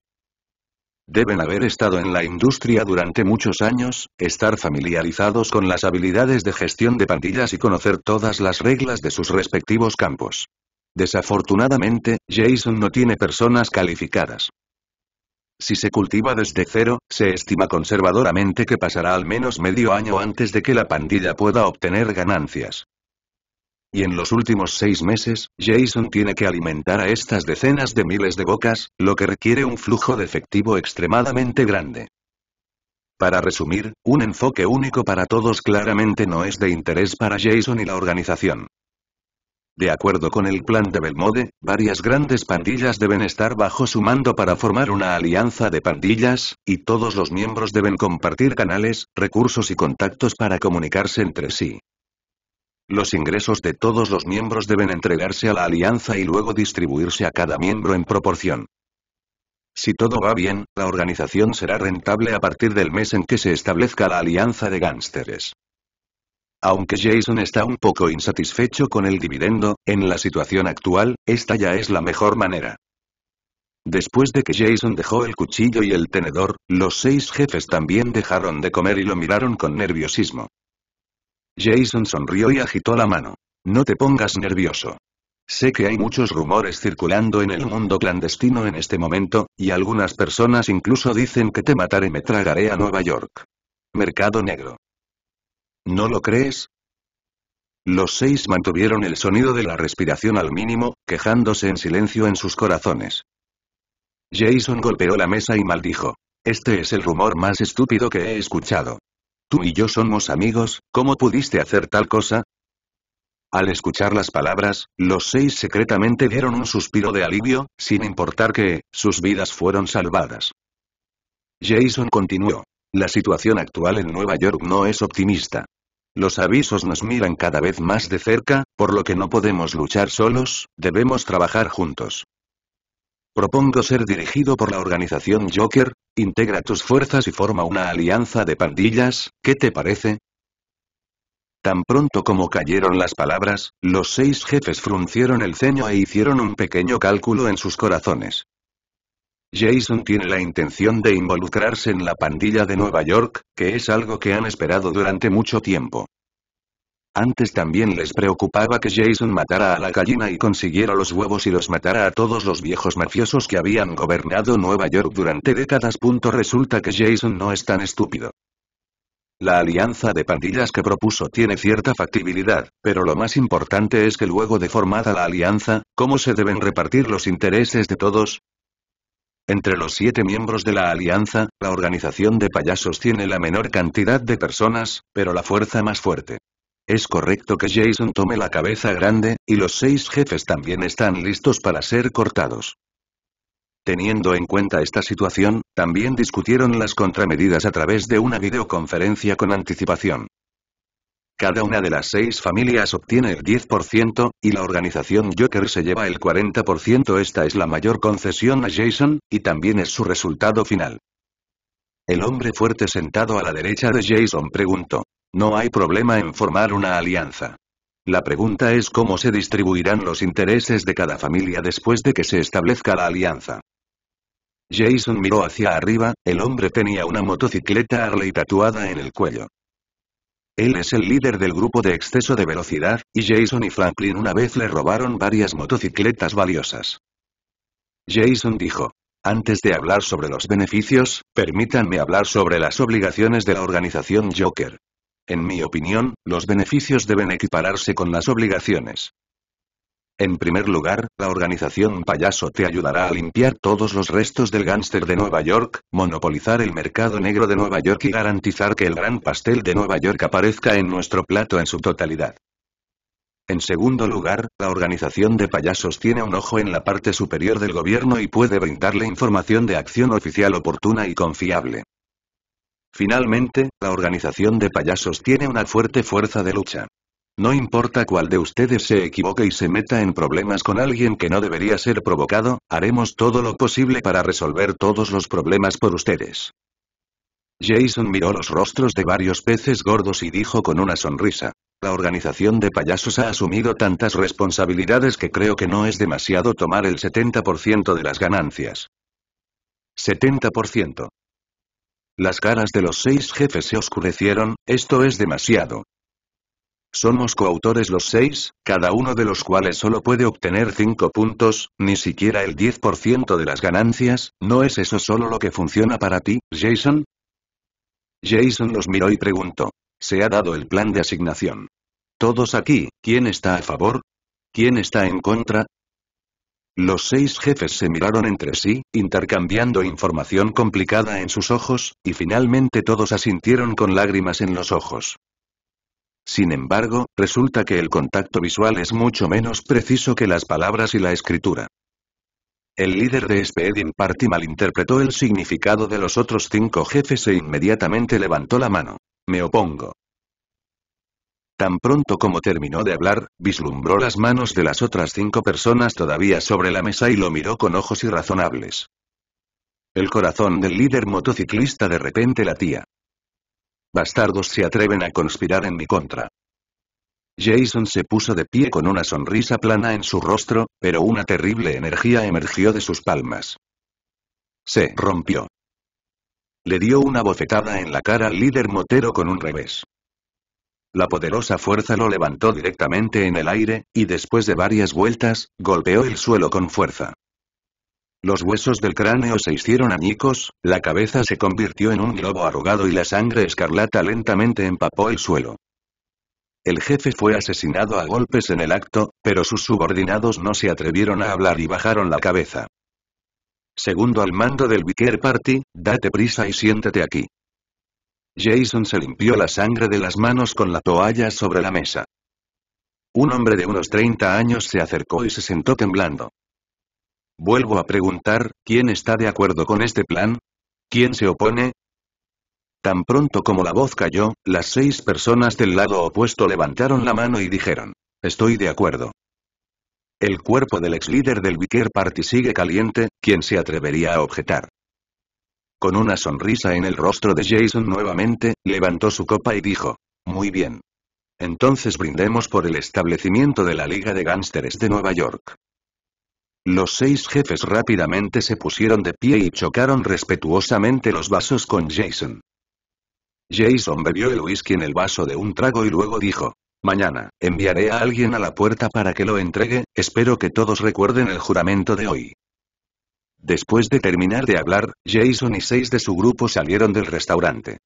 Deben haber estado en la industria durante muchos años, estar familiarizados con las habilidades de gestión de pandillas y conocer todas las reglas de sus respectivos campos. Desafortunadamente, Jason no tiene personas calificadas. Si se cultiva desde cero, se estima conservadoramente que pasará al menos medio año antes de que la pandilla pueda obtener ganancias y en los últimos seis meses, Jason tiene que alimentar a estas decenas de miles de bocas, lo que requiere un flujo de efectivo extremadamente grande. Para resumir, un enfoque único para todos claramente no es de interés para Jason y la organización. De acuerdo con el plan de Belmode, varias grandes pandillas deben estar bajo su mando para formar una alianza de pandillas, y todos los miembros deben compartir canales, recursos y contactos para comunicarse entre sí. Los ingresos de todos los miembros deben entregarse a la alianza y luego distribuirse a cada miembro en proporción. Si todo va bien, la organización será rentable a partir del mes en que se establezca la alianza de gánsteres. Aunque Jason está un poco insatisfecho con el dividendo, en la situación actual, esta ya es la mejor manera. Después de que Jason dejó el cuchillo y el tenedor, los seis jefes también dejaron de comer y lo miraron con nerviosismo. Jason sonrió y agitó la mano. No te pongas nervioso. Sé que hay muchos rumores circulando en el mundo clandestino en este momento, y algunas personas incluso dicen que te mataré me tragaré a Nueva York. Mercado negro. ¿No lo crees? Los seis mantuvieron el sonido de la respiración al mínimo, quejándose en silencio en sus corazones. Jason golpeó la mesa y maldijo. Este es el rumor más estúpido que he escuchado. Tú y yo somos amigos, ¿cómo pudiste hacer tal cosa? Al escuchar las palabras, los seis secretamente dieron un suspiro de alivio, sin importar que, sus vidas fueron salvadas. Jason continuó. La situación actual en Nueva York no es optimista. Los avisos nos miran cada vez más de cerca, por lo que no podemos luchar solos, debemos trabajar juntos. Propongo ser dirigido por la organización Joker, integra tus fuerzas y forma una alianza de pandillas, ¿qué te parece? Tan pronto como cayeron las palabras, los seis jefes fruncieron el ceño e hicieron un pequeño cálculo en sus corazones. Jason tiene la intención de involucrarse en la pandilla de Nueva York, que es algo que han esperado durante mucho tiempo. Antes también les preocupaba que Jason matara a la gallina y consiguiera los huevos y los matara a todos los viejos mafiosos que habían gobernado Nueva York durante décadas. Resulta que Jason no es tan estúpido. La alianza de pandillas que propuso tiene cierta factibilidad, pero lo más importante es que luego de formada la alianza, ¿cómo se deben repartir los intereses de todos? Entre los siete miembros de la alianza, la organización de payasos tiene la menor cantidad de personas, pero la fuerza más fuerte. Es correcto que Jason tome la cabeza grande, y los seis jefes también están listos para ser cortados. Teniendo en cuenta esta situación, también discutieron las contramedidas a través de una videoconferencia con anticipación. Cada una de las seis familias obtiene el 10%, y la organización Joker se lleva el 40%. Esta es la mayor concesión a Jason, y también es su resultado final. El hombre fuerte sentado a la derecha de Jason preguntó. No hay problema en formar una alianza. La pregunta es cómo se distribuirán los intereses de cada familia después de que se establezca la alianza. Jason miró hacia arriba, el hombre tenía una motocicleta Harley tatuada en el cuello. Él es el líder del grupo de exceso de velocidad, y Jason y Franklin una vez le robaron varias motocicletas valiosas. Jason dijo, antes de hablar sobre los beneficios, permítanme hablar sobre las obligaciones de la organización Joker. En mi opinión, los beneficios deben equipararse con las obligaciones. En primer lugar, la organización Payaso te ayudará a limpiar todos los restos del gánster de Nueva York, monopolizar el mercado negro de Nueva York y garantizar que el gran pastel de Nueva York aparezca en nuestro plato en su totalidad. En segundo lugar, la organización de payasos tiene un ojo en la parte superior del gobierno y puede brindarle información de acción oficial oportuna y confiable. Finalmente, la organización de payasos tiene una fuerte fuerza de lucha. No importa cuál de ustedes se equivoque y se meta en problemas con alguien que no debería ser provocado, haremos todo lo posible para resolver todos los problemas por ustedes. Jason miró los rostros de varios peces gordos y dijo con una sonrisa. La organización de payasos ha asumido tantas responsabilidades que creo que no es demasiado tomar el 70% de las ganancias. 70%. Las caras de los seis jefes se oscurecieron, esto es demasiado. Somos coautores los seis, cada uno de los cuales solo puede obtener cinco puntos, ni siquiera el 10% de las ganancias, ¿no es eso solo lo que funciona para ti, Jason? Jason los miró y preguntó. Se ha dado el plan de asignación. Todos aquí, ¿quién está a favor? ¿Quién está en contra? Los seis jefes se miraron entre sí, intercambiando información complicada en sus ojos, y finalmente todos asintieron con lágrimas en los ojos. Sin embargo, resulta que el contacto visual es mucho menos preciso que las palabras y la escritura. El líder de Spedin este Party malinterpretó el significado de los otros cinco jefes e inmediatamente levantó la mano. Me opongo. Tan pronto como terminó de hablar, vislumbró las manos de las otras cinco personas todavía sobre la mesa y lo miró con ojos irrazonables. El corazón del líder motociclista de repente latía. Bastardos se atreven a conspirar en mi contra. Jason se puso de pie con una sonrisa plana en su rostro, pero una terrible energía emergió de sus palmas. Se rompió. Le dio una bofetada en la cara al líder motero con un revés. La poderosa fuerza lo levantó directamente en el aire, y después de varias vueltas, golpeó el suelo con fuerza. Los huesos del cráneo se hicieron añicos, la cabeza se convirtió en un globo arrugado y la sangre escarlata lentamente empapó el suelo. El jefe fue asesinado a golpes en el acto, pero sus subordinados no se atrevieron a hablar y bajaron la cabeza. Segundo al mando del Vicker Party, date prisa y siéntate aquí. Jason se limpió la sangre de las manos con la toalla sobre la mesa. Un hombre de unos 30 años se acercó y se sentó temblando. Vuelvo a preguntar, ¿quién está de acuerdo con este plan? ¿Quién se opone? Tan pronto como la voz cayó, las seis personas del lado opuesto levantaron la mano y dijeron, estoy de acuerdo. El cuerpo del ex líder del Vicker Party sigue caliente, ¿quién se atrevería a objetar? Con una sonrisa en el rostro de Jason nuevamente, levantó su copa y dijo. Muy bien. Entonces brindemos por el establecimiento de la Liga de Gánsteres de Nueva York. Los seis jefes rápidamente se pusieron de pie y chocaron respetuosamente los vasos con Jason. Jason bebió el whisky en el vaso de un trago y luego dijo, Mañana, enviaré a alguien a la puerta para que lo entregue, espero que todos recuerden el juramento de hoy. Después de terminar de hablar, Jason y seis de su grupo salieron del restaurante.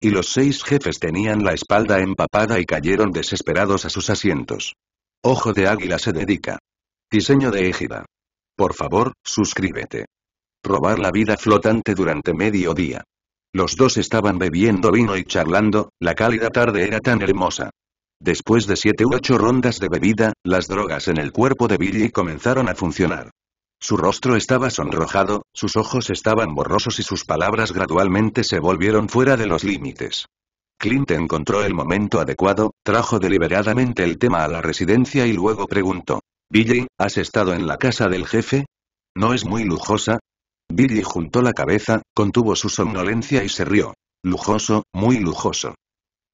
Y los seis jefes tenían la espalda empapada y cayeron desesperados a sus asientos. Ojo de Águila se dedica. Diseño de Égida. Por favor, suscríbete. Robar la vida flotante durante medio día. Los dos estaban bebiendo vino y charlando, la cálida tarde era tan hermosa. Después de siete u ocho rondas de bebida, las drogas en el cuerpo de Billy comenzaron a funcionar. Su rostro estaba sonrojado, sus ojos estaban borrosos y sus palabras gradualmente se volvieron fuera de los límites. Clint encontró el momento adecuado, trajo deliberadamente el tema a la residencia y luego preguntó. Billy, ¿has estado en la casa del jefe? ¿No es muy lujosa? Billy juntó la cabeza, contuvo su somnolencia y se rió. Lujoso, muy lujoso.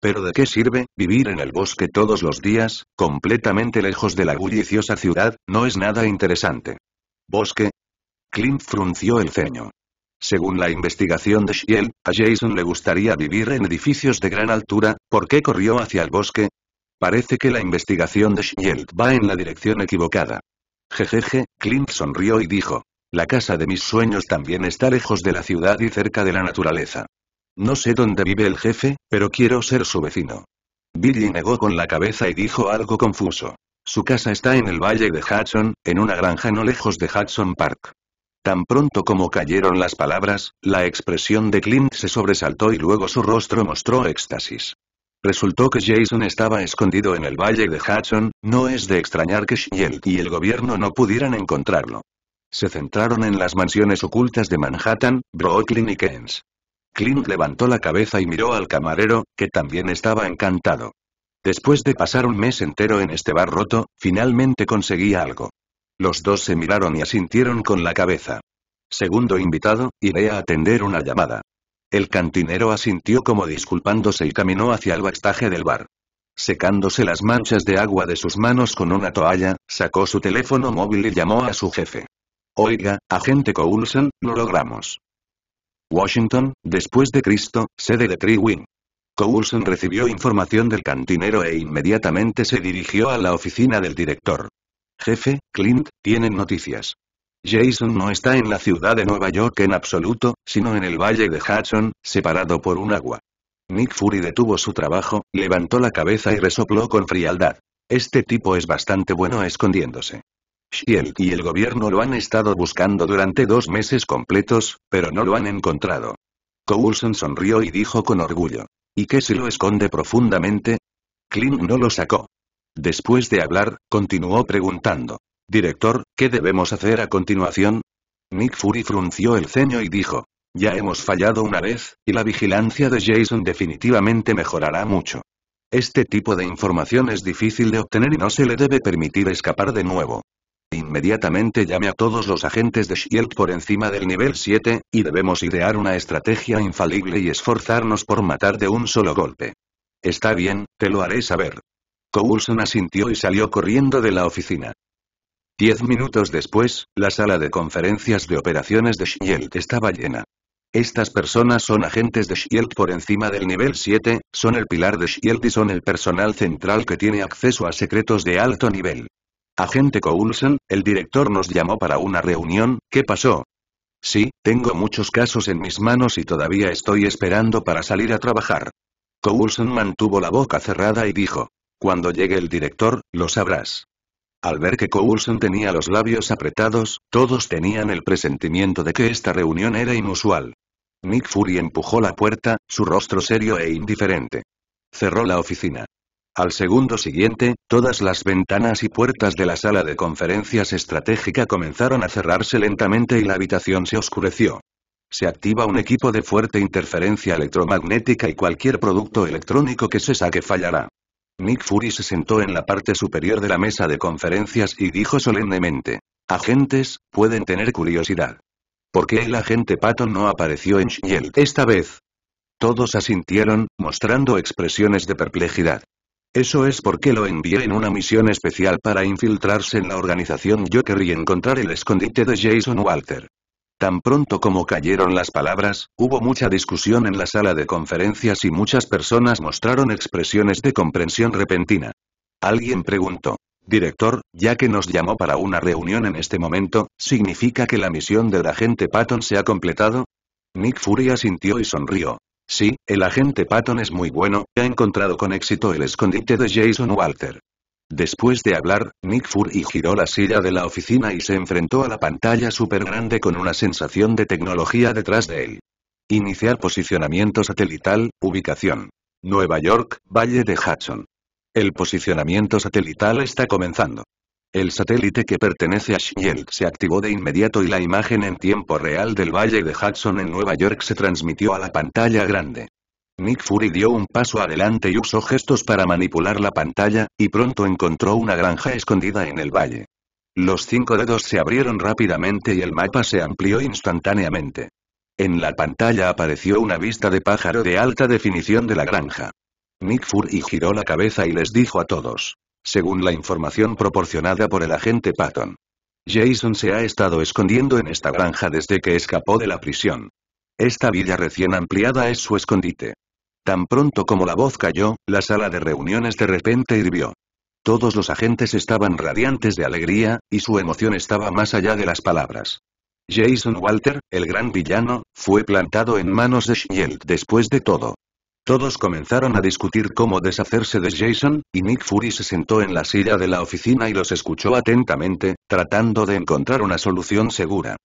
Pero ¿de qué sirve, vivir en el bosque todos los días, completamente lejos de la bulliciosa ciudad, no es nada interesante? ¿Bosque? Clint frunció el ceño. Según la investigación de Shiel, a Jason le gustaría vivir en edificios de gran altura, ¿por qué corrió hacia el bosque? Parece que la investigación de Shield va en la dirección equivocada. Jejeje, Clint sonrió y dijo. La casa de mis sueños también está lejos de la ciudad y cerca de la naturaleza. No sé dónde vive el jefe, pero quiero ser su vecino. Billy negó con la cabeza y dijo algo confuso. Su casa está en el valle de Hudson, en una granja no lejos de Hudson Park. Tan pronto como cayeron las palabras, la expresión de Clint se sobresaltó y luego su rostro mostró éxtasis. Resultó que Jason estaba escondido en el valle de Hudson, no es de extrañar que Shield y el gobierno no pudieran encontrarlo. Se centraron en las mansiones ocultas de Manhattan, Brooklyn y Keynes. Clint levantó la cabeza y miró al camarero, que también estaba encantado. Después de pasar un mes entero en este bar roto, finalmente conseguía algo. Los dos se miraron y asintieron con la cabeza. Segundo invitado, iré a atender una llamada. El cantinero asintió como disculpándose y caminó hacia el bastaje del bar. Secándose las manchas de agua de sus manos con una toalla, sacó su teléfono móvil y llamó a su jefe. Oiga, agente Coulson, lo logramos. Washington, después de Cristo, sede de Tree Coulson recibió información del cantinero e inmediatamente se dirigió a la oficina del director. Jefe, Clint, tienen noticias. Jason no está en la ciudad de Nueva York en absoluto, sino en el valle de Hudson, separado por un agua. Nick Fury detuvo su trabajo, levantó la cabeza y resopló con frialdad. Este tipo es bastante bueno escondiéndose. Shield y el gobierno lo han estado buscando durante dos meses completos, pero no lo han encontrado. Coulson sonrió y dijo con orgullo. ¿Y qué si lo esconde profundamente? Clint no lo sacó. Después de hablar, continuó preguntando. Director, ¿qué debemos hacer a continuación? Nick Fury frunció el ceño y dijo. Ya hemos fallado una vez, y la vigilancia de Jason definitivamente mejorará mucho. Este tipo de información es difícil de obtener y no se le debe permitir escapar de nuevo. Inmediatamente llame a todos los agentes de SHIELD por encima del nivel 7, y debemos idear una estrategia infalible y esforzarnos por matar de un solo golpe. Está bien, te lo haré saber. Coulson asintió y salió corriendo de la oficina. Diez minutos después, la sala de conferencias de operaciones de SHIELD estaba llena. Estas personas son agentes de SHIELD por encima del nivel 7, son el pilar de SHIELD y son el personal central que tiene acceso a secretos de alto nivel. Agente Coulson, el director nos llamó para una reunión, ¿qué pasó? Sí, tengo muchos casos en mis manos y todavía estoy esperando para salir a trabajar. Coulson mantuvo la boca cerrada y dijo. Cuando llegue el director, lo sabrás. Al ver que Coulson tenía los labios apretados, todos tenían el presentimiento de que esta reunión era inusual. Nick Fury empujó la puerta, su rostro serio e indiferente. Cerró la oficina. Al segundo siguiente, todas las ventanas y puertas de la sala de conferencias estratégica comenzaron a cerrarse lentamente y la habitación se oscureció. Se activa un equipo de fuerte interferencia electromagnética y cualquier producto electrónico que se saque fallará. Nick Fury se sentó en la parte superior de la mesa de conferencias y dijo solemnemente. Agentes, pueden tener curiosidad. ¿Por qué el agente Patton no apareció en Shield esta vez? Todos asintieron, mostrando expresiones de perplejidad. Eso es porque lo envié en una misión especial para infiltrarse en la organización Yo y encontrar el escondite de Jason Walter. Tan pronto como cayeron las palabras, hubo mucha discusión en la sala de conferencias y muchas personas mostraron expresiones de comprensión repentina. Alguien preguntó, Director, ya que nos llamó para una reunión en este momento, ¿significa que la misión del agente Patton se ha completado? Nick Fury asintió y sonrió. Sí, el agente Patton es muy bueno, ha encontrado con éxito el escondite de Jason Walter. Después de hablar, Nick Fury giró la silla de la oficina y se enfrentó a la pantalla súper grande con una sensación de tecnología detrás de él. Iniciar posicionamiento satelital, ubicación. Nueva York, Valle de Hudson. El posicionamiento satelital está comenzando. El satélite que pertenece a Shield se activó de inmediato y la imagen en tiempo real del Valle de Hudson en Nueva York se transmitió a la pantalla grande. Nick Fury dio un paso adelante y usó gestos para manipular la pantalla, y pronto encontró una granja escondida en el valle. Los cinco dedos se abrieron rápidamente y el mapa se amplió instantáneamente. En la pantalla apareció una vista de pájaro de alta definición de la granja. Nick Fury giró la cabeza y les dijo a todos según la información proporcionada por el agente Patton. Jason se ha estado escondiendo en esta granja desde que escapó de la prisión. Esta villa recién ampliada es su escondite. Tan pronto como la voz cayó, la sala de reuniones de repente hirvió. Todos los agentes estaban radiantes de alegría, y su emoción estaba más allá de las palabras. Jason Walter, el gran villano, fue plantado en manos de Shield después de todo. Todos comenzaron a discutir cómo deshacerse de Jason, y Nick Fury se sentó en la silla de la oficina y los escuchó atentamente, tratando de encontrar una solución segura.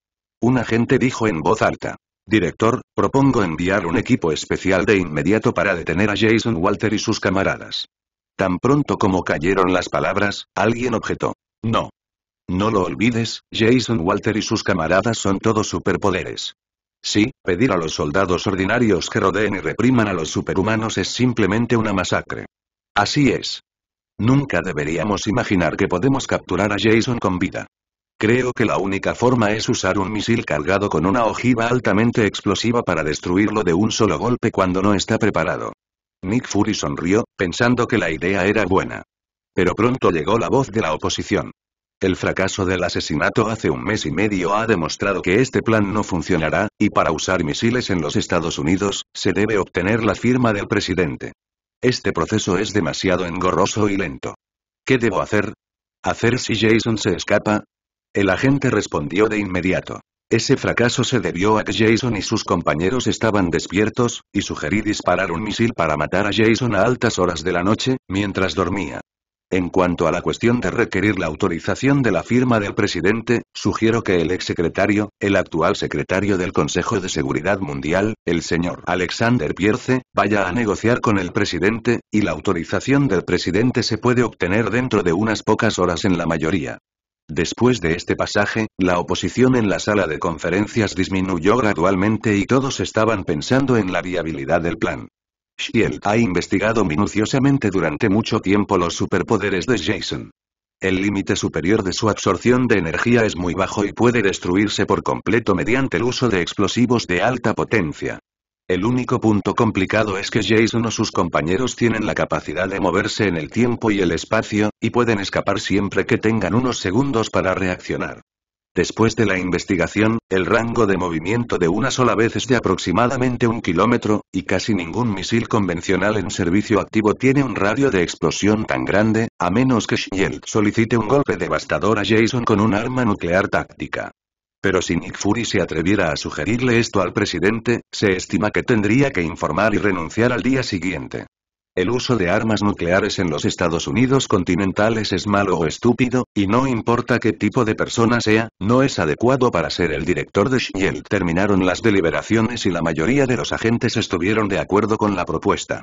Un agente dijo en voz alta. Director, propongo enviar un equipo especial de inmediato para detener a Jason Walter y sus camaradas. Tan pronto como cayeron las palabras, alguien objetó. No. No lo olvides, Jason Walter y sus camaradas son todos superpoderes. Sí, pedir a los soldados ordinarios que rodeen y repriman a los superhumanos es simplemente una masacre. Así es. Nunca deberíamos imaginar que podemos capturar a Jason con vida. Creo que la única forma es usar un misil cargado con una ojiva altamente explosiva para destruirlo de un solo golpe cuando no está preparado. Nick Fury sonrió, pensando que la idea era buena. Pero pronto llegó la voz de la oposición. El fracaso del asesinato hace un mes y medio ha demostrado que este plan no funcionará, y para usar misiles en los Estados Unidos, se debe obtener la firma del presidente. Este proceso es demasiado engorroso y lento. ¿Qué debo hacer? ¿Hacer si Jason se escapa? El agente respondió de inmediato. Ese fracaso se debió a que Jason y sus compañeros estaban despiertos, y sugerí disparar un misil para matar a Jason a altas horas de la noche, mientras dormía. En cuanto a la cuestión de requerir la autorización de la firma del presidente, sugiero que el exsecretario, el actual secretario del Consejo de Seguridad Mundial, el señor Alexander Pierce, vaya a negociar con el presidente, y la autorización del presidente se puede obtener dentro de unas pocas horas en la mayoría. Después de este pasaje, la oposición en la sala de conferencias disminuyó gradualmente y todos estaban pensando en la viabilidad del plan. Shield ha investigado minuciosamente durante mucho tiempo los superpoderes de Jason. El límite superior de su absorción de energía es muy bajo y puede destruirse por completo mediante el uso de explosivos de alta potencia. El único punto complicado es que Jason o sus compañeros tienen la capacidad de moverse en el tiempo y el espacio, y pueden escapar siempre que tengan unos segundos para reaccionar. Después de la investigación, el rango de movimiento de una sola vez es de aproximadamente un kilómetro, y casi ningún misil convencional en servicio activo tiene un radio de explosión tan grande, a menos que Shield solicite un golpe devastador a Jason con un arma nuclear táctica. Pero si Nick Fury se atreviera a sugerirle esto al presidente, se estima que tendría que informar y renunciar al día siguiente. El uso de armas nucleares en los Estados Unidos continentales es malo o estúpido, y no importa qué tipo de persona sea, no es adecuado para ser el director de Shield. Terminaron las deliberaciones y la mayoría de los agentes estuvieron de acuerdo con la propuesta.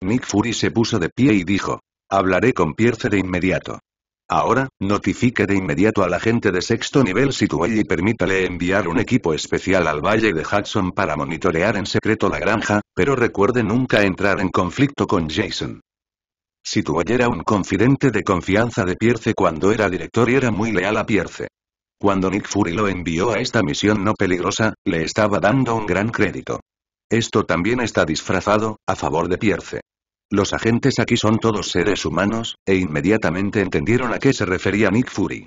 Nick Fury se puso de pie y dijo. Hablaré con Pierce de inmediato. Ahora, notifique de inmediato al agente de sexto nivel Situay y permítale enviar un equipo especial al Valle de Hudson para monitorear en secreto la granja, pero recuerde nunca entrar en conflicto con Jason. Situay era un confidente de confianza de Pierce cuando era director y era muy leal a Pierce. Cuando Nick Fury lo envió a esta misión no peligrosa, le estaba dando un gran crédito. Esto también está disfrazado, a favor de Pierce. Los agentes aquí son todos seres humanos, e inmediatamente entendieron a qué se refería Nick Fury.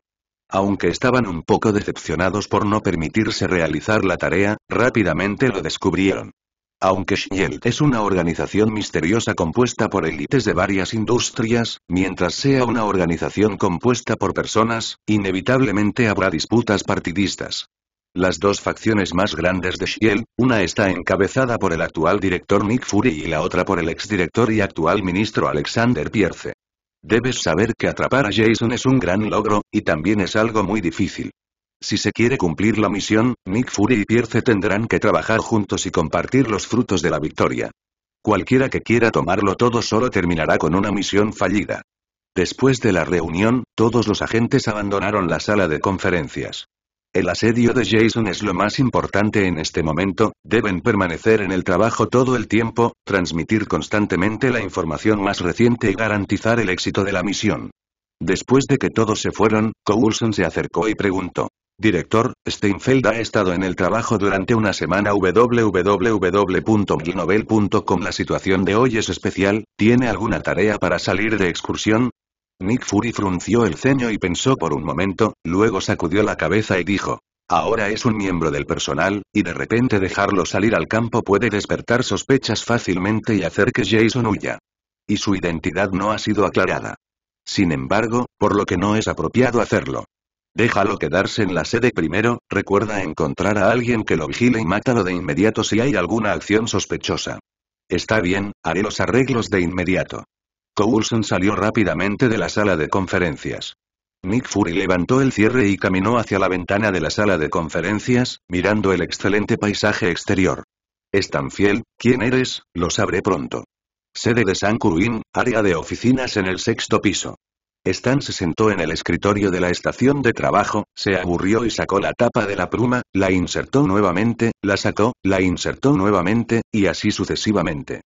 Aunque estaban un poco decepcionados por no permitirse realizar la tarea, rápidamente lo descubrieron. Aunque SHIELD es una organización misteriosa compuesta por élites de varias industrias, mientras sea una organización compuesta por personas, inevitablemente habrá disputas partidistas. Las dos facciones más grandes de Shield, una está encabezada por el actual director Nick Fury y la otra por el exdirector y actual ministro Alexander Pierce. Debes saber que atrapar a Jason es un gran logro, y también es algo muy difícil. Si se quiere cumplir la misión, Nick Fury y Pierce tendrán que trabajar juntos y compartir los frutos de la victoria. Cualquiera que quiera tomarlo todo solo terminará con una misión fallida. Después de la reunión, todos los agentes abandonaron la sala de conferencias. El asedio de Jason es lo más importante en este momento, deben permanecer en el trabajo todo el tiempo, transmitir constantemente la información más reciente y garantizar el éxito de la misión. Después de que todos se fueron, Coulson se acercó y preguntó. Director, Steinfeld ha estado en el trabajo durante una semana www.milnovel.com La situación de hoy es especial, ¿tiene alguna tarea para salir de excursión? Nick Fury frunció el ceño y pensó por un momento, luego sacudió la cabeza y dijo, Ahora es un miembro del personal, y de repente dejarlo salir al campo puede despertar sospechas fácilmente y hacer que Jason huya. Y su identidad no ha sido aclarada. Sin embargo, por lo que no es apropiado hacerlo. Déjalo quedarse en la sede primero, recuerda encontrar a alguien que lo vigile y mátalo de inmediato si hay alguna acción sospechosa. Está bien, haré los arreglos de inmediato. Coulson salió rápidamente de la sala de conferencias. Nick Fury levantó el cierre y caminó hacia la ventana de la sala de conferencias, mirando el excelente paisaje exterior. fiel, ¿quién eres? Lo sabré pronto. Sede de San Curuín, área de oficinas en el sexto piso. Stan se sentó en el escritorio de la estación de trabajo, se aburrió y sacó la tapa de la pluma, la insertó nuevamente, la sacó, la insertó nuevamente, y así sucesivamente.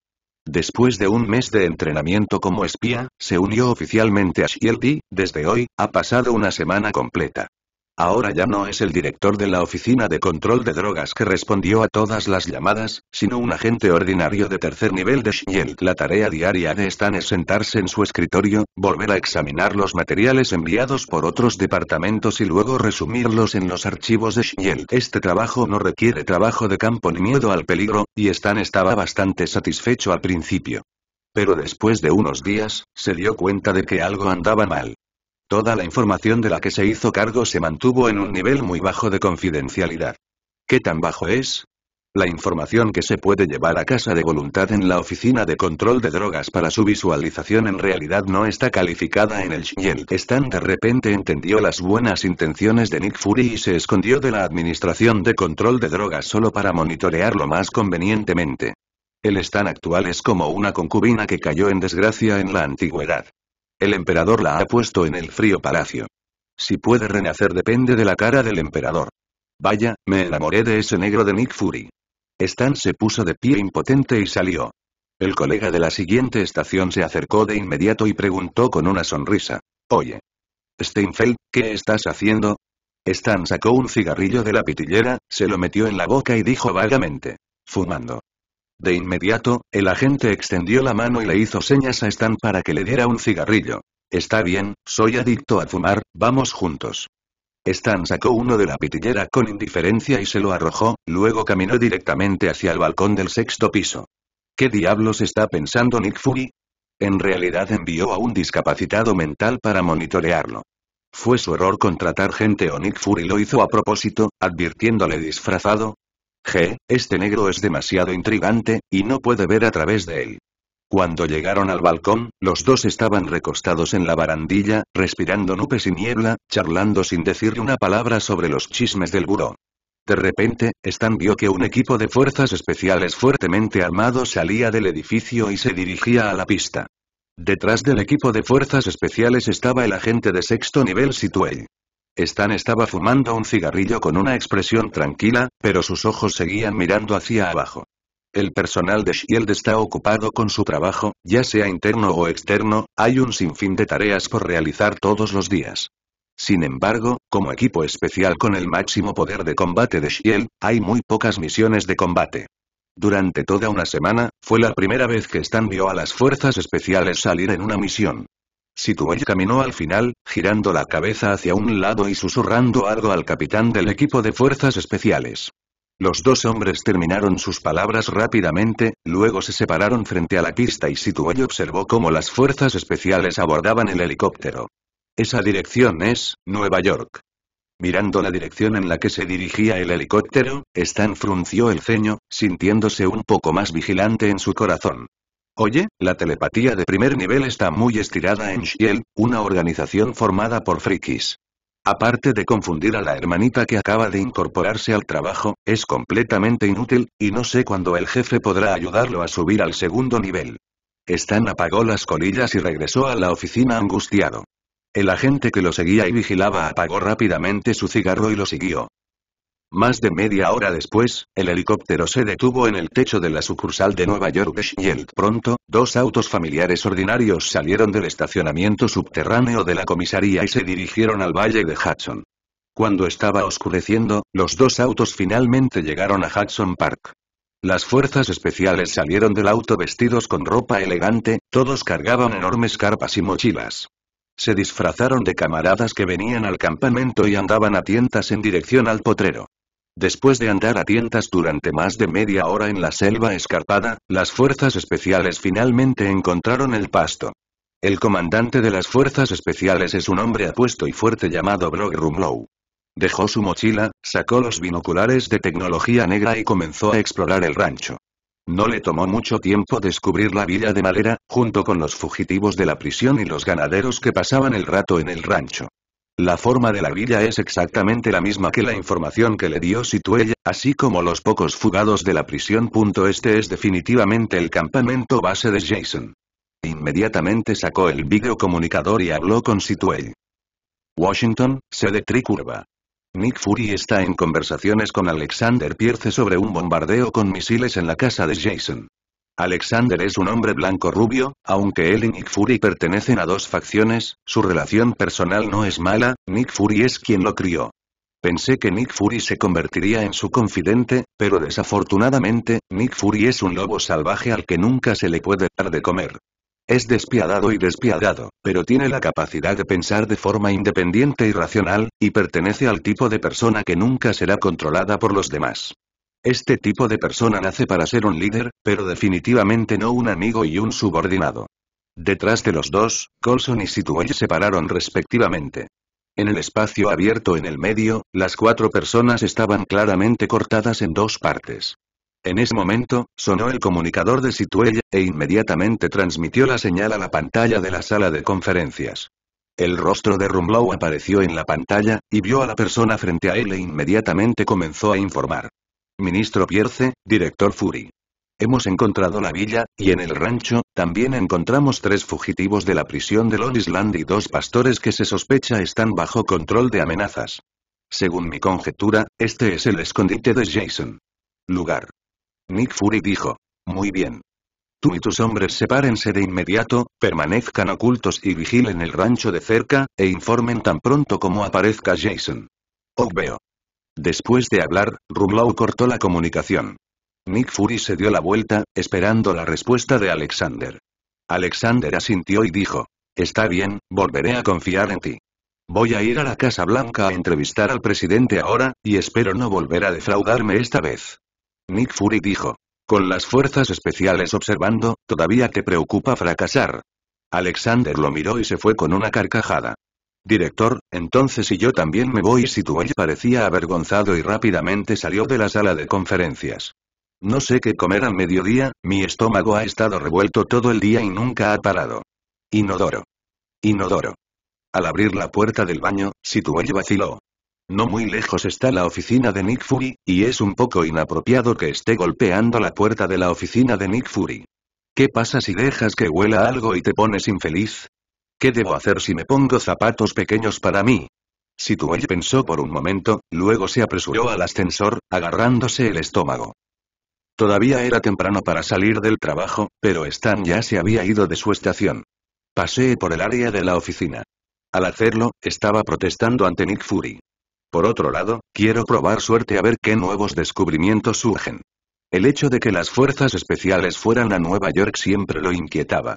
Después de un mes de entrenamiento como espía, se unió oficialmente a Shield desde hoy, ha pasado una semana completa. Ahora ya no es el director de la Oficina de Control de Drogas que respondió a todas las llamadas, sino un agente ordinario de tercer nivel de Shield. La tarea diaria de Stan es sentarse en su escritorio, volver a examinar los materiales enviados por otros departamentos y luego resumirlos en los archivos de Shield. Este trabajo no requiere trabajo de campo ni miedo al peligro, y Stan estaba bastante satisfecho al principio. Pero después de unos días, se dio cuenta de que algo andaba mal. Toda la información de la que se hizo cargo se mantuvo en un nivel muy bajo de confidencialidad. ¿Qué tan bajo es? La información que se puede llevar a casa de voluntad en la Oficina de Control de Drogas para su visualización en realidad no está calificada en el Shield. Stan de repente entendió las buenas intenciones de Nick Fury y se escondió de la Administración de Control de Drogas solo para monitorearlo más convenientemente. El Stan actual es como una concubina que cayó en desgracia en la antigüedad. El emperador la ha puesto en el frío palacio. Si puede renacer depende de la cara del emperador. Vaya, me enamoré de ese negro de Nick Fury. Stan se puso de pie impotente y salió. El colega de la siguiente estación se acercó de inmediato y preguntó con una sonrisa. Oye. Steinfeld, ¿qué estás haciendo? Stan sacó un cigarrillo de la pitillera, se lo metió en la boca y dijo vagamente. Fumando. De inmediato, el agente extendió la mano y le hizo señas a Stan para que le diera un cigarrillo. Está bien, soy adicto a fumar, vamos juntos. Stan sacó uno de la pitillera con indiferencia y se lo arrojó, luego caminó directamente hacia el balcón del sexto piso. ¿Qué diablos está pensando Nick Fury? En realidad envió a un discapacitado mental para monitorearlo. Fue su error contratar gente o Nick Fury lo hizo a propósito, advirtiéndole disfrazado, G, este negro es demasiado intrigante, y no puede ver a través de él. Cuando llegaron al balcón, los dos estaban recostados en la barandilla, respirando nubes y niebla, charlando sin decir una palabra sobre los chismes del buró. De repente, Stan vio que un equipo de fuerzas especiales fuertemente armado salía del edificio y se dirigía a la pista. Detrás del equipo de fuerzas especiales estaba el agente de sexto nivel Situel. Stan estaba fumando un cigarrillo con una expresión tranquila, pero sus ojos seguían mirando hacia abajo. El personal de Shield está ocupado con su trabajo, ya sea interno o externo, hay un sinfín de tareas por realizar todos los días. Sin embargo, como equipo especial con el máximo poder de combate de Shield, hay muy pocas misiones de combate. Durante toda una semana, fue la primera vez que Stan vio a las fuerzas especiales salir en una misión. Situay caminó al final, girando la cabeza hacia un lado y susurrando algo al capitán del equipo de fuerzas especiales. Los dos hombres terminaron sus palabras rápidamente, luego se separaron frente a la pista y Situay observó cómo las fuerzas especiales abordaban el helicóptero. Esa dirección es, Nueva York. Mirando la dirección en la que se dirigía el helicóptero, Stan frunció el ceño, sintiéndose un poco más vigilante en su corazón. Oye, la telepatía de primer nivel está muy estirada en Shield, una organización formada por frikis. Aparte de confundir a la hermanita que acaba de incorporarse al trabajo, es completamente inútil, y no sé cuándo el jefe podrá ayudarlo a subir al segundo nivel. Stan apagó las colillas y regresó a la oficina angustiado. El agente que lo seguía y vigilaba apagó rápidamente su cigarro y lo siguió. Más de media hora después, el helicóptero se detuvo en el techo de la sucursal de Nueva York de Shield. Pronto, dos autos familiares ordinarios salieron del estacionamiento subterráneo de la comisaría y se dirigieron al valle de Hudson. Cuando estaba oscureciendo, los dos autos finalmente llegaron a Hudson Park. Las fuerzas especiales salieron del auto vestidos con ropa elegante, todos cargaban enormes carpas y mochilas. Se disfrazaron de camaradas que venían al campamento y andaban a tientas en dirección al potrero. Después de andar a tientas durante más de media hora en la selva escarpada, las fuerzas especiales finalmente encontraron el pasto. El comandante de las fuerzas especiales es un hombre apuesto y fuerte llamado Brock Rumlow. Dejó su mochila, sacó los binoculares de tecnología negra y comenzó a explorar el rancho. No le tomó mucho tiempo descubrir la villa de madera, junto con los fugitivos de la prisión y los ganaderos que pasaban el rato en el rancho. La forma de la grilla es exactamente la misma que la información que le dio Sitwell, así como los pocos fugados de la prisión. Este es definitivamente el campamento base de Jason. Inmediatamente sacó el videocomunicador y habló con Sitwell. Washington, sede tricurva. Nick Fury está en conversaciones con Alexander Pierce sobre un bombardeo con misiles en la casa de Jason. Alexander es un hombre blanco rubio, aunque él y Nick Fury pertenecen a dos facciones, su relación personal no es mala, Nick Fury es quien lo crió. Pensé que Nick Fury se convertiría en su confidente, pero desafortunadamente, Nick Fury es un lobo salvaje al que nunca se le puede dar de comer. Es despiadado y despiadado, pero tiene la capacidad de pensar de forma independiente y racional, y pertenece al tipo de persona que nunca será controlada por los demás. Este tipo de persona nace para ser un líder, pero definitivamente no un amigo y un subordinado. Detrás de los dos, Colson y Sitwell se pararon respectivamente. En el espacio abierto en el medio, las cuatro personas estaban claramente cortadas en dos partes. En ese momento, sonó el comunicador de Sitwell, e inmediatamente transmitió la señal a la pantalla de la sala de conferencias. El rostro de Rumlow apareció en la pantalla, y vio a la persona frente a él e inmediatamente comenzó a informar. Ministro Pierce, Director Fury. Hemos encontrado la villa, y en el rancho, también encontramos tres fugitivos de la prisión de Lonisland y dos pastores que se sospecha están bajo control de amenazas. Según mi conjetura, este es el escondite de Jason. Lugar. Nick Fury dijo. Muy bien. Tú y tus hombres sepárense de inmediato, permanezcan ocultos y vigilen el rancho de cerca, e informen tan pronto como aparezca Jason. veo. Después de hablar, Rumlow cortó la comunicación. Nick Fury se dio la vuelta, esperando la respuesta de Alexander. Alexander asintió y dijo, Está bien, volveré a confiar en ti. Voy a ir a la Casa Blanca a entrevistar al presidente ahora, y espero no volver a defraudarme esta vez. Nick Fury dijo. Con las fuerzas especiales observando, todavía te preocupa fracasar. Alexander lo miró y se fue con una carcajada. Director, entonces y yo también me voy. Situay parecía avergonzado y rápidamente salió de la sala de conferencias. No sé qué comer al mediodía, mi estómago ha estado revuelto todo el día y nunca ha parado. Inodoro. Inodoro. Al abrir la puerta del baño, Situay vaciló. No muy lejos está la oficina de Nick Fury, y es un poco inapropiado que esté golpeando la puerta de la oficina de Nick Fury. ¿Qué pasa si dejas que huela algo y te pones infeliz? ¿Qué debo hacer si me pongo zapatos pequeños para mí? y pensó por un momento, luego se apresuró al ascensor, agarrándose el estómago. Todavía era temprano para salir del trabajo, pero Stan ya se había ido de su estación. Pasé por el área de la oficina. Al hacerlo, estaba protestando ante Nick Fury. Por otro lado, quiero probar suerte a ver qué nuevos descubrimientos surgen. El hecho de que las fuerzas especiales fueran a Nueva York siempre lo inquietaba.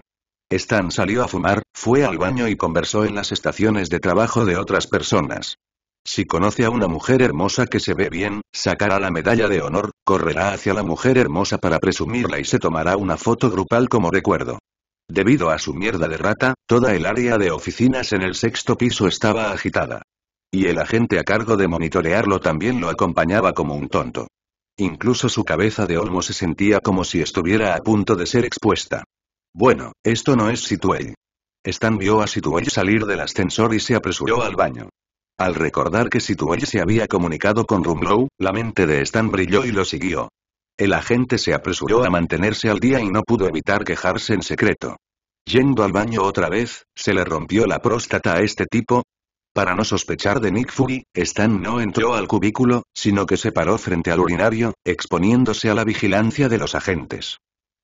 Stan salió a fumar, fue al baño y conversó en las estaciones de trabajo de otras personas. Si conoce a una mujer hermosa que se ve bien, sacará la medalla de honor, correrá hacia la mujer hermosa para presumirla y se tomará una foto grupal como recuerdo. Debido a su mierda de rata, toda el área de oficinas en el sexto piso estaba agitada. Y el agente a cargo de monitorearlo también lo acompañaba como un tonto. Incluso su cabeza de olmo se sentía como si estuviera a punto de ser expuesta. Bueno, esto no es Sitwell.» Stan vio a Sitwell salir del ascensor y se apresuró al baño. Al recordar que Sitwell se había comunicado con Rumlow, la mente de Stan brilló y lo siguió. El agente se apresuró a mantenerse al día y no pudo evitar quejarse en secreto. Yendo al baño otra vez, ¿se le rompió la próstata a este tipo? Para no sospechar de Nick Fury, Stan no entró al cubículo, sino que se paró frente al urinario, exponiéndose a la vigilancia de los agentes.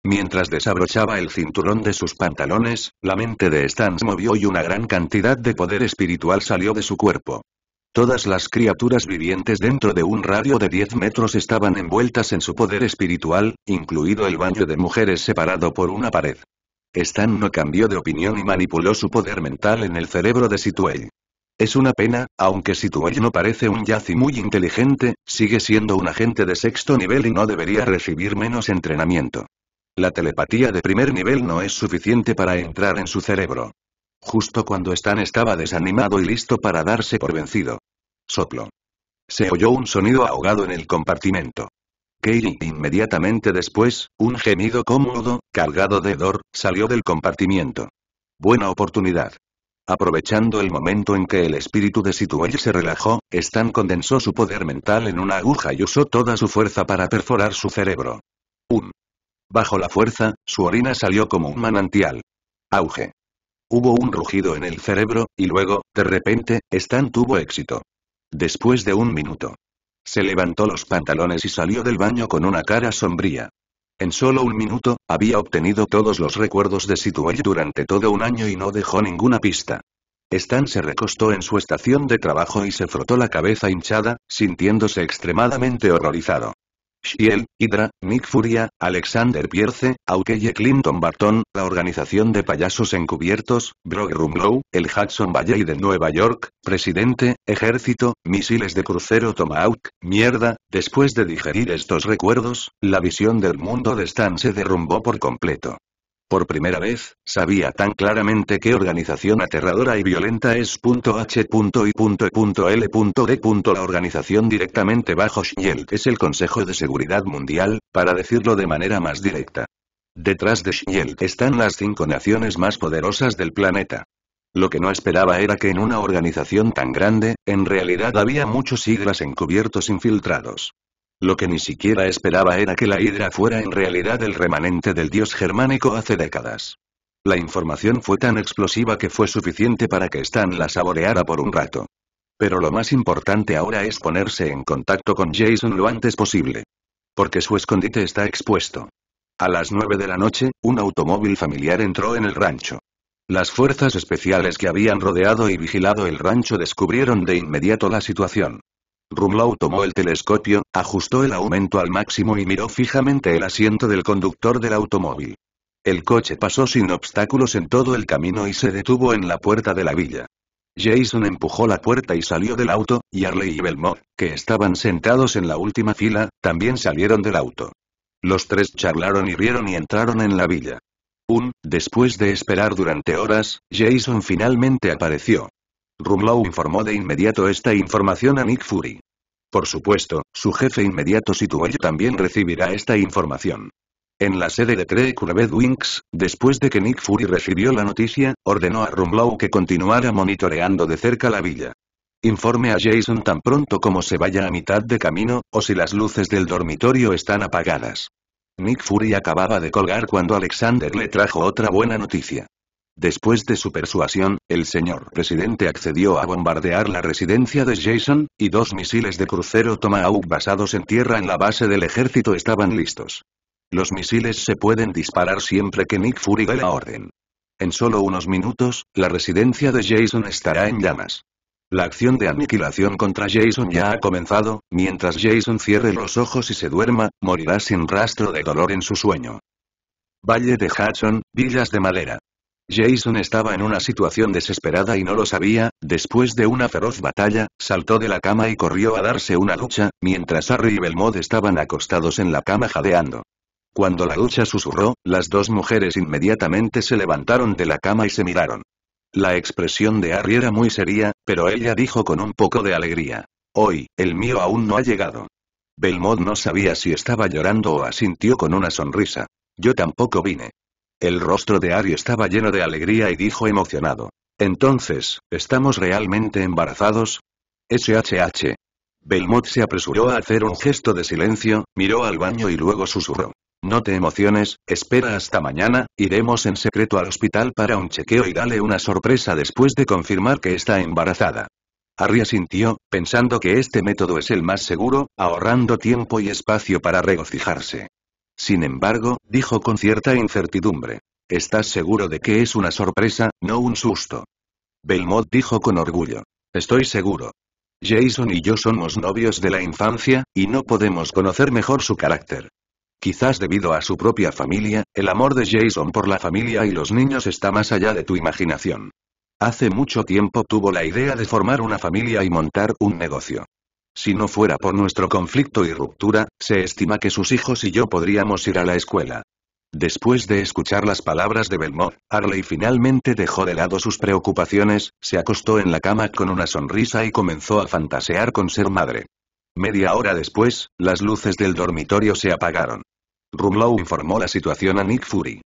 Mientras desabrochaba el cinturón de sus pantalones, la mente de se movió y una gran cantidad de poder espiritual salió de su cuerpo. Todas las criaturas vivientes dentro de un radio de 10 metros estaban envueltas en su poder espiritual, incluido el baño de mujeres separado por una pared. Stan no cambió de opinión y manipuló su poder mental en el cerebro de Situel. Es una pena, aunque Situel no parece un Yazi muy inteligente, sigue siendo un agente de sexto nivel y no debería recibir menos entrenamiento. La telepatía de primer nivel no es suficiente para entrar en su cerebro. Justo cuando Stan estaba desanimado y listo para darse por vencido. Soplo. Se oyó un sonido ahogado en el compartimento. Katie inmediatamente después, un gemido cómodo, cargado de hedor, salió del compartimiento. Buena oportunidad. Aprovechando el momento en que el espíritu de Situel se relajó, Stan condensó su poder mental en una aguja y usó toda su fuerza para perforar su cerebro. Un Bajo la fuerza, su orina salió como un manantial. Auge. Hubo un rugido en el cerebro, y luego, de repente, Stan tuvo éxito. Después de un minuto. Se levantó los pantalones y salió del baño con una cara sombría. En solo un minuto, había obtenido todos los recuerdos de Situay durante todo un año y no dejó ninguna pista. Stan se recostó en su estación de trabajo y se frotó la cabeza hinchada, sintiéndose extremadamente horrorizado. Shiel, Hydra, Nick Furia, Alexander Pierce, Aukeye Clinton Barton, la organización de payasos encubiertos, Brog Rumlow, el Hudson Valley de Nueva York, presidente, ejército, misiles de crucero Tomahawk, mierda, después de digerir estos recuerdos, la visión del mundo de Stan se derrumbó por completo. Por primera vez, sabía tan claramente qué organización aterradora y violenta es. .h.i.l.d. E. La organización directamente bajo Shiel es el Consejo de Seguridad Mundial, para decirlo de manera más directa. Detrás de Shiel están las cinco naciones más poderosas del planeta. Lo que no esperaba era que en una organización tan grande, en realidad había muchos siglas encubiertos infiltrados. Lo que ni siquiera esperaba era que la hidra fuera en realidad el remanente del dios germánico hace décadas. La información fue tan explosiva que fue suficiente para que Stan la saboreara por un rato. Pero lo más importante ahora es ponerse en contacto con Jason lo antes posible. Porque su escondite está expuesto. A las 9 de la noche, un automóvil familiar entró en el rancho. Las fuerzas especiales que habían rodeado y vigilado el rancho descubrieron de inmediato la situación. Rumlow tomó el telescopio, ajustó el aumento al máximo y miró fijamente el asiento del conductor del automóvil. El coche pasó sin obstáculos en todo el camino y se detuvo en la puerta de la villa. Jason empujó la puerta y salió del auto, y Arley y Belmont, que estaban sentados en la última fila, también salieron del auto. Los tres charlaron y rieron y entraron en la villa. Un, después de esperar durante horas, Jason finalmente apareció. Rumlow informó de inmediato esta información a Nick Fury. Por supuesto, su jefe inmediato Sitwell también recibirá esta información. En la sede de Trek Red después de que Nick Fury recibió la noticia, ordenó a Rumlow que continuara monitoreando de cerca la villa. Informe a Jason tan pronto como se vaya a mitad de camino, o si las luces del dormitorio están apagadas. Nick Fury acababa de colgar cuando Alexander le trajo otra buena noticia. Después de su persuasión, el señor presidente accedió a bombardear la residencia de Jason, y dos misiles de crucero Tomahawk basados en tierra en la base del ejército estaban listos. Los misiles se pueden disparar siempre que Nick Fury dé la orden. En solo unos minutos, la residencia de Jason estará en llamas. La acción de aniquilación contra Jason ya ha comenzado, mientras Jason cierre los ojos y se duerma, morirá sin rastro de dolor en su sueño. Valle de Hudson, Villas de Madera. Jason estaba en una situación desesperada y no lo sabía, después de una feroz batalla, saltó de la cama y corrió a darse una ducha, mientras Harry y Belmod estaban acostados en la cama jadeando. Cuando la ducha susurró, las dos mujeres inmediatamente se levantaron de la cama y se miraron. La expresión de Harry era muy seria, pero ella dijo con un poco de alegría. Hoy, el mío aún no ha llegado. Belmod no sabía si estaba llorando o asintió con una sonrisa. Yo tampoco vine. El rostro de Ari estaba lleno de alegría y dijo emocionado. Entonces, ¿estamos realmente embarazados? SHH. Belmont se apresuró a hacer un gesto de silencio, miró al baño y luego susurró. No te emociones, espera hasta mañana, iremos en secreto al hospital para un chequeo y dale una sorpresa después de confirmar que está embarazada. Ari asintió, pensando que este método es el más seguro, ahorrando tiempo y espacio para regocijarse. Sin embargo, dijo con cierta incertidumbre. ¿Estás seguro de que es una sorpresa, no un susto? Belmont dijo con orgullo. Estoy seguro. Jason y yo somos novios de la infancia, y no podemos conocer mejor su carácter. Quizás debido a su propia familia, el amor de Jason por la familia y los niños está más allá de tu imaginación. Hace mucho tiempo tuvo la idea de formar una familia y montar un negocio. Si no fuera por nuestro conflicto y ruptura, se estima que sus hijos y yo podríamos ir a la escuela. Después de escuchar las palabras de Belmont, Harley finalmente dejó de lado sus preocupaciones, se acostó en la cama con una sonrisa y comenzó a fantasear con ser madre. Media hora después, las luces del dormitorio se apagaron. Rumlow informó la situación a Nick Fury.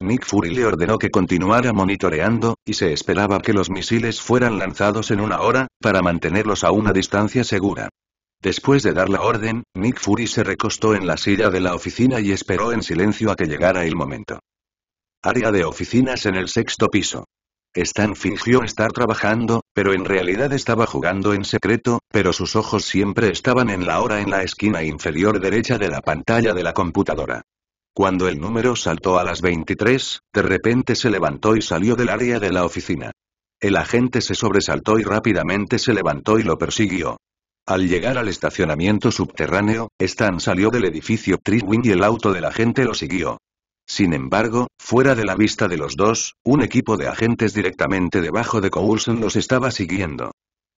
Nick Fury le ordenó que continuara monitoreando, y se esperaba que los misiles fueran lanzados en una hora, para mantenerlos a una distancia segura. Después de dar la orden, Nick Fury se recostó en la silla de la oficina y esperó en silencio a que llegara el momento. Área de oficinas en el sexto piso. Stan fingió estar trabajando, pero en realidad estaba jugando en secreto, pero sus ojos siempre estaban en la hora en la esquina inferior derecha de la pantalla de la computadora. Cuando el número saltó a las 23, de repente se levantó y salió del área de la oficina. El agente se sobresaltó y rápidamente se levantó y lo persiguió. Al llegar al estacionamiento subterráneo, Stan salió del edificio Wing y el auto del agente lo siguió. Sin embargo, fuera de la vista de los dos, un equipo de agentes directamente debajo de Coulson los estaba siguiendo.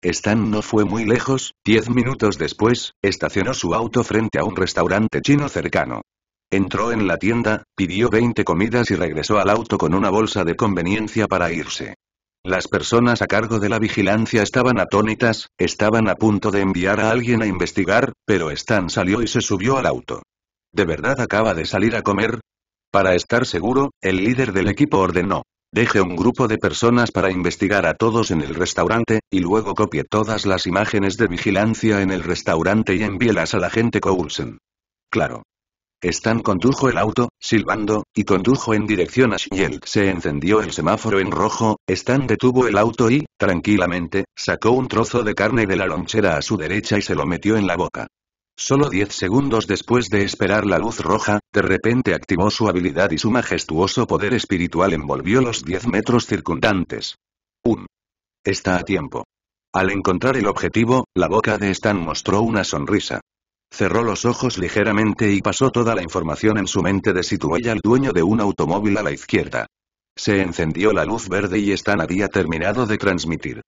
Stan no fue muy lejos, diez minutos después, estacionó su auto frente a un restaurante chino cercano. Entró en la tienda, pidió 20 comidas y regresó al auto con una bolsa de conveniencia para irse. Las personas a cargo de la vigilancia estaban atónitas, estaban a punto de enviar a alguien a investigar, pero Stan salió y se subió al auto. ¿De verdad acaba de salir a comer? Para estar seguro, el líder del equipo ordenó. Deje un grupo de personas para investigar a todos en el restaurante, y luego copie todas las imágenes de vigilancia en el restaurante y envíelas a la gente Coulson. Claro. Stan condujo el auto, silbando, y condujo en dirección a Shiel. Se encendió el semáforo en rojo, Stan detuvo el auto y, tranquilamente, sacó un trozo de carne de la lonchera a su derecha y se lo metió en la boca. Solo diez segundos después de esperar la luz roja, de repente activó su habilidad y su majestuoso poder espiritual envolvió los diez metros circundantes. ¡Un! Está a tiempo. Al encontrar el objetivo, la boca de Stan mostró una sonrisa. Cerró los ojos ligeramente y pasó toda la información en su mente de si ya al dueño de un automóvil a la izquierda. Se encendió la luz verde y Stan había terminado de transmitir.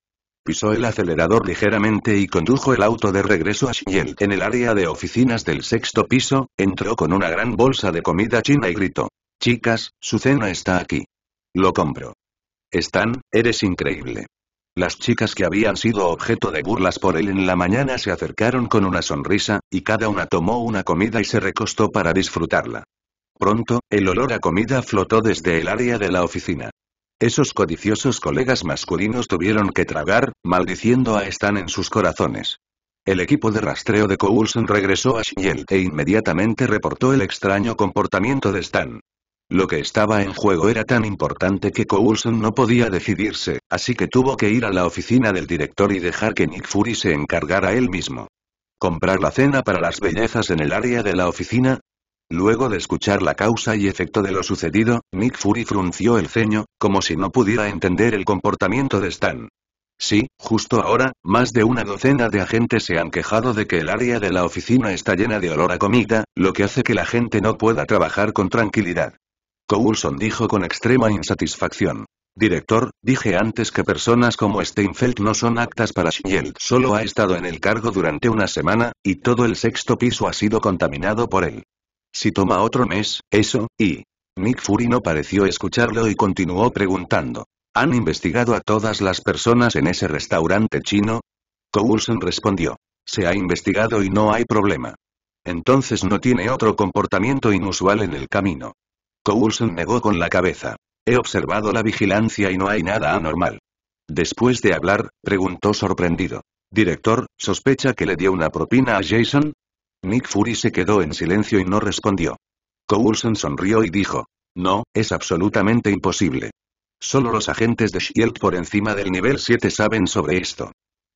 Pisó el acelerador ligeramente y condujo el auto de regreso a Shiel. En el área de oficinas del sexto piso, entró con una gran bolsa de comida china y gritó. Chicas, su cena está aquí. Lo compro. Stan, eres increíble. Las chicas que habían sido objeto de burlas por él en la mañana se acercaron con una sonrisa, y cada una tomó una comida y se recostó para disfrutarla. Pronto, el olor a comida flotó desde el área de la oficina. Esos codiciosos colegas masculinos tuvieron que tragar, maldiciendo a Stan en sus corazones. El equipo de rastreo de Coulson regresó a Shield e inmediatamente reportó el extraño comportamiento de Stan. Lo que estaba en juego era tan importante que Coulson no podía decidirse, así que tuvo que ir a la oficina del director y dejar que Nick Fury se encargara él mismo. Comprar la cena para las bellezas en el área de la oficina, Luego de escuchar la causa y efecto de lo sucedido, Nick Fury frunció el ceño, como si no pudiera entender el comportamiento de Stan. Sí, justo ahora, más de una docena de agentes se han quejado de que el área de la oficina está llena de olor a comida, lo que hace que la gente no pueda trabajar con tranquilidad. Coulson dijo con extrema insatisfacción. Director, dije antes que personas como Steinfeld no son aptas para Shield. Solo ha estado en el cargo durante una semana, y todo el sexto piso ha sido contaminado por él. Si toma otro mes, eso, y... Nick Fury no pareció escucharlo y continuó preguntando. ¿Han investigado a todas las personas en ese restaurante chino? Coulson respondió. Se ha investigado y no hay problema. Entonces no tiene otro comportamiento inusual en el camino. Coulson negó con la cabeza. He observado la vigilancia y no hay nada anormal. Después de hablar, preguntó sorprendido. Director, ¿sospecha que le dio una propina a Jason? Nick Fury se quedó en silencio y no respondió. Coulson sonrió y dijo. No, es absolutamente imposible. Solo los agentes de SHIELD por encima del nivel 7 saben sobre esto.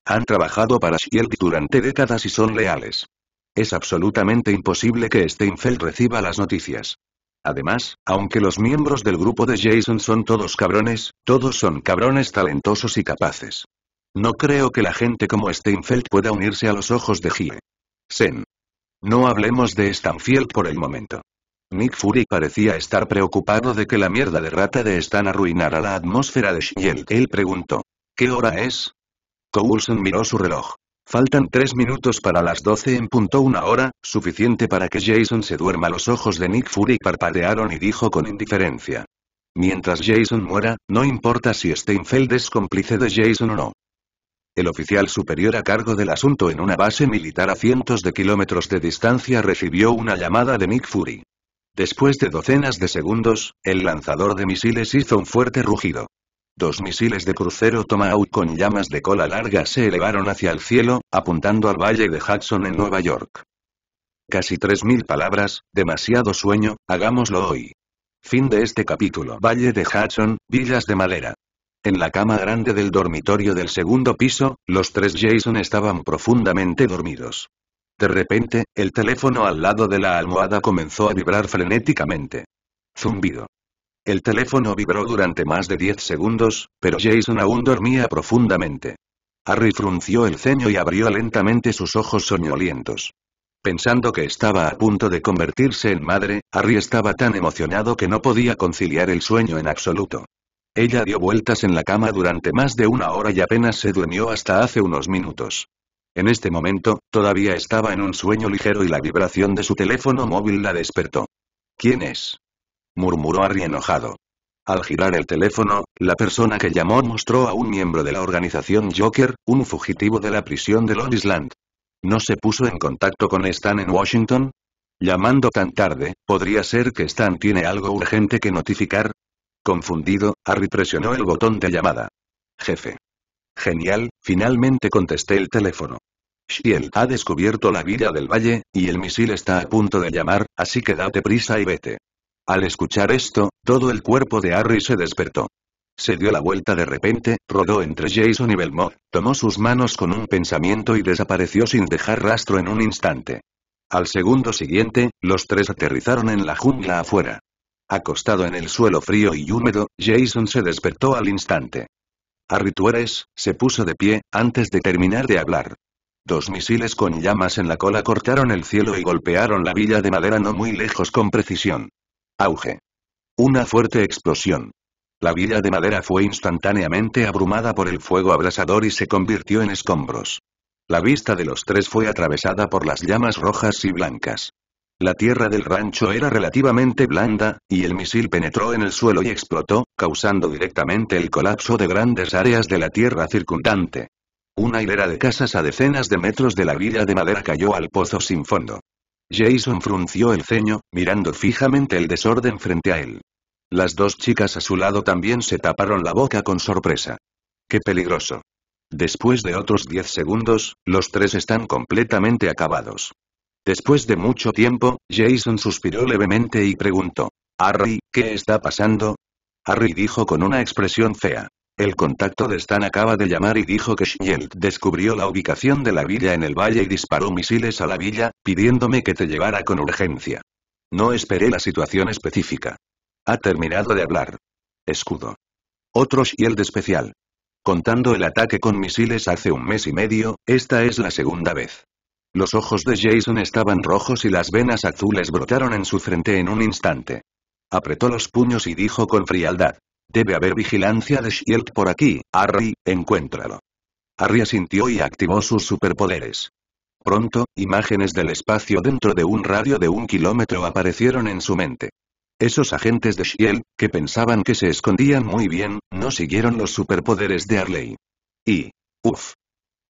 Han trabajado para SHIELD durante décadas y son leales. Es absolutamente imposible que Steinfeld reciba las noticias. Además, aunque los miembros del grupo de Jason son todos cabrones, todos son cabrones talentosos y capaces. No creo que la gente como Steinfeld pueda unirse a los ojos de Gie. Sen. No hablemos de Stanfield por el momento. Nick Fury parecía estar preocupado de que la mierda de rata de Stan arruinara la atmósfera de Shield. Él preguntó. ¿Qué hora es? Coulson miró su reloj. Faltan tres minutos para las 12 en punto una hora, suficiente para que Jason se duerma. Los ojos de Nick Fury parpadearon y dijo con indiferencia. Mientras Jason muera, no importa si Steinfeld es cómplice de Jason o no. El oficial superior a cargo del asunto en una base militar a cientos de kilómetros de distancia recibió una llamada de Nick Fury. Después de docenas de segundos, el lanzador de misiles hizo un fuerte rugido. Dos misiles de crucero Tomahawk con llamas de cola larga se elevaron hacia el cielo, apuntando al valle de Hudson en Nueva York. Casi 3.000 palabras, demasiado sueño, hagámoslo hoy. Fin de este capítulo. Valle de Hudson, Villas de Madera. En la cama grande del dormitorio del segundo piso, los tres Jason estaban profundamente dormidos. De repente, el teléfono al lado de la almohada comenzó a vibrar frenéticamente. Zumbido. El teléfono vibró durante más de 10 segundos, pero Jason aún dormía profundamente. Harry frunció el ceño y abrió lentamente sus ojos soñolientos. Pensando que estaba a punto de convertirse en madre, Harry estaba tan emocionado que no podía conciliar el sueño en absoluto. Ella dio vueltas en la cama durante más de una hora y apenas se durmió hasta hace unos minutos. En este momento, todavía estaba en un sueño ligero y la vibración de su teléfono móvil la despertó. ¿Quién es? murmuró Harry enojado. Al girar el teléfono, la persona que llamó mostró a un miembro de la organización Joker, un fugitivo de la prisión de Long ¿No se puso en contacto con Stan en Washington? Llamando tan tarde, ¿podría ser que Stan tiene algo urgente que notificar? Confundido, Harry presionó el botón de llamada. Jefe. Genial, finalmente contesté el teléfono. Shield ha descubierto la villa del valle, y el misil está a punto de llamar, así que date prisa y vete. Al escuchar esto, todo el cuerpo de Harry se despertó. Se dio la vuelta de repente, rodó entre Jason y Belmont, tomó sus manos con un pensamiento y desapareció sin dejar rastro en un instante. Al segundo siguiente, los tres aterrizaron en la jungla afuera. Acostado en el suelo frío y húmedo, Jason se despertó al instante. Harry Tueres, se puso de pie, antes de terminar de hablar. Dos misiles con llamas en la cola cortaron el cielo y golpearon la villa de madera no muy lejos con precisión. Auge. Una fuerte explosión. La villa de madera fue instantáneamente abrumada por el fuego abrasador y se convirtió en escombros. La vista de los tres fue atravesada por las llamas rojas y blancas. La tierra del rancho era relativamente blanda, y el misil penetró en el suelo y explotó, causando directamente el colapso de grandes áreas de la tierra circundante. Una hilera de casas a decenas de metros de la villa de madera cayó al pozo sin fondo. Jason frunció el ceño, mirando fijamente el desorden frente a él. Las dos chicas a su lado también se taparon la boca con sorpresa. ¡Qué peligroso! Después de otros diez segundos, los tres están completamente acabados. Después de mucho tiempo, Jason suspiró levemente y preguntó. Harry, ¿qué está pasando? Harry dijo con una expresión fea. El contacto de Stan acaba de llamar y dijo que Shield descubrió la ubicación de la villa en el valle y disparó misiles a la villa, pidiéndome que te llevara con urgencia. No esperé la situación específica. Ha terminado de hablar. Escudo. Otro de especial. Contando el ataque con misiles hace un mes y medio, esta es la segunda vez. Los ojos de Jason estaban rojos y las venas azules brotaron en su frente en un instante. Apretó los puños y dijo con frialdad. Debe haber vigilancia de Shield por aquí, Harry, encuéntralo. Harry asintió y activó sus superpoderes. Pronto, imágenes del espacio dentro de un radio de un kilómetro aparecieron en su mente. Esos agentes de Shield, que pensaban que se escondían muy bien, no siguieron los superpoderes de Harley. Y... uff.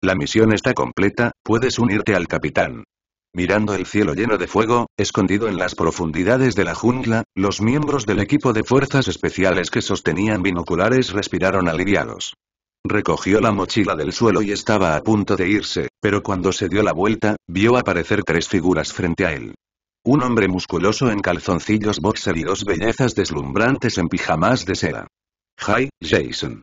La misión está completa, puedes unirte al capitán. Mirando el cielo lleno de fuego, escondido en las profundidades de la jungla, los miembros del equipo de fuerzas especiales que sostenían binoculares respiraron aliviados. Recogió la mochila del suelo y estaba a punto de irse, pero cuando se dio la vuelta, vio aparecer tres figuras frente a él. Un hombre musculoso en calzoncillos boxer y dos bellezas deslumbrantes en pijamas de seda. Hi, Jason.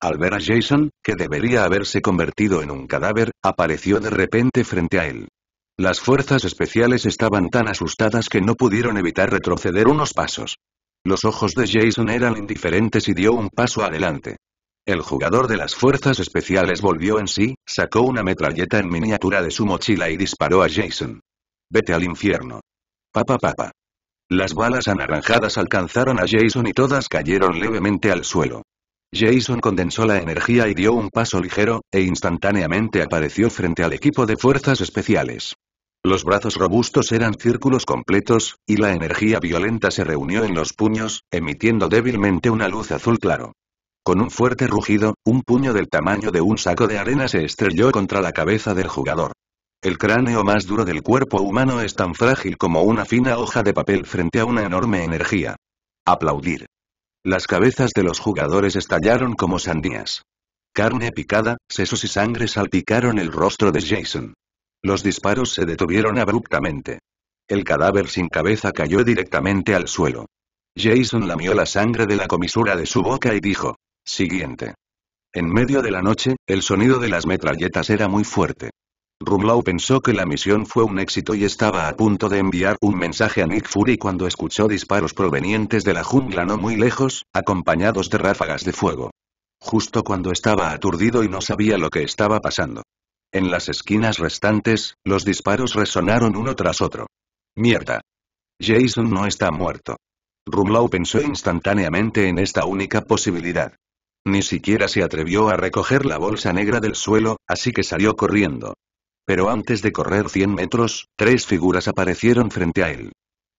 Al ver a Jason, que debería haberse convertido en un cadáver, apareció de repente frente a él. Las fuerzas especiales estaban tan asustadas que no pudieron evitar retroceder unos pasos. Los ojos de Jason eran indiferentes y dio un paso adelante. El jugador de las fuerzas especiales volvió en sí, sacó una metralleta en miniatura de su mochila y disparó a Jason. Vete al infierno. Papa papa. Las balas anaranjadas alcanzaron a Jason y todas cayeron levemente al suelo. Jason condensó la energía y dio un paso ligero, e instantáneamente apareció frente al equipo de fuerzas especiales. Los brazos robustos eran círculos completos, y la energía violenta se reunió en los puños, emitiendo débilmente una luz azul claro. Con un fuerte rugido, un puño del tamaño de un saco de arena se estrelló contra la cabeza del jugador. El cráneo más duro del cuerpo humano es tan frágil como una fina hoja de papel frente a una enorme energía. Aplaudir. Las cabezas de los jugadores estallaron como sandías. Carne picada, sesos y sangre salpicaron el rostro de Jason. Los disparos se detuvieron abruptamente. El cadáver sin cabeza cayó directamente al suelo. Jason lamió la sangre de la comisura de su boca y dijo. Siguiente. En medio de la noche, el sonido de las metralletas era muy fuerte. Rumlow pensó que la misión fue un éxito y estaba a punto de enviar un mensaje a Nick Fury cuando escuchó disparos provenientes de la jungla no muy lejos, acompañados de ráfagas de fuego. Justo cuando estaba aturdido y no sabía lo que estaba pasando. En las esquinas restantes, los disparos resonaron uno tras otro. Mierda. Jason no está muerto. Rumlow pensó instantáneamente en esta única posibilidad. Ni siquiera se atrevió a recoger la bolsa negra del suelo, así que salió corriendo. Pero antes de correr 100 metros, tres figuras aparecieron frente a él.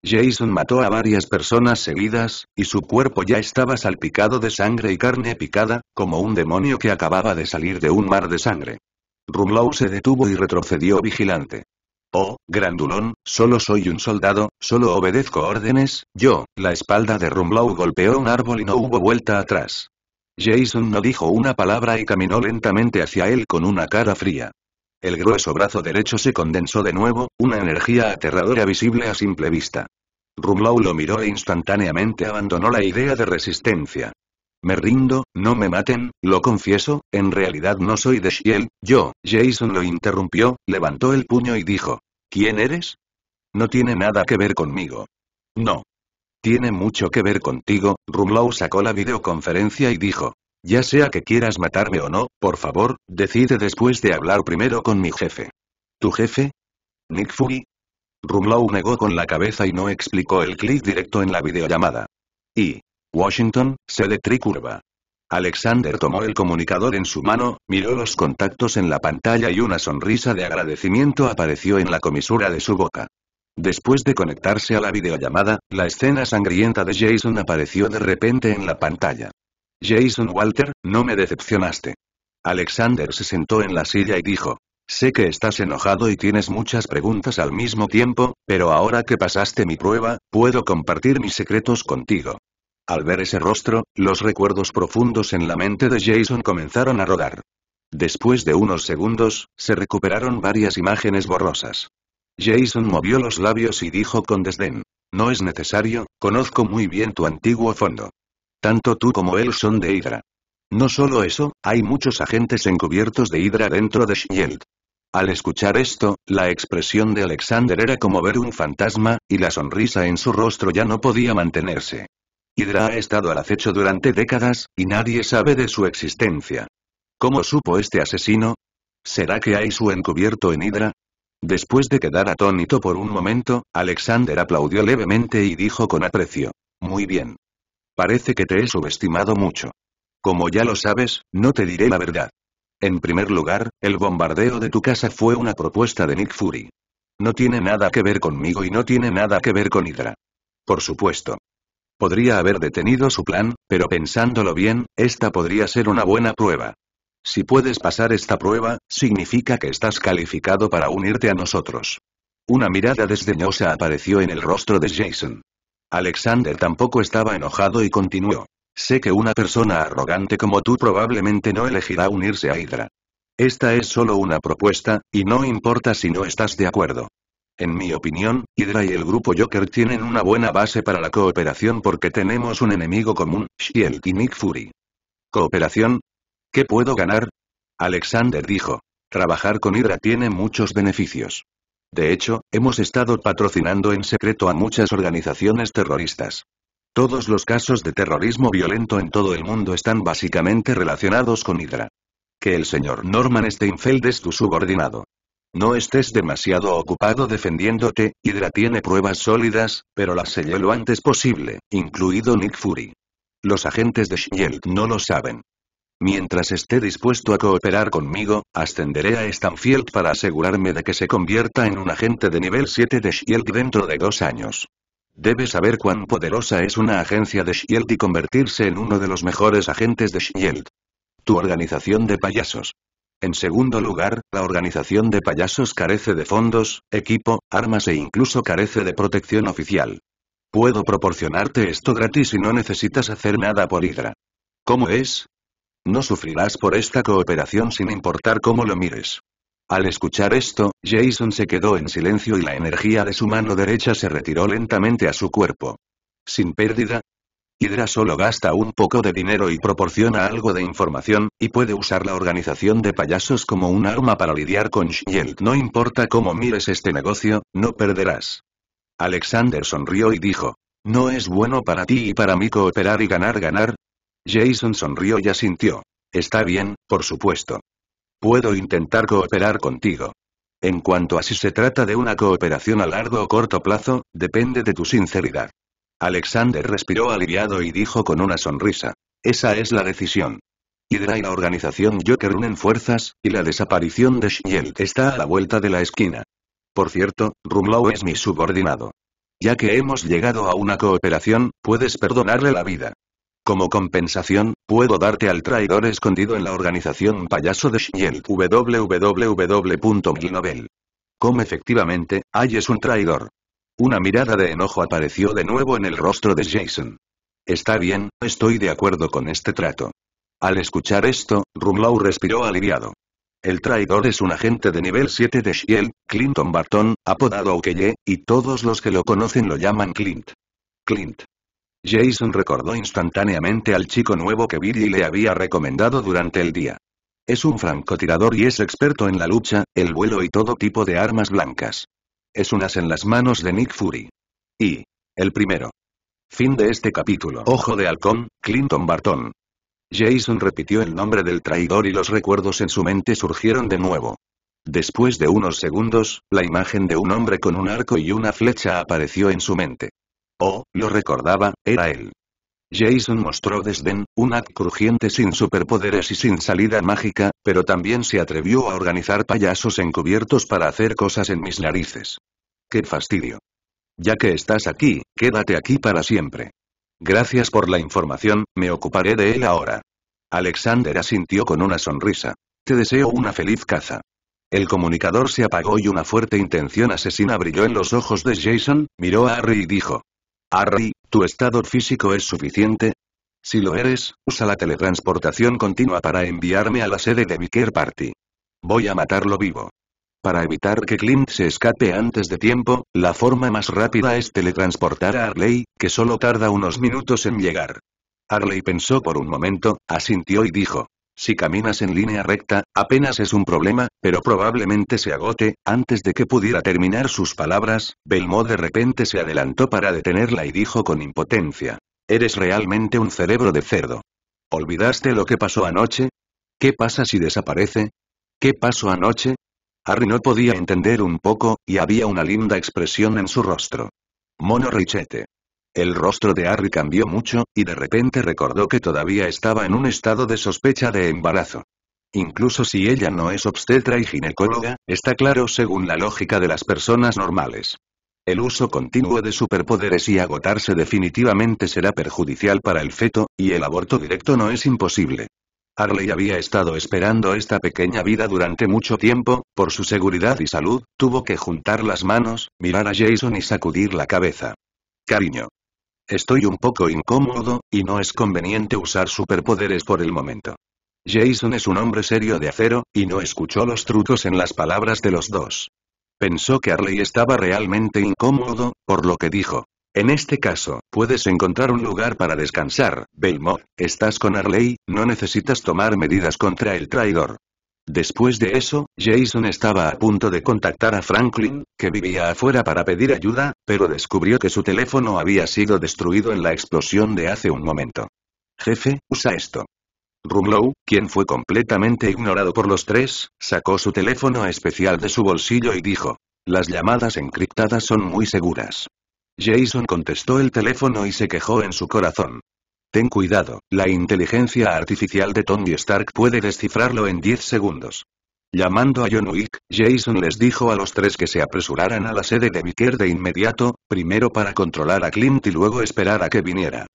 Jason mató a varias personas seguidas, y su cuerpo ya estaba salpicado de sangre y carne picada, como un demonio que acababa de salir de un mar de sangre. Rumlow se detuvo y retrocedió vigilante. Oh, grandulón, solo soy un soldado, solo obedezco órdenes, yo, la espalda de Rumlow golpeó un árbol y no hubo vuelta atrás. Jason no dijo una palabra y caminó lentamente hacia él con una cara fría. El grueso brazo derecho se condensó de nuevo, una energía aterradora visible a simple vista. Rumlow lo miró e instantáneamente abandonó la idea de resistencia. Me rindo, no me maten, lo confieso, en realidad no soy de Shield, yo, Jason lo interrumpió, levantó el puño y dijo. ¿Quién eres? No tiene nada que ver conmigo. No. Tiene mucho que ver contigo, Rumlow sacó la videoconferencia y dijo. Ya sea que quieras matarme o no, por favor, decide después de hablar primero con mi jefe. ¿Tu jefe? Nick Fury. Rumlow negó con la cabeza y no explicó el clic directo en la videollamada. Y, Washington, sede tricurva. Alexander tomó el comunicador en su mano, miró los contactos en la pantalla y una sonrisa de agradecimiento apareció en la comisura de su boca. Después de conectarse a la videollamada, la escena sangrienta de Jason apareció de repente en la pantalla. Jason Walter, no me decepcionaste. Alexander se sentó en la silla y dijo, Sé que estás enojado y tienes muchas preguntas al mismo tiempo, pero ahora que pasaste mi prueba, puedo compartir mis secretos contigo. Al ver ese rostro, los recuerdos profundos en la mente de Jason comenzaron a rodar. Después de unos segundos, se recuperaron varias imágenes borrosas. Jason movió los labios y dijo con desdén. No es necesario, conozco muy bien tu antiguo fondo. Tanto tú como él son de Hydra. No solo eso, hay muchos agentes encubiertos de Hydra dentro de S.H.I.E.L.D. Al escuchar esto, la expresión de Alexander era como ver un fantasma, y la sonrisa en su rostro ya no podía mantenerse. Hydra ha estado al acecho durante décadas, y nadie sabe de su existencia. ¿Cómo supo este asesino? ¿Será que hay su encubierto en Hydra? Después de quedar atónito por un momento, Alexander aplaudió levemente y dijo con aprecio. Muy bien. Parece que te he subestimado mucho. Como ya lo sabes, no te diré la verdad. En primer lugar, el bombardeo de tu casa fue una propuesta de Nick Fury. No tiene nada que ver conmigo y no tiene nada que ver con Hydra. Por supuesto. Podría haber detenido su plan, pero pensándolo bien, esta podría ser una buena prueba. Si puedes pasar esta prueba, significa que estás calificado para unirte a nosotros. Una mirada desdeñosa apareció en el rostro de Jason. Alexander tampoco estaba enojado y continuó. Sé que una persona arrogante como tú probablemente no elegirá unirse a Hydra. Esta es solo una propuesta, y no importa si no estás de acuerdo. En mi opinión, Hydra y el grupo Joker tienen una buena base para la cooperación porque tenemos un enemigo común, Shield y Nick Fury. ¿Cooperación? ¿Qué puedo ganar? Alexander dijo. Trabajar con Hydra tiene muchos beneficios. De hecho, hemos estado patrocinando en secreto a muchas organizaciones terroristas. Todos los casos de terrorismo violento en todo el mundo están básicamente relacionados con Hydra. Que el señor Norman Steinfeld es tu subordinado. No estés demasiado ocupado defendiéndote, Hydra tiene pruebas sólidas, pero las sellé lo antes posible, incluido Nick Fury. Los agentes de S.H.I.E.L.D. no lo saben. Mientras esté dispuesto a cooperar conmigo, ascenderé a Stanfield para asegurarme de que se convierta en un agente de nivel 7 de S.H.I.E.L.D. dentro de dos años. Debes saber cuán poderosa es una agencia de S.H.I.E.L.D. y convertirse en uno de los mejores agentes de S.H.I.E.L.D. Tu organización de payasos. En segundo lugar, la organización de payasos carece de fondos, equipo, armas e incluso carece de protección oficial. Puedo proporcionarte esto gratis y no necesitas hacer nada por Hydra. ¿Cómo es? No sufrirás por esta cooperación sin importar cómo lo mires. Al escuchar esto, Jason se quedó en silencio y la energía de su mano derecha se retiró lentamente a su cuerpo. Sin pérdida, Hydra solo gasta un poco de dinero y proporciona algo de información, y puede usar la organización de payasos como un arma para lidiar con Shield. No importa cómo mires este negocio, no perderás. Alexander sonrió y dijo. No es bueno para ti y para mí cooperar y ganar ganar. Jason sonrió y asintió. Está bien, por supuesto. Puedo intentar cooperar contigo. En cuanto a si se trata de una cooperación a largo o corto plazo, depende de tu sinceridad. Alexander respiró aliviado y dijo con una sonrisa. Esa es la decisión. Hydra y la organización Joker unen fuerzas, y la desaparición de Shield está a la vuelta de la esquina. Por cierto, Rumlow es mi subordinado. Ya que hemos llegado a una cooperación, puedes perdonarle la vida. Como compensación, puedo darte al traidor escondido en la organización payaso de Shield www.glinovel. Como efectivamente, Hay es un traidor. Una mirada de enojo apareció de nuevo en el rostro de Jason. Está bien, estoy de acuerdo con este trato. Al escuchar esto, Rumlow respiró aliviado. El traidor es un agente de nivel 7 de Shield, Clinton Barton, apodado Okeye, y todos los que lo conocen lo llaman Clint. Clint. Jason recordó instantáneamente al chico nuevo que Billy le había recomendado durante el día. Es un francotirador y es experto en la lucha, el vuelo y todo tipo de armas blancas es un en las manos de Nick Fury. Y. El primero. Fin de este capítulo. Ojo de halcón, Clinton Barton. Jason repitió el nombre del traidor y los recuerdos en su mente surgieron de nuevo. Después de unos segundos, la imagen de un hombre con un arco y una flecha apareció en su mente. Oh, lo recordaba, era él. Jason mostró desdén, un act crujiente sin superpoderes y sin salida mágica, pero también se atrevió a organizar payasos encubiertos para hacer cosas en mis narices. ¡Qué fastidio! Ya que estás aquí, quédate aquí para siempre. Gracias por la información, me ocuparé de él ahora. Alexander asintió con una sonrisa. Te deseo una feliz caza. El comunicador se apagó y una fuerte intención asesina brilló en los ojos de Jason, miró a Harry y dijo. Harry, ¿Tu estado físico es suficiente? Si lo eres, usa la teletransportación continua para enviarme a la sede de mi Party. Voy a matarlo vivo. Para evitar que Clint se escape antes de tiempo, la forma más rápida es teletransportar a Harley, que solo tarda unos minutos en llegar. Harley pensó por un momento, asintió y dijo, si caminas en línea recta, apenas es un problema, pero probablemente se agote, antes de que pudiera terminar sus palabras, Belmo de repente se adelantó para detenerla y dijo con impotencia. Eres realmente un cerebro de cerdo. ¿Olvidaste lo que pasó anoche? ¿Qué pasa si desaparece? ¿Qué pasó anoche? Harry no podía entender un poco, y había una linda expresión en su rostro. Mono Richete. El rostro de Harry cambió mucho, y de repente recordó que todavía estaba en un estado de sospecha de embarazo. Incluso si ella no es obstetra y ginecóloga, está claro según la lógica de las personas normales. El uso continuo de superpoderes y agotarse definitivamente será perjudicial para el feto, y el aborto directo no es imposible. Harley había estado esperando esta pequeña vida durante mucho tiempo, por su seguridad y salud, tuvo que juntar las manos, mirar a Jason y sacudir la cabeza. Cariño. Estoy un poco incómodo, y no es conveniente usar superpoderes por el momento. Jason es un hombre serio de acero, y no escuchó los trucos en las palabras de los dos. Pensó que Arley estaba realmente incómodo, por lo que dijo. En este caso, puedes encontrar un lugar para descansar, Belmont. Estás con Arley, no necesitas tomar medidas contra el traidor. Después de eso, Jason estaba a punto de contactar a Franklin, que vivía afuera para pedir ayuda, pero descubrió que su teléfono había sido destruido en la explosión de hace un momento. Jefe, usa esto. Rumlow, quien fue completamente ignorado por los tres, sacó su teléfono especial de su bolsillo y dijo, las llamadas encriptadas son muy seguras. Jason contestó el teléfono y se quejó en su corazón. Ten cuidado, la inteligencia artificial de Tony Stark puede descifrarlo en 10 segundos. Llamando a John Wick, Jason les dijo a los tres que se apresuraran a la sede de Vicker de inmediato, primero para controlar a Clint y luego esperar a que viniera.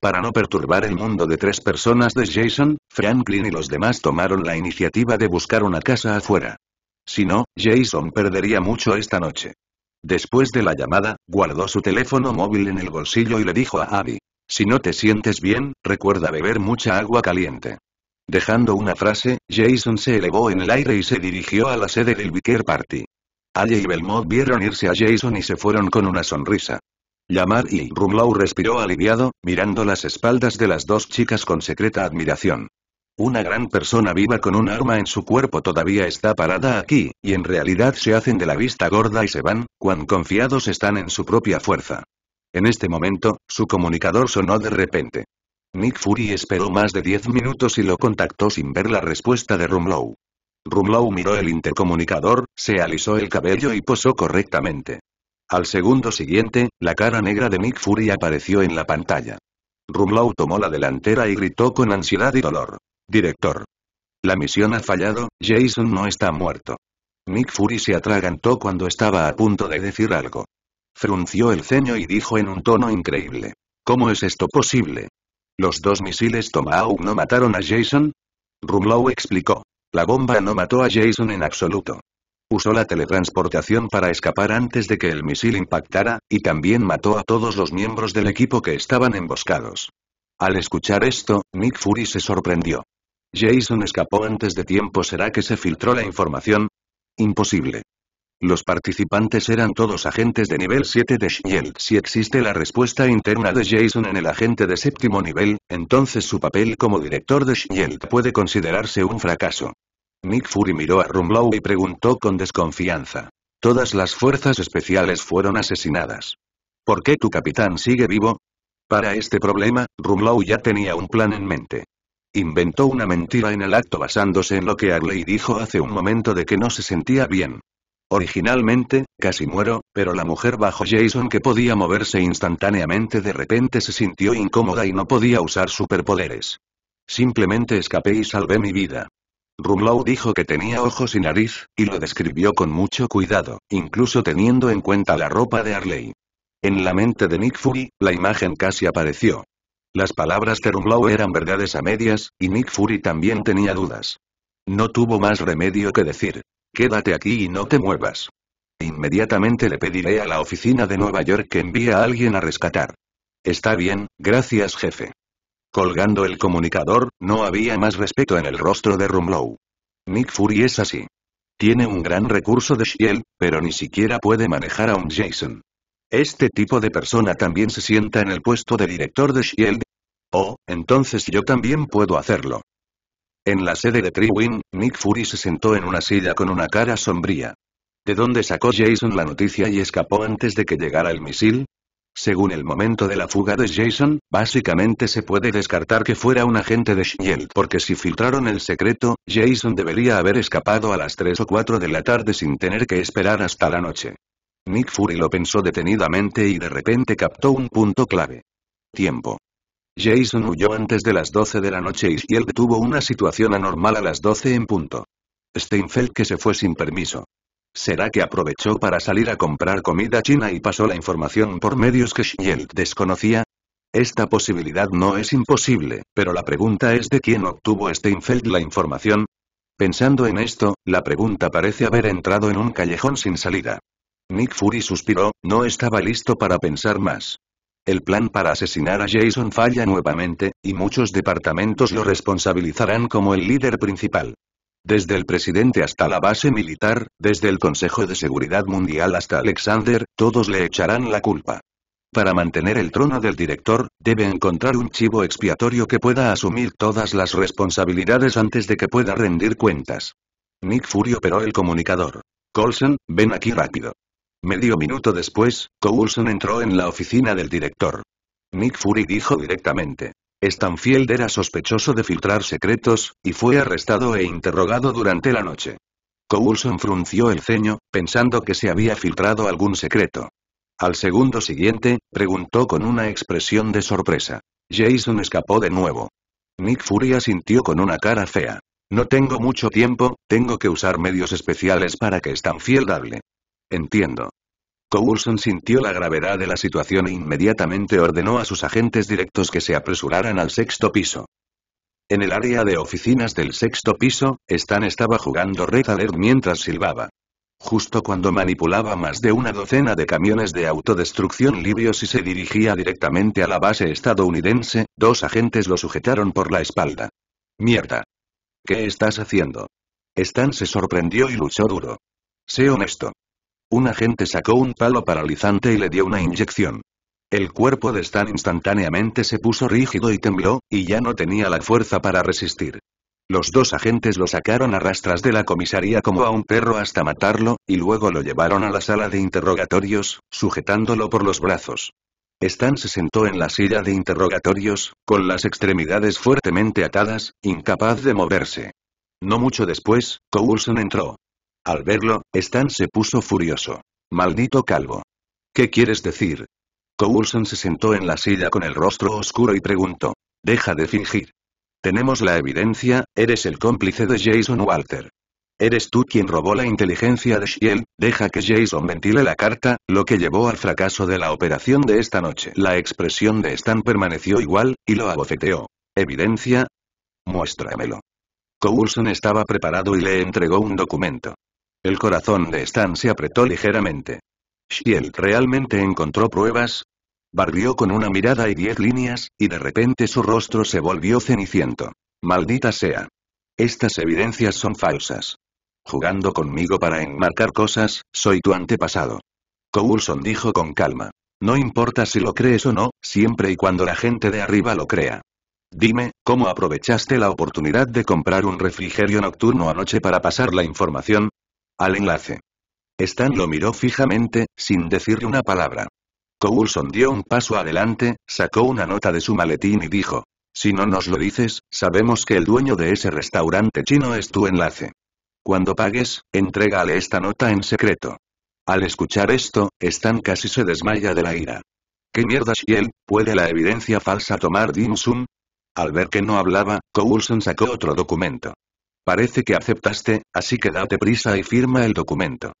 Para no perturbar el mundo de tres personas de Jason, Franklin y los demás tomaron la iniciativa de buscar una casa afuera. Si no, Jason perdería mucho esta noche. Después de la llamada, guardó su teléfono móvil en el bolsillo y le dijo a Abby, si no te sientes bien, recuerda beber mucha agua caliente. Dejando una frase, Jason se elevó en el aire y se dirigió a la sede del Vicker Party. Allie y Belmont vieron irse a Jason y se fueron con una sonrisa. Llamar y Rumlow respiró aliviado, mirando las espaldas de las dos chicas con secreta admiración. Una gran persona viva con un arma en su cuerpo todavía está parada aquí, y en realidad se hacen de la vista gorda y se van, cuán confiados están en su propia fuerza. En este momento, su comunicador sonó de repente. Nick Fury esperó más de 10 minutos y lo contactó sin ver la respuesta de Rumlow. Rumlow miró el intercomunicador, se alisó el cabello y posó correctamente. Al segundo siguiente, la cara negra de Nick Fury apareció en la pantalla. Rumlow tomó la delantera y gritó con ansiedad y dolor. Director. La misión ha fallado, Jason no está muerto. Nick Fury se atragantó cuando estaba a punto de decir algo. Frunció el ceño y dijo en un tono increíble. ¿Cómo es esto posible? ¿Los dos misiles Tomahawk no mataron a Jason? Rumlow explicó. La bomba no mató a Jason en absoluto. Usó la teletransportación para escapar antes de que el misil impactara, y también mató a todos los miembros del equipo que estaban emboscados. Al escuchar esto, Nick Fury se sorprendió. Jason escapó antes de tiempo. ¿Será que se filtró la información? Imposible. Los participantes eran todos agentes de nivel 7 de Shield. Si existe la respuesta interna de Jason en el agente de séptimo nivel, entonces su papel como director de Shield puede considerarse un fracaso. Nick Fury miró a Rumlow y preguntó con desconfianza. Todas las fuerzas especiales fueron asesinadas. ¿Por qué tu capitán sigue vivo? Para este problema, Rumlow ya tenía un plan en mente. Inventó una mentira en el acto basándose en lo que Arley dijo hace un momento de que no se sentía bien. Originalmente, casi muero, pero la mujer bajo Jason que podía moverse instantáneamente de repente se sintió incómoda y no podía usar superpoderes. Simplemente escapé y salvé mi vida. Rumlow dijo que tenía ojos y nariz, y lo describió con mucho cuidado, incluso teniendo en cuenta la ropa de Harley. En la mente de Nick Fury, la imagen casi apareció. Las palabras de Rumlow eran verdades a medias, y Nick Fury también tenía dudas. No tuvo más remedio que decir, Quédate aquí y no te muevas. Inmediatamente le pediré a la oficina de Nueva York que envíe a alguien a rescatar. Está bien, gracias jefe. Colgando el comunicador, no había más respeto en el rostro de Rumlow. Nick Fury es así. Tiene un gran recurso de Shield, pero ni siquiera puede manejar a un Jason. ¿Este tipo de persona también se sienta en el puesto de director de Shield? Oh, entonces yo también puedo hacerlo. En la sede de Triwin, Nick Fury se sentó en una silla con una cara sombría. ¿De dónde sacó Jason la noticia y escapó antes de que llegara el misil? Según el momento de la fuga de Jason, básicamente se puede descartar que fuera un agente de Shield porque si filtraron el secreto, Jason debería haber escapado a las 3 o 4 de la tarde sin tener que esperar hasta la noche. Nick Fury lo pensó detenidamente y de repente captó un punto clave. Tiempo. Jason huyó antes de las 12 de la noche y Shield tuvo una situación anormal a las 12 en punto. Steinfeld que se fue sin permiso. ¿Será que aprovechó para salir a comprar comida china y pasó la información por medios que Shield desconocía? Esta posibilidad no es imposible, pero la pregunta es de quién obtuvo Steinfeld la información. Pensando en esto, la pregunta parece haber entrado en un callejón sin salida. Nick Fury suspiró, no estaba listo para pensar más. El plan para asesinar a Jason falla nuevamente, y muchos departamentos lo responsabilizarán como el líder principal. Desde el presidente hasta la base militar, desde el Consejo de Seguridad Mundial hasta Alexander, todos le echarán la culpa. Para mantener el trono del director, debe encontrar un chivo expiatorio que pueda asumir todas las responsabilidades antes de que pueda rendir cuentas. Nick Furio pero el comunicador. Colson, ven aquí rápido. Medio minuto después, Coulson entró en la oficina del director. Nick Fury dijo directamente. Stanfield era sospechoso de filtrar secretos, y fue arrestado e interrogado durante la noche. Coulson frunció el ceño, pensando que se había filtrado algún secreto. Al segundo siguiente, preguntó con una expresión de sorpresa. Jason escapó de nuevo. Nick Fury asintió con una cara fea. No tengo mucho tiempo, tengo que usar medios especiales para que Stanfield hable. Entiendo. Coulson sintió la gravedad de la situación e inmediatamente ordenó a sus agentes directos que se apresuraran al sexto piso. En el área de oficinas del sexto piso, Stan estaba jugando Red Alert mientras silbaba. Justo cuando manipulaba más de una docena de camiones de autodestrucción libios y se dirigía directamente a la base estadounidense, dos agentes lo sujetaron por la espalda. Mierda. ¿Qué estás haciendo? Stan se sorprendió y luchó duro. Sé honesto. Un agente sacó un palo paralizante y le dio una inyección. El cuerpo de Stan instantáneamente se puso rígido y tembló, y ya no tenía la fuerza para resistir. Los dos agentes lo sacaron a rastras de la comisaría como a un perro hasta matarlo, y luego lo llevaron a la sala de interrogatorios, sujetándolo por los brazos. Stan se sentó en la silla de interrogatorios, con las extremidades fuertemente atadas, incapaz de moverse. No mucho después, Coulson entró. Al verlo, Stan se puso furioso. Maldito calvo. ¿Qué quieres decir? Coulson se sentó en la silla con el rostro oscuro y preguntó. Deja de fingir. Tenemos la evidencia, eres el cómplice de Jason Walter. Eres tú quien robó la inteligencia de Shield, deja que Jason ventile la carta, lo que llevó al fracaso de la operación de esta noche. La expresión de Stan permaneció igual, y lo abofeteó. ¿Evidencia? Muéstramelo. Coulson estaba preparado y le entregó un documento. El corazón de Stan se apretó ligeramente. ¿Shield realmente encontró pruebas? Barbió con una mirada y diez líneas, y de repente su rostro se volvió ceniciento. Maldita sea. Estas evidencias son falsas. Jugando conmigo para enmarcar cosas, soy tu antepasado. Coulson dijo con calma. No importa si lo crees o no, siempre y cuando la gente de arriba lo crea. Dime, ¿cómo aprovechaste la oportunidad de comprar un refrigerio nocturno anoche para pasar la información? al enlace. Stan lo miró fijamente, sin decirle una palabra. Coulson dio un paso adelante, sacó una nota de su maletín y dijo, si no nos lo dices, sabemos que el dueño de ese restaurante chino es tu enlace. Cuando pagues, entrégale esta nota en secreto. Al escuchar esto, Stan casi se desmaya de la ira. ¿Qué mierda Shiel, puede la evidencia falsa tomar Dim Sum? Al ver que no hablaba, Coulson sacó otro documento. Parece que aceptaste, así que date prisa y firma el documento.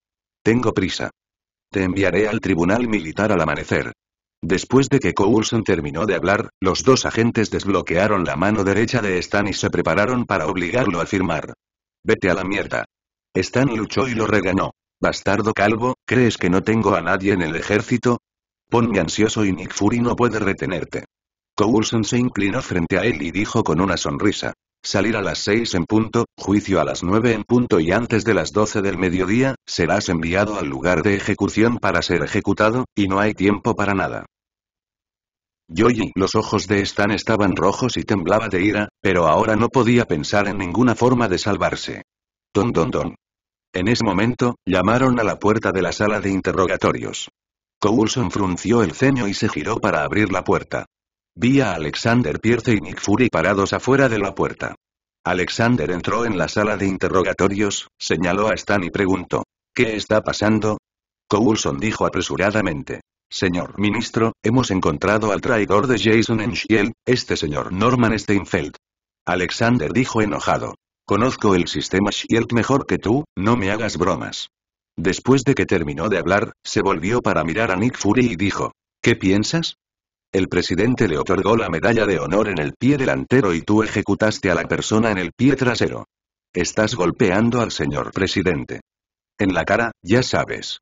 Tengo prisa. Te enviaré al tribunal militar al amanecer. Después de que Coulson terminó de hablar, los dos agentes desbloquearon la mano derecha de Stan y se prepararon para obligarlo a firmar. Vete a la mierda. Stan luchó y lo reganó. Bastardo calvo, ¿crees que no tengo a nadie en el ejército? Ponme ansioso y Nick Fury no puede retenerte. Coulson se inclinó frente a él y dijo con una sonrisa. Salir a las seis en punto, juicio a las nueve en punto y antes de las doce del mediodía, serás enviado al lugar de ejecución para ser ejecutado, y no hay tiempo para nada. Yoyi, los ojos de Stan estaban rojos y temblaba de ira, pero ahora no podía pensar en ninguna forma de salvarse. Don don don. En ese momento, llamaron a la puerta de la sala de interrogatorios. Coulson frunció el ceño y se giró para abrir la puerta. Vi a Alexander Pierce y Nick Fury parados afuera de la puerta. Alexander entró en la sala de interrogatorios, señaló a Stan y preguntó, ¿qué está pasando? Coulson dijo apresuradamente, Señor ministro, hemos encontrado al traidor de Jason en Shield, este señor Norman Steinfeld. Alexander dijo enojado. Conozco el sistema Shield mejor que tú, no me hagas bromas. Después de que terminó de hablar, se volvió para mirar a Nick Fury y dijo, ¿qué piensas? El presidente le otorgó la medalla de honor en el pie delantero y tú ejecutaste a la persona en el pie trasero. Estás golpeando al señor presidente. En la cara, ya sabes.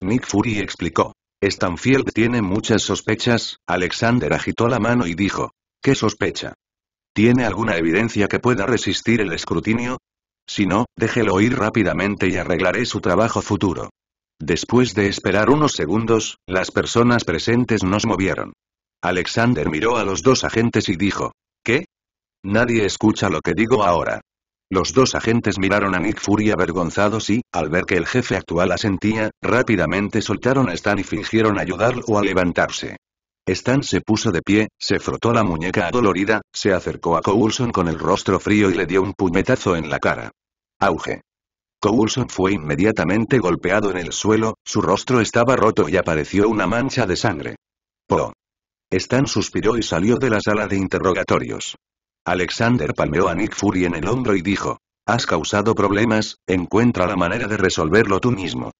Nick Fury explicó. Stanfield tiene muchas sospechas, Alexander agitó la mano y dijo. ¿Qué sospecha? ¿Tiene alguna evidencia que pueda resistir el escrutinio? Si no, déjelo ir rápidamente y arreglaré su trabajo futuro. Después de esperar unos segundos, las personas presentes nos movieron. Alexander miró a los dos agentes y dijo. ¿Qué? Nadie escucha lo que digo ahora. Los dos agentes miraron a Nick Fury avergonzados y, al ver que el jefe actual asentía, rápidamente soltaron a Stan y fingieron ayudarlo a levantarse. Stan se puso de pie, se frotó la muñeca adolorida, se acercó a Coulson con el rostro frío y le dio un puñetazo en la cara. Auge. Coulson fue inmediatamente golpeado en el suelo, su rostro estaba roto y apareció una mancha de sangre. Po. Stan suspiró y salió de la sala de interrogatorios. Alexander palmeó a Nick Fury en el hombro y dijo, Has causado problemas, encuentra la manera de resolverlo tú mismo.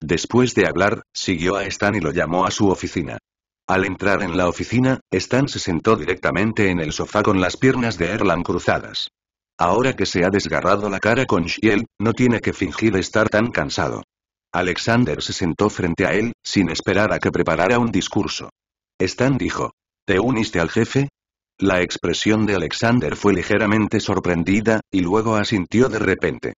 Después de hablar, siguió a Stan y lo llamó a su oficina. Al entrar en la oficina, Stan se sentó directamente en el sofá con las piernas de Erlan cruzadas. Ahora que se ha desgarrado la cara con Shiel, no tiene que fingir estar tan cansado. Alexander se sentó frente a él, sin esperar a que preparara un discurso. Stan dijo. ¿Te uniste al jefe? La expresión de Alexander fue ligeramente sorprendida, y luego asintió de repente.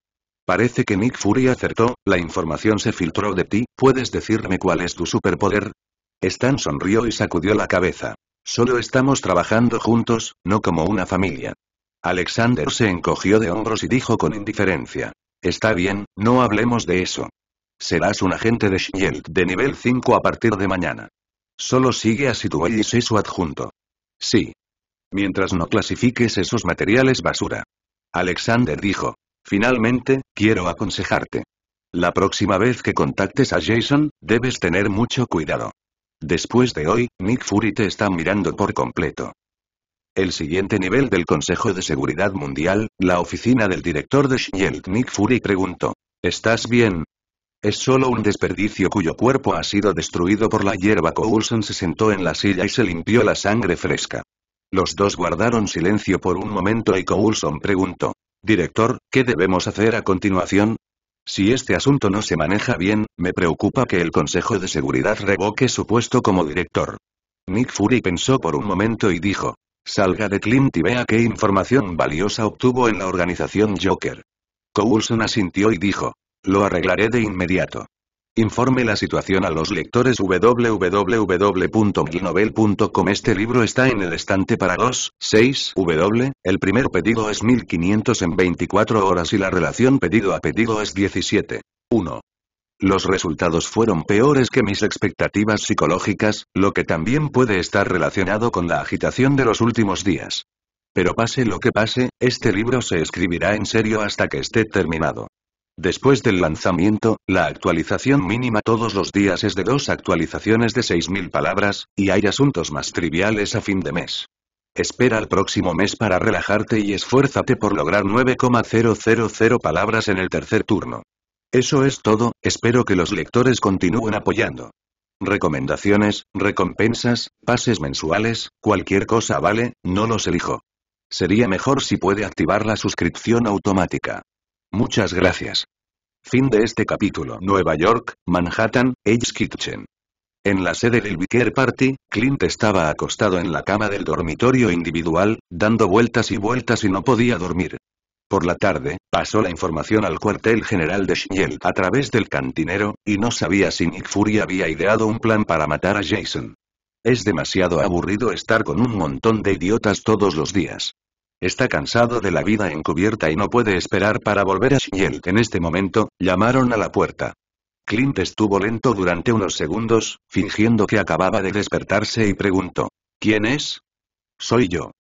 Parece que Nick Fury acertó, la información se filtró de ti, ¿puedes decirme cuál es tu superpoder? Stan sonrió y sacudió la cabeza. Solo estamos trabajando juntos, no como una familia. Alexander se encogió de hombros y dijo con indiferencia. Está bien, no hablemos de eso. Serás un agente de SHIELD de nivel 5 a partir de mañana. Solo sigue a Situelles y su adjunto. Sí. Mientras no clasifiques esos materiales basura. Alexander dijo. Finalmente, quiero aconsejarte. La próxima vez que contactes a Jason, debes tener mucho cuidado. Después de hoy, Nick Fury te está mirando por completo. El siguiente nivel del Consejo de Seguridad Mundial, la oficina del director de Shield Nick Fury preguntó. ¿Estás bien? Es solo un desperdicio cuyo cuerpo ha sido destruido por la hierba. Coulson se sentó en la silla y se limpió la sangre fresca. Los dos guardaron silencio por un momento y Coulson preguntó. Director, ¿qué debemos hacer a continuación? Si este asunto no se maneja bien, me preocupa que el Consejo de Seguridad revoque su puesto como director. Nick Fury pensó por un momento y dijo. Salga de Clint y vea qué información valiosa obtuvo en la organización Joker. Coulson asintió y dijo. Lo arreglaré de inmediato. Informe la situación a los lectores www.milnovel.com Este libro está en el estante para 26 6, w, el primer pedido es 1500 en 24 horas y la relación pedido a pedido es 17. 1. Los resultados fueron peores que mis expectativas psicológicas, lo que también puede estar relacionado con la agitación de los últimos días. Pero pase lo que pase, este libro se escribirá en serio hasta que esté terminado. Después del lanzamiento, la actualización mínima todos los días es de dos actualizaciones de 6.000 palabras, y hay asuntos más triviales a fin de mes. Espera al próximo mes para relajarte y esfuérzate por lograr 9,000 palabras en el tercer turno. Eso es todo, espero que los lectores continúen apoyando. Recomendaciones, recompensas, pases mensuales, cualquier cosa vale, no los elijo. Sería mejor si puede activar la suscripción automática. Muchas gracias. Fin de este capítulo. Nueva York, Manhattan, Edge Kitchen. En la sede del Wicker Party, Clint estaba acostado en la cama del dormitorio individual, dando vueltas y vueltas y no podía dormir. Por la tarde, pasó la información al cuartel general de Schnell a través del cantinero, y no sabía si Nick Fury había ideado un plan para matar a Jason. Es demasiado aburrido estar con un montón de idiotas todos los días. Está cansado de la vida encubierta y no puede esperar para volver a Shiel. En este momento, llamaron a la puerta. Clint estuvo lento durante unos segundos, fingiendo que acababa de despertarse y preguntó. ¿Quién es? Soy yo.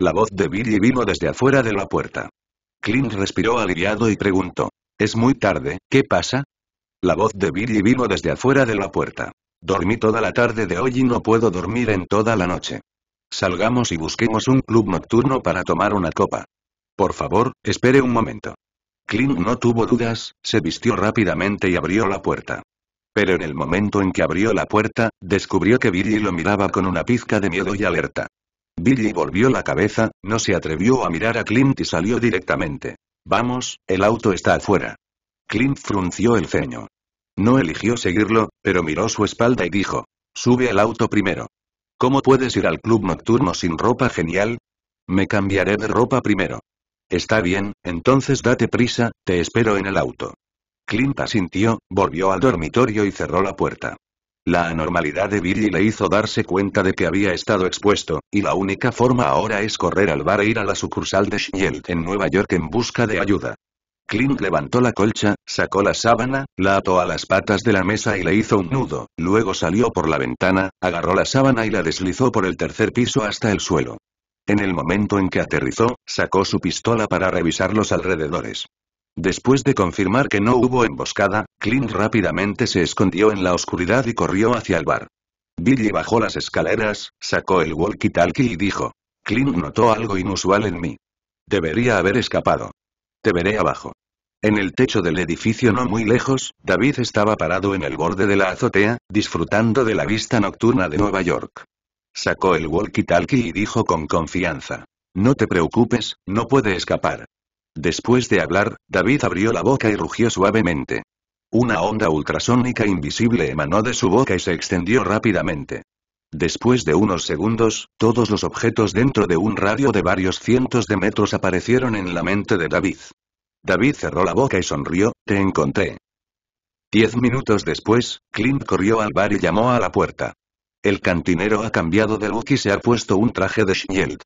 La voz de Billy vino desde afuera de la puerta. Clint respiró aliviado y preguntó. Es muy tarde, ¿qué pasa? La voz de Billy vino desde afuera de la puerta. Dormí toda la tarde de hoy y no puedo dormir en toda la noche. Salgamos y busquemos un club nocturno para tomar una copa. Por favor, espere un momento. Clint no tuvo dudas, se vistió rápidamente y abrió la puerta. Pero en el momento en que abrió la puerta, descubrió que Billy lo miraba con una pizca de miedo y alerta. Billy volvió la cabeza, no se atrevió a mirar a Clint y salió directamente. Vamos, el auto está afuera. Clint frunció el ceño. No eligió seguirlo, pero miró su espalda y dijo. Sube al auto primero. ¿Cómo puedes ir al club nocturno sin ropa genial? Me cambiaré de ropa primero. Está bien, entonces date prisa, te espero en el auto. Clint asintió, volvió al dormitorio y cerró la puerta. La anormalidad de Billy le hizo darse cuenta de que había estado expuesto, y la única forma ahora es correr al bar e ir a la sucursal de Shield en Nueva York en busca de ayuda. Clint levantó la colcha, sacó la sábana, la ató a las patas de la mesa y le hizo un nudo, luego salió por la ventana, agarró la sábana y la deslizó por el tercer piso hasta el suelo. En el momento en que aterrizó, sacó su pistola para revisar los alrededores. Después de confirmar que no hubo emboscada, Clint rápidamente se escondió en la oscuridad y corrió hacia el bar. Billy bajó las escaleras, sacó el walkie-talkie y dijo. Clint notó algo inusual en mí. Debería haber escapado veré abajo. En el techo del edificio no muy lejos, David estaba parado en el borde de la azotea, disfrutando de la vista nocturna de Nueva York. Sacó el walkie-talkie y dijo con confianza. No te preocupes, no puede escapar. Después de hablar, David abrió la boca y rugió suavemente. Una onda ultrasónica invisible emanó de su boca y se extendió rápidamente. Después de unos segundos, todos los objetos dentro de un radio de varios cientos de metros aparecieron en la mente de David. David cerró la boca y sonrió, te encontré. Diez minutos después, Clint corrió al bar y llamó a la puerta. El cantinero ha cambiado de look y se ha puesto un traje de Shield.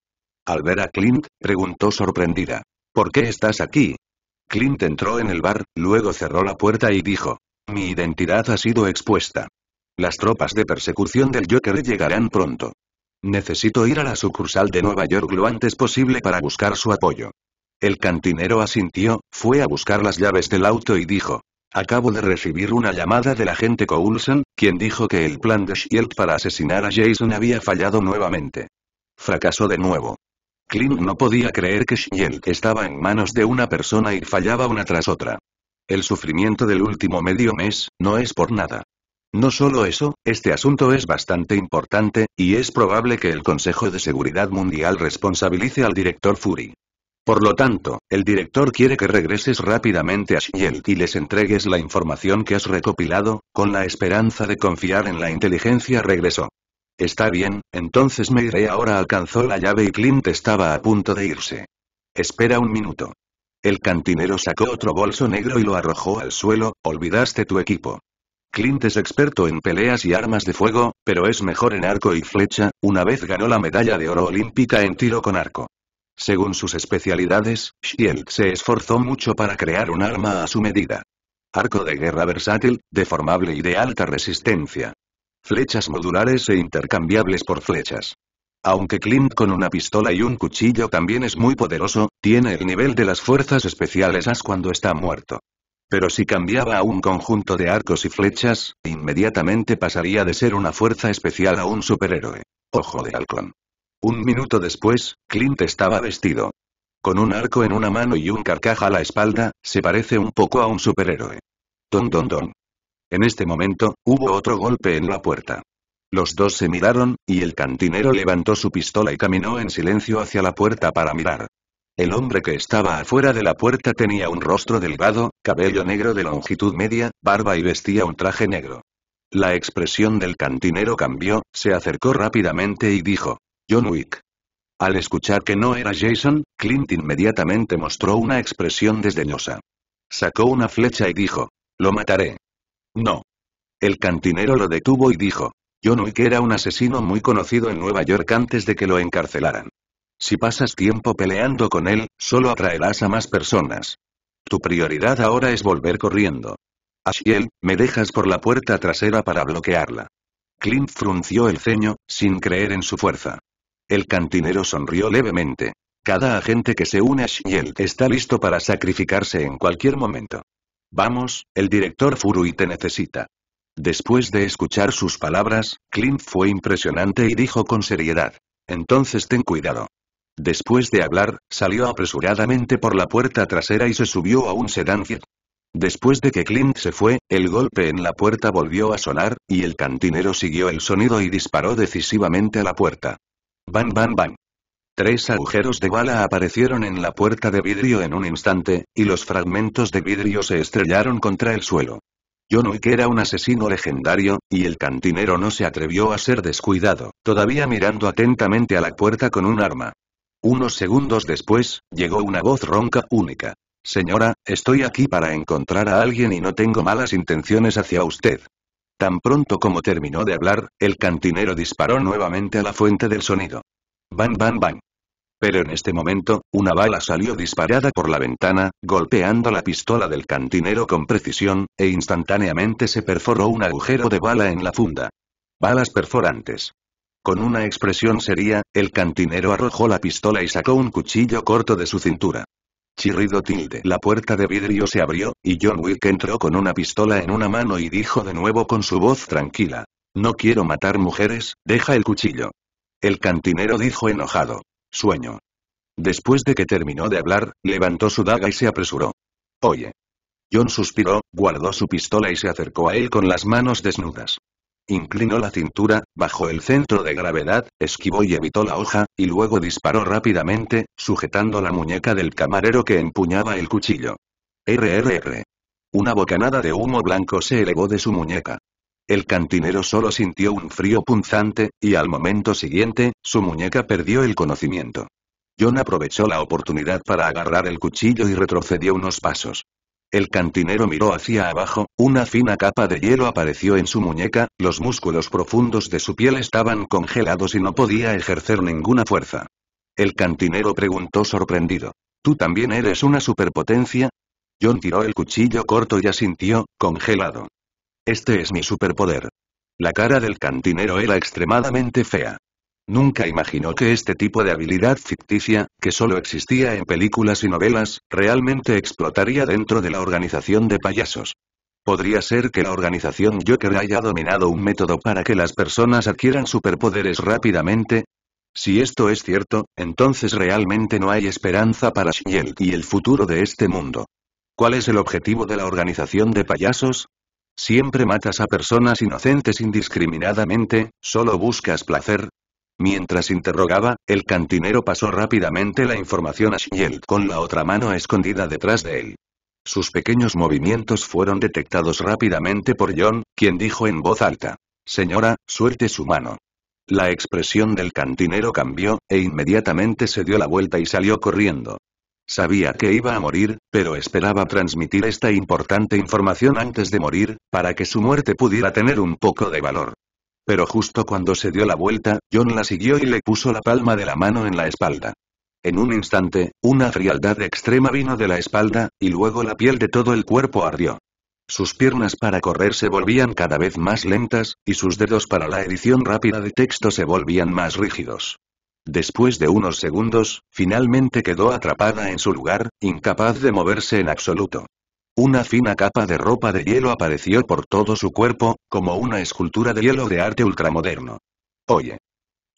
Al ver a Clint, preguntó sorprendida. ¿Por qué estás aquí? Clint entró en el bar, luego cerró la puerta y dijo. Mi identidad ha sido expuesta. Las tropas de persecución del Joker llegarán pronto. Necesito ir a la sucursal de Nueva York lo antes posible para buscar su apoyo. El cantinero asintió, fue a buscar las llaves del auto y dijo. Acabo de recibir una llamada del agente Coulson, quien dijo que el plan de Shield para asesinar a Jason había fallado nuevamente. Fracasó de nuevo. Clint no podía creer que Shield estaba en manos de una persona y fallaba una tras otra. El sufrimiento del último medio mes, no es por nada. No solo eso, este asunto es bastante importante, y es probable que el Consejo de Seguridad Mundial responsabilice al director Fury. Por lo tanto, el director quiere que regreses rápidamente a Shield y les entregues la información que has recopilado, con la esperanza de confiar en la inteligencia regresó. Está bien, entonces me iré ahora alcanzó la llave y Clint estaba a punto de irse. Espera un minuto. El cantinero sacó otro bolso negro y lo arrojó al suelo, olvidaste tu equipo. Clint es experto en peleas y armas de fuego, pero es mejor en arco y flecha, una vez ganó la medalla de oro olímpica en tiro con arco. Según sus especialidades, Shield se esforzó mucho para crear un arma a su medida. Arco de guerra versátil, deformable y de alta resistencia. Flechas modulares e intercambiables por flechas. Aunque Clint con una pistola y un cuchillo también es muy poderoso, tiene el nivel de las fuerzas especiales AS cuando está muerto. Pero si cambiaba a un conjunto de arcos y flechas, inmediatamente pasaría de ser una fuerza especial a un superhéroe. Ojo de halcón. Un minuto después, Clint estaba vestido. Con un arco en una mano y un carcaja a la espalda, se parece un poco a un superhéroe. Don don don. En este momento, hubo otro golpe en la puerta. Los dos se miraron, y el cantinero levantó su pistola y caminó en silencio hacia la puerta para mirar. El hombre que estaba afuera de la puerta tenía un rostro delgado, cabello negro de longitud media, barba y vestía un traje negro. La expresión del cantinero cambió, se acercó rápidamente y dijo, John Wick. Al escuchar que no era Jason, Clint inmediatamente mostró una expresión desdeñosa. Sacó una flecha y dijo, lo mataré. No. El cantinero lo detuvo y dijo, John Wick era un asesino muy conocido en Nueva York antes de que lo encarcelaran. Si pasas tiempo peleando con él, solo atraerás a más personas. Tu prioridad ahora es volver corriendo. Ashiel, me dejas por la puerta trasera para bloquearla. Clint frunció el ceño, sin creer en su fuerza. El cantinero sonrió levemente. Cada agente que se une a Shiel está listo para sacrificarse en cualquier momento. Vamos, el director Furui te necesita. Después de escuchar sus palabras, Clint fue impresionante y dijo con seriedad. Entonces ten cuidado. Después de hablar, salió apresuradamente por la puerta trasera y se subió a un sedán Después de que Clint se fue, el golpe en la puerta volvió a sonar, y el cantinero siguió el sonido y disparó decisivamente a la puerta. Bam bam bam. Tres agujeros de bala aparecieron en la puerta de vidrio en un instante, y los fragmentos de vidrio se estrellaron contra el suelo. John Wick era un asesino legendario, y el cantinero no se atrevió a ser descuidado, todavía mirando atentamente a la puerta con un arma. Unos segundos después, llegó una voz ronca única. Señora, estoy aquí para encontrar a alguien y no tengo malas intenciones hacia usted. Tan pronto como terminó de hablar, el cantinero disparó nuevamente a la fuente del sonido. Bang, bam bang. Pero en este momento, una bala salió disparada por la ventana, golpeando la pistola del cantinero con precisión, e instantáneamente se perforó un agujero de bala en la funda. Balas perforantes. Con una expresión seria, el cantinero arrojó la pistola y sacó un cuchillo corto de su cintura. Chirrido tilde. La puerta de vidrio se abrió, y John Wick entró con una pistola en una mano y dijo de nuevo con su voz tranquila. No quiero matar mujeres, deja el cuchillo. El cantinero dijo enojado. Sueño. Después de que terminó de hablar, levantó su daga y se apresuró. Oye. John suspiró, guardó su pistola y se acercó a él con las manos desnudas inclinó la cintura, bajó el centro de gravedad, esquivó y evitó la hoja, y luego disparó rápidamente, sujetando la muñeca del camarero que empuñaba el cuchillo. RRR. Una bocanada de humo blanco se elevó de su muñeca. El cantinero solo sintió un frío punzante, y al momento siguiente, su muñeca perdió el conocimiento. John aprovechó la oportunidad para agarrar el cuchillo y retrocedió unos pasos. El cantinero miró hacia abajo, una fina capa de hielo apareció en su muñeca, los músculos profundos de su piel estaban congelados y no podía ejercer ninguna fuerza. El cantinero preguntó sorprendido. ¿Tú también eres una superpotencia? John tiró el cuchillo corto y asintió, congelado. Este es mi superpoder. La cara del cantinero era extremadamente fea. Nunca imaginó que este tipo de habilidad ficticia, que solo existía en películas y novelas, realmente explotaría dentro de la organización de payasos. Podría ser que la organización Joker haya dominado un método para que las personas adquieran superpoderes rápidamente. Si esto es cierto, entonces realmente no hay esperanza para Shield y el futuro de este mundo. ¿Cuál es el objetivo de la organización de payasos? Siempre matas a personas inocentes indiscriminadamente, solo buscas placer, Mientras interrogaba, el cantinero pasó rápidamente la información a Shield con la otra mano escondida detrás de él. Sus pequeños movimientos fueron detectados rápidamente por John, quien dijo en voz alta. Señora, suelte su mano. La expresión del cantinero cambió, e inmediatamente se dio la vuelta y salió corriendo. Sabía que iba a morir, pero esperaba transmitir esta importante información antes de morir, para que su muerte pudiera tener un poco de valor. Pero justo cuando se dio la vuelta, John la siguió y le puso la palma de la mano en la espalda. En un instante, una frialdad extrema vino de la espalda, y luego la piel de todo el cuerpo ardió. Sus piernas para correr se volvían cada vez más lentas, y sus dedos para la edición rápida de texto se volvían más rígidos. Después de unos segundos, finalmente quedó atrapada en su lugar, incapaz de moverse en absoluto. Una fina capa de ropa de hielo apareció por todo su cuerpo, como una escultura de hielo de arte ultramoderno. Oye.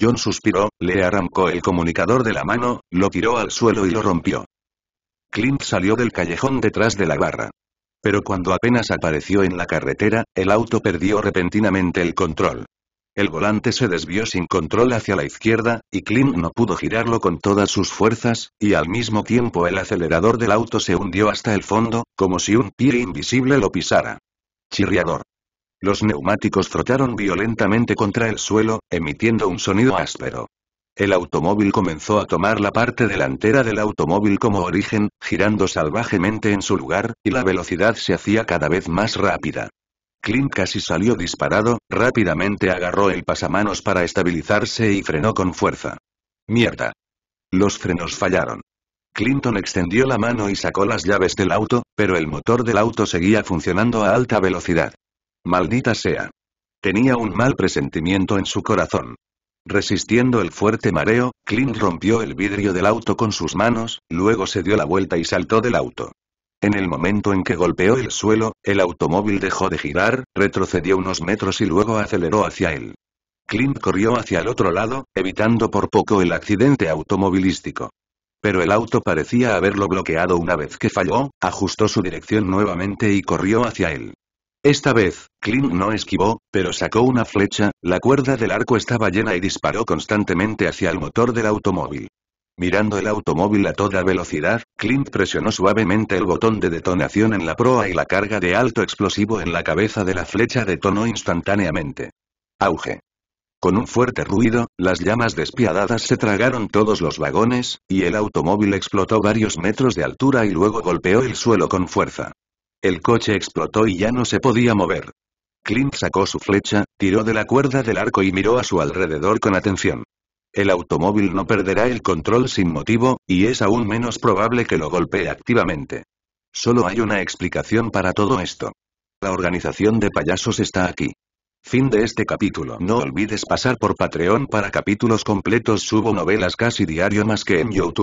John suspiró, le arrancó el comunicador de la mano, lo tiró al suelo y lo rompió. Clint salió del callejón detrás de la barra. Pero cuando apenas apareció en la carretera, el auto perdió repentinamente el control. El volante se desvió sin control hacia la izquierda, y Klim no pudo girarlo con todas sus fuerzas, y al mismo tiempo el acelerador del auto se hundió hasta el fondo, como si un pie invisible lo pisara. Chirriador. Los neumáticos frotaron violentamente contra el suelo, emitiendo un sonido áspero. El automóvil comenzó a tomar la parte delantera del automóvil como origen, girando salvajemente en su lugar, y la velocidad se hacía cada vez más rápida. Clint casi salió disparado, rápidamente agarró el pasamanos para estabilizarse y frenó con fuerza. ¡Mierda! Los frenos fallaron. Clinton extendió la mano y sacó las llaves del auto, pero el motor del auto seguía funcionando a alta velocidad. Maldita sea. Tenía un mal presentimiento en su corazón. Resistiendo el fuerte mareo, Clint rompió el vidrio del auto con sus manos, luego se dio la vuelta y saltó del auto. En el momento en que golpeó el suelo, el automóvil dejó de girar, retrocedió unos metros y luego aceleró hacia él. Clint corrió hacia el otro lado, evitando por poco el accidente automovilístico. Pero el auto parecía haberlo bloqueado una vez que falló, ajustó su dirección nuevamente y corrió hacia él. Esta vez, Clint no esquivó, pero sacó una flecha, la cuerda del arco estaba llena y disparó constantemente hacia el motor del automóvil. Mirando el automóvil a toda velocidad, Clint presionó suavemente el botón de detonación en la proa y la carga de alto explosivo en la cabeza de la flecha detonó instantáneamente. Auge. Con un fuerte ruido, las llamas despiadadas se tragaron todos los vagones, y el automóvil explotó varios metros de altura y luego golpeó el suelo con fuerza. El coche explotó y ya no se podía mover. Clint sacó su flecha, tiró de la cuerda del arco y miró a su alrededor con atención. El automóvil no perderá el control sin motivo, y es aún menos probable que lo golpee activamente. Solo hay una explicación para todo esto. La organización de payasos está aquí. Fin de este capítulo. No olvides pasar por Patreon para capítulos completos. Subo novelas casi diario más que en YouTube.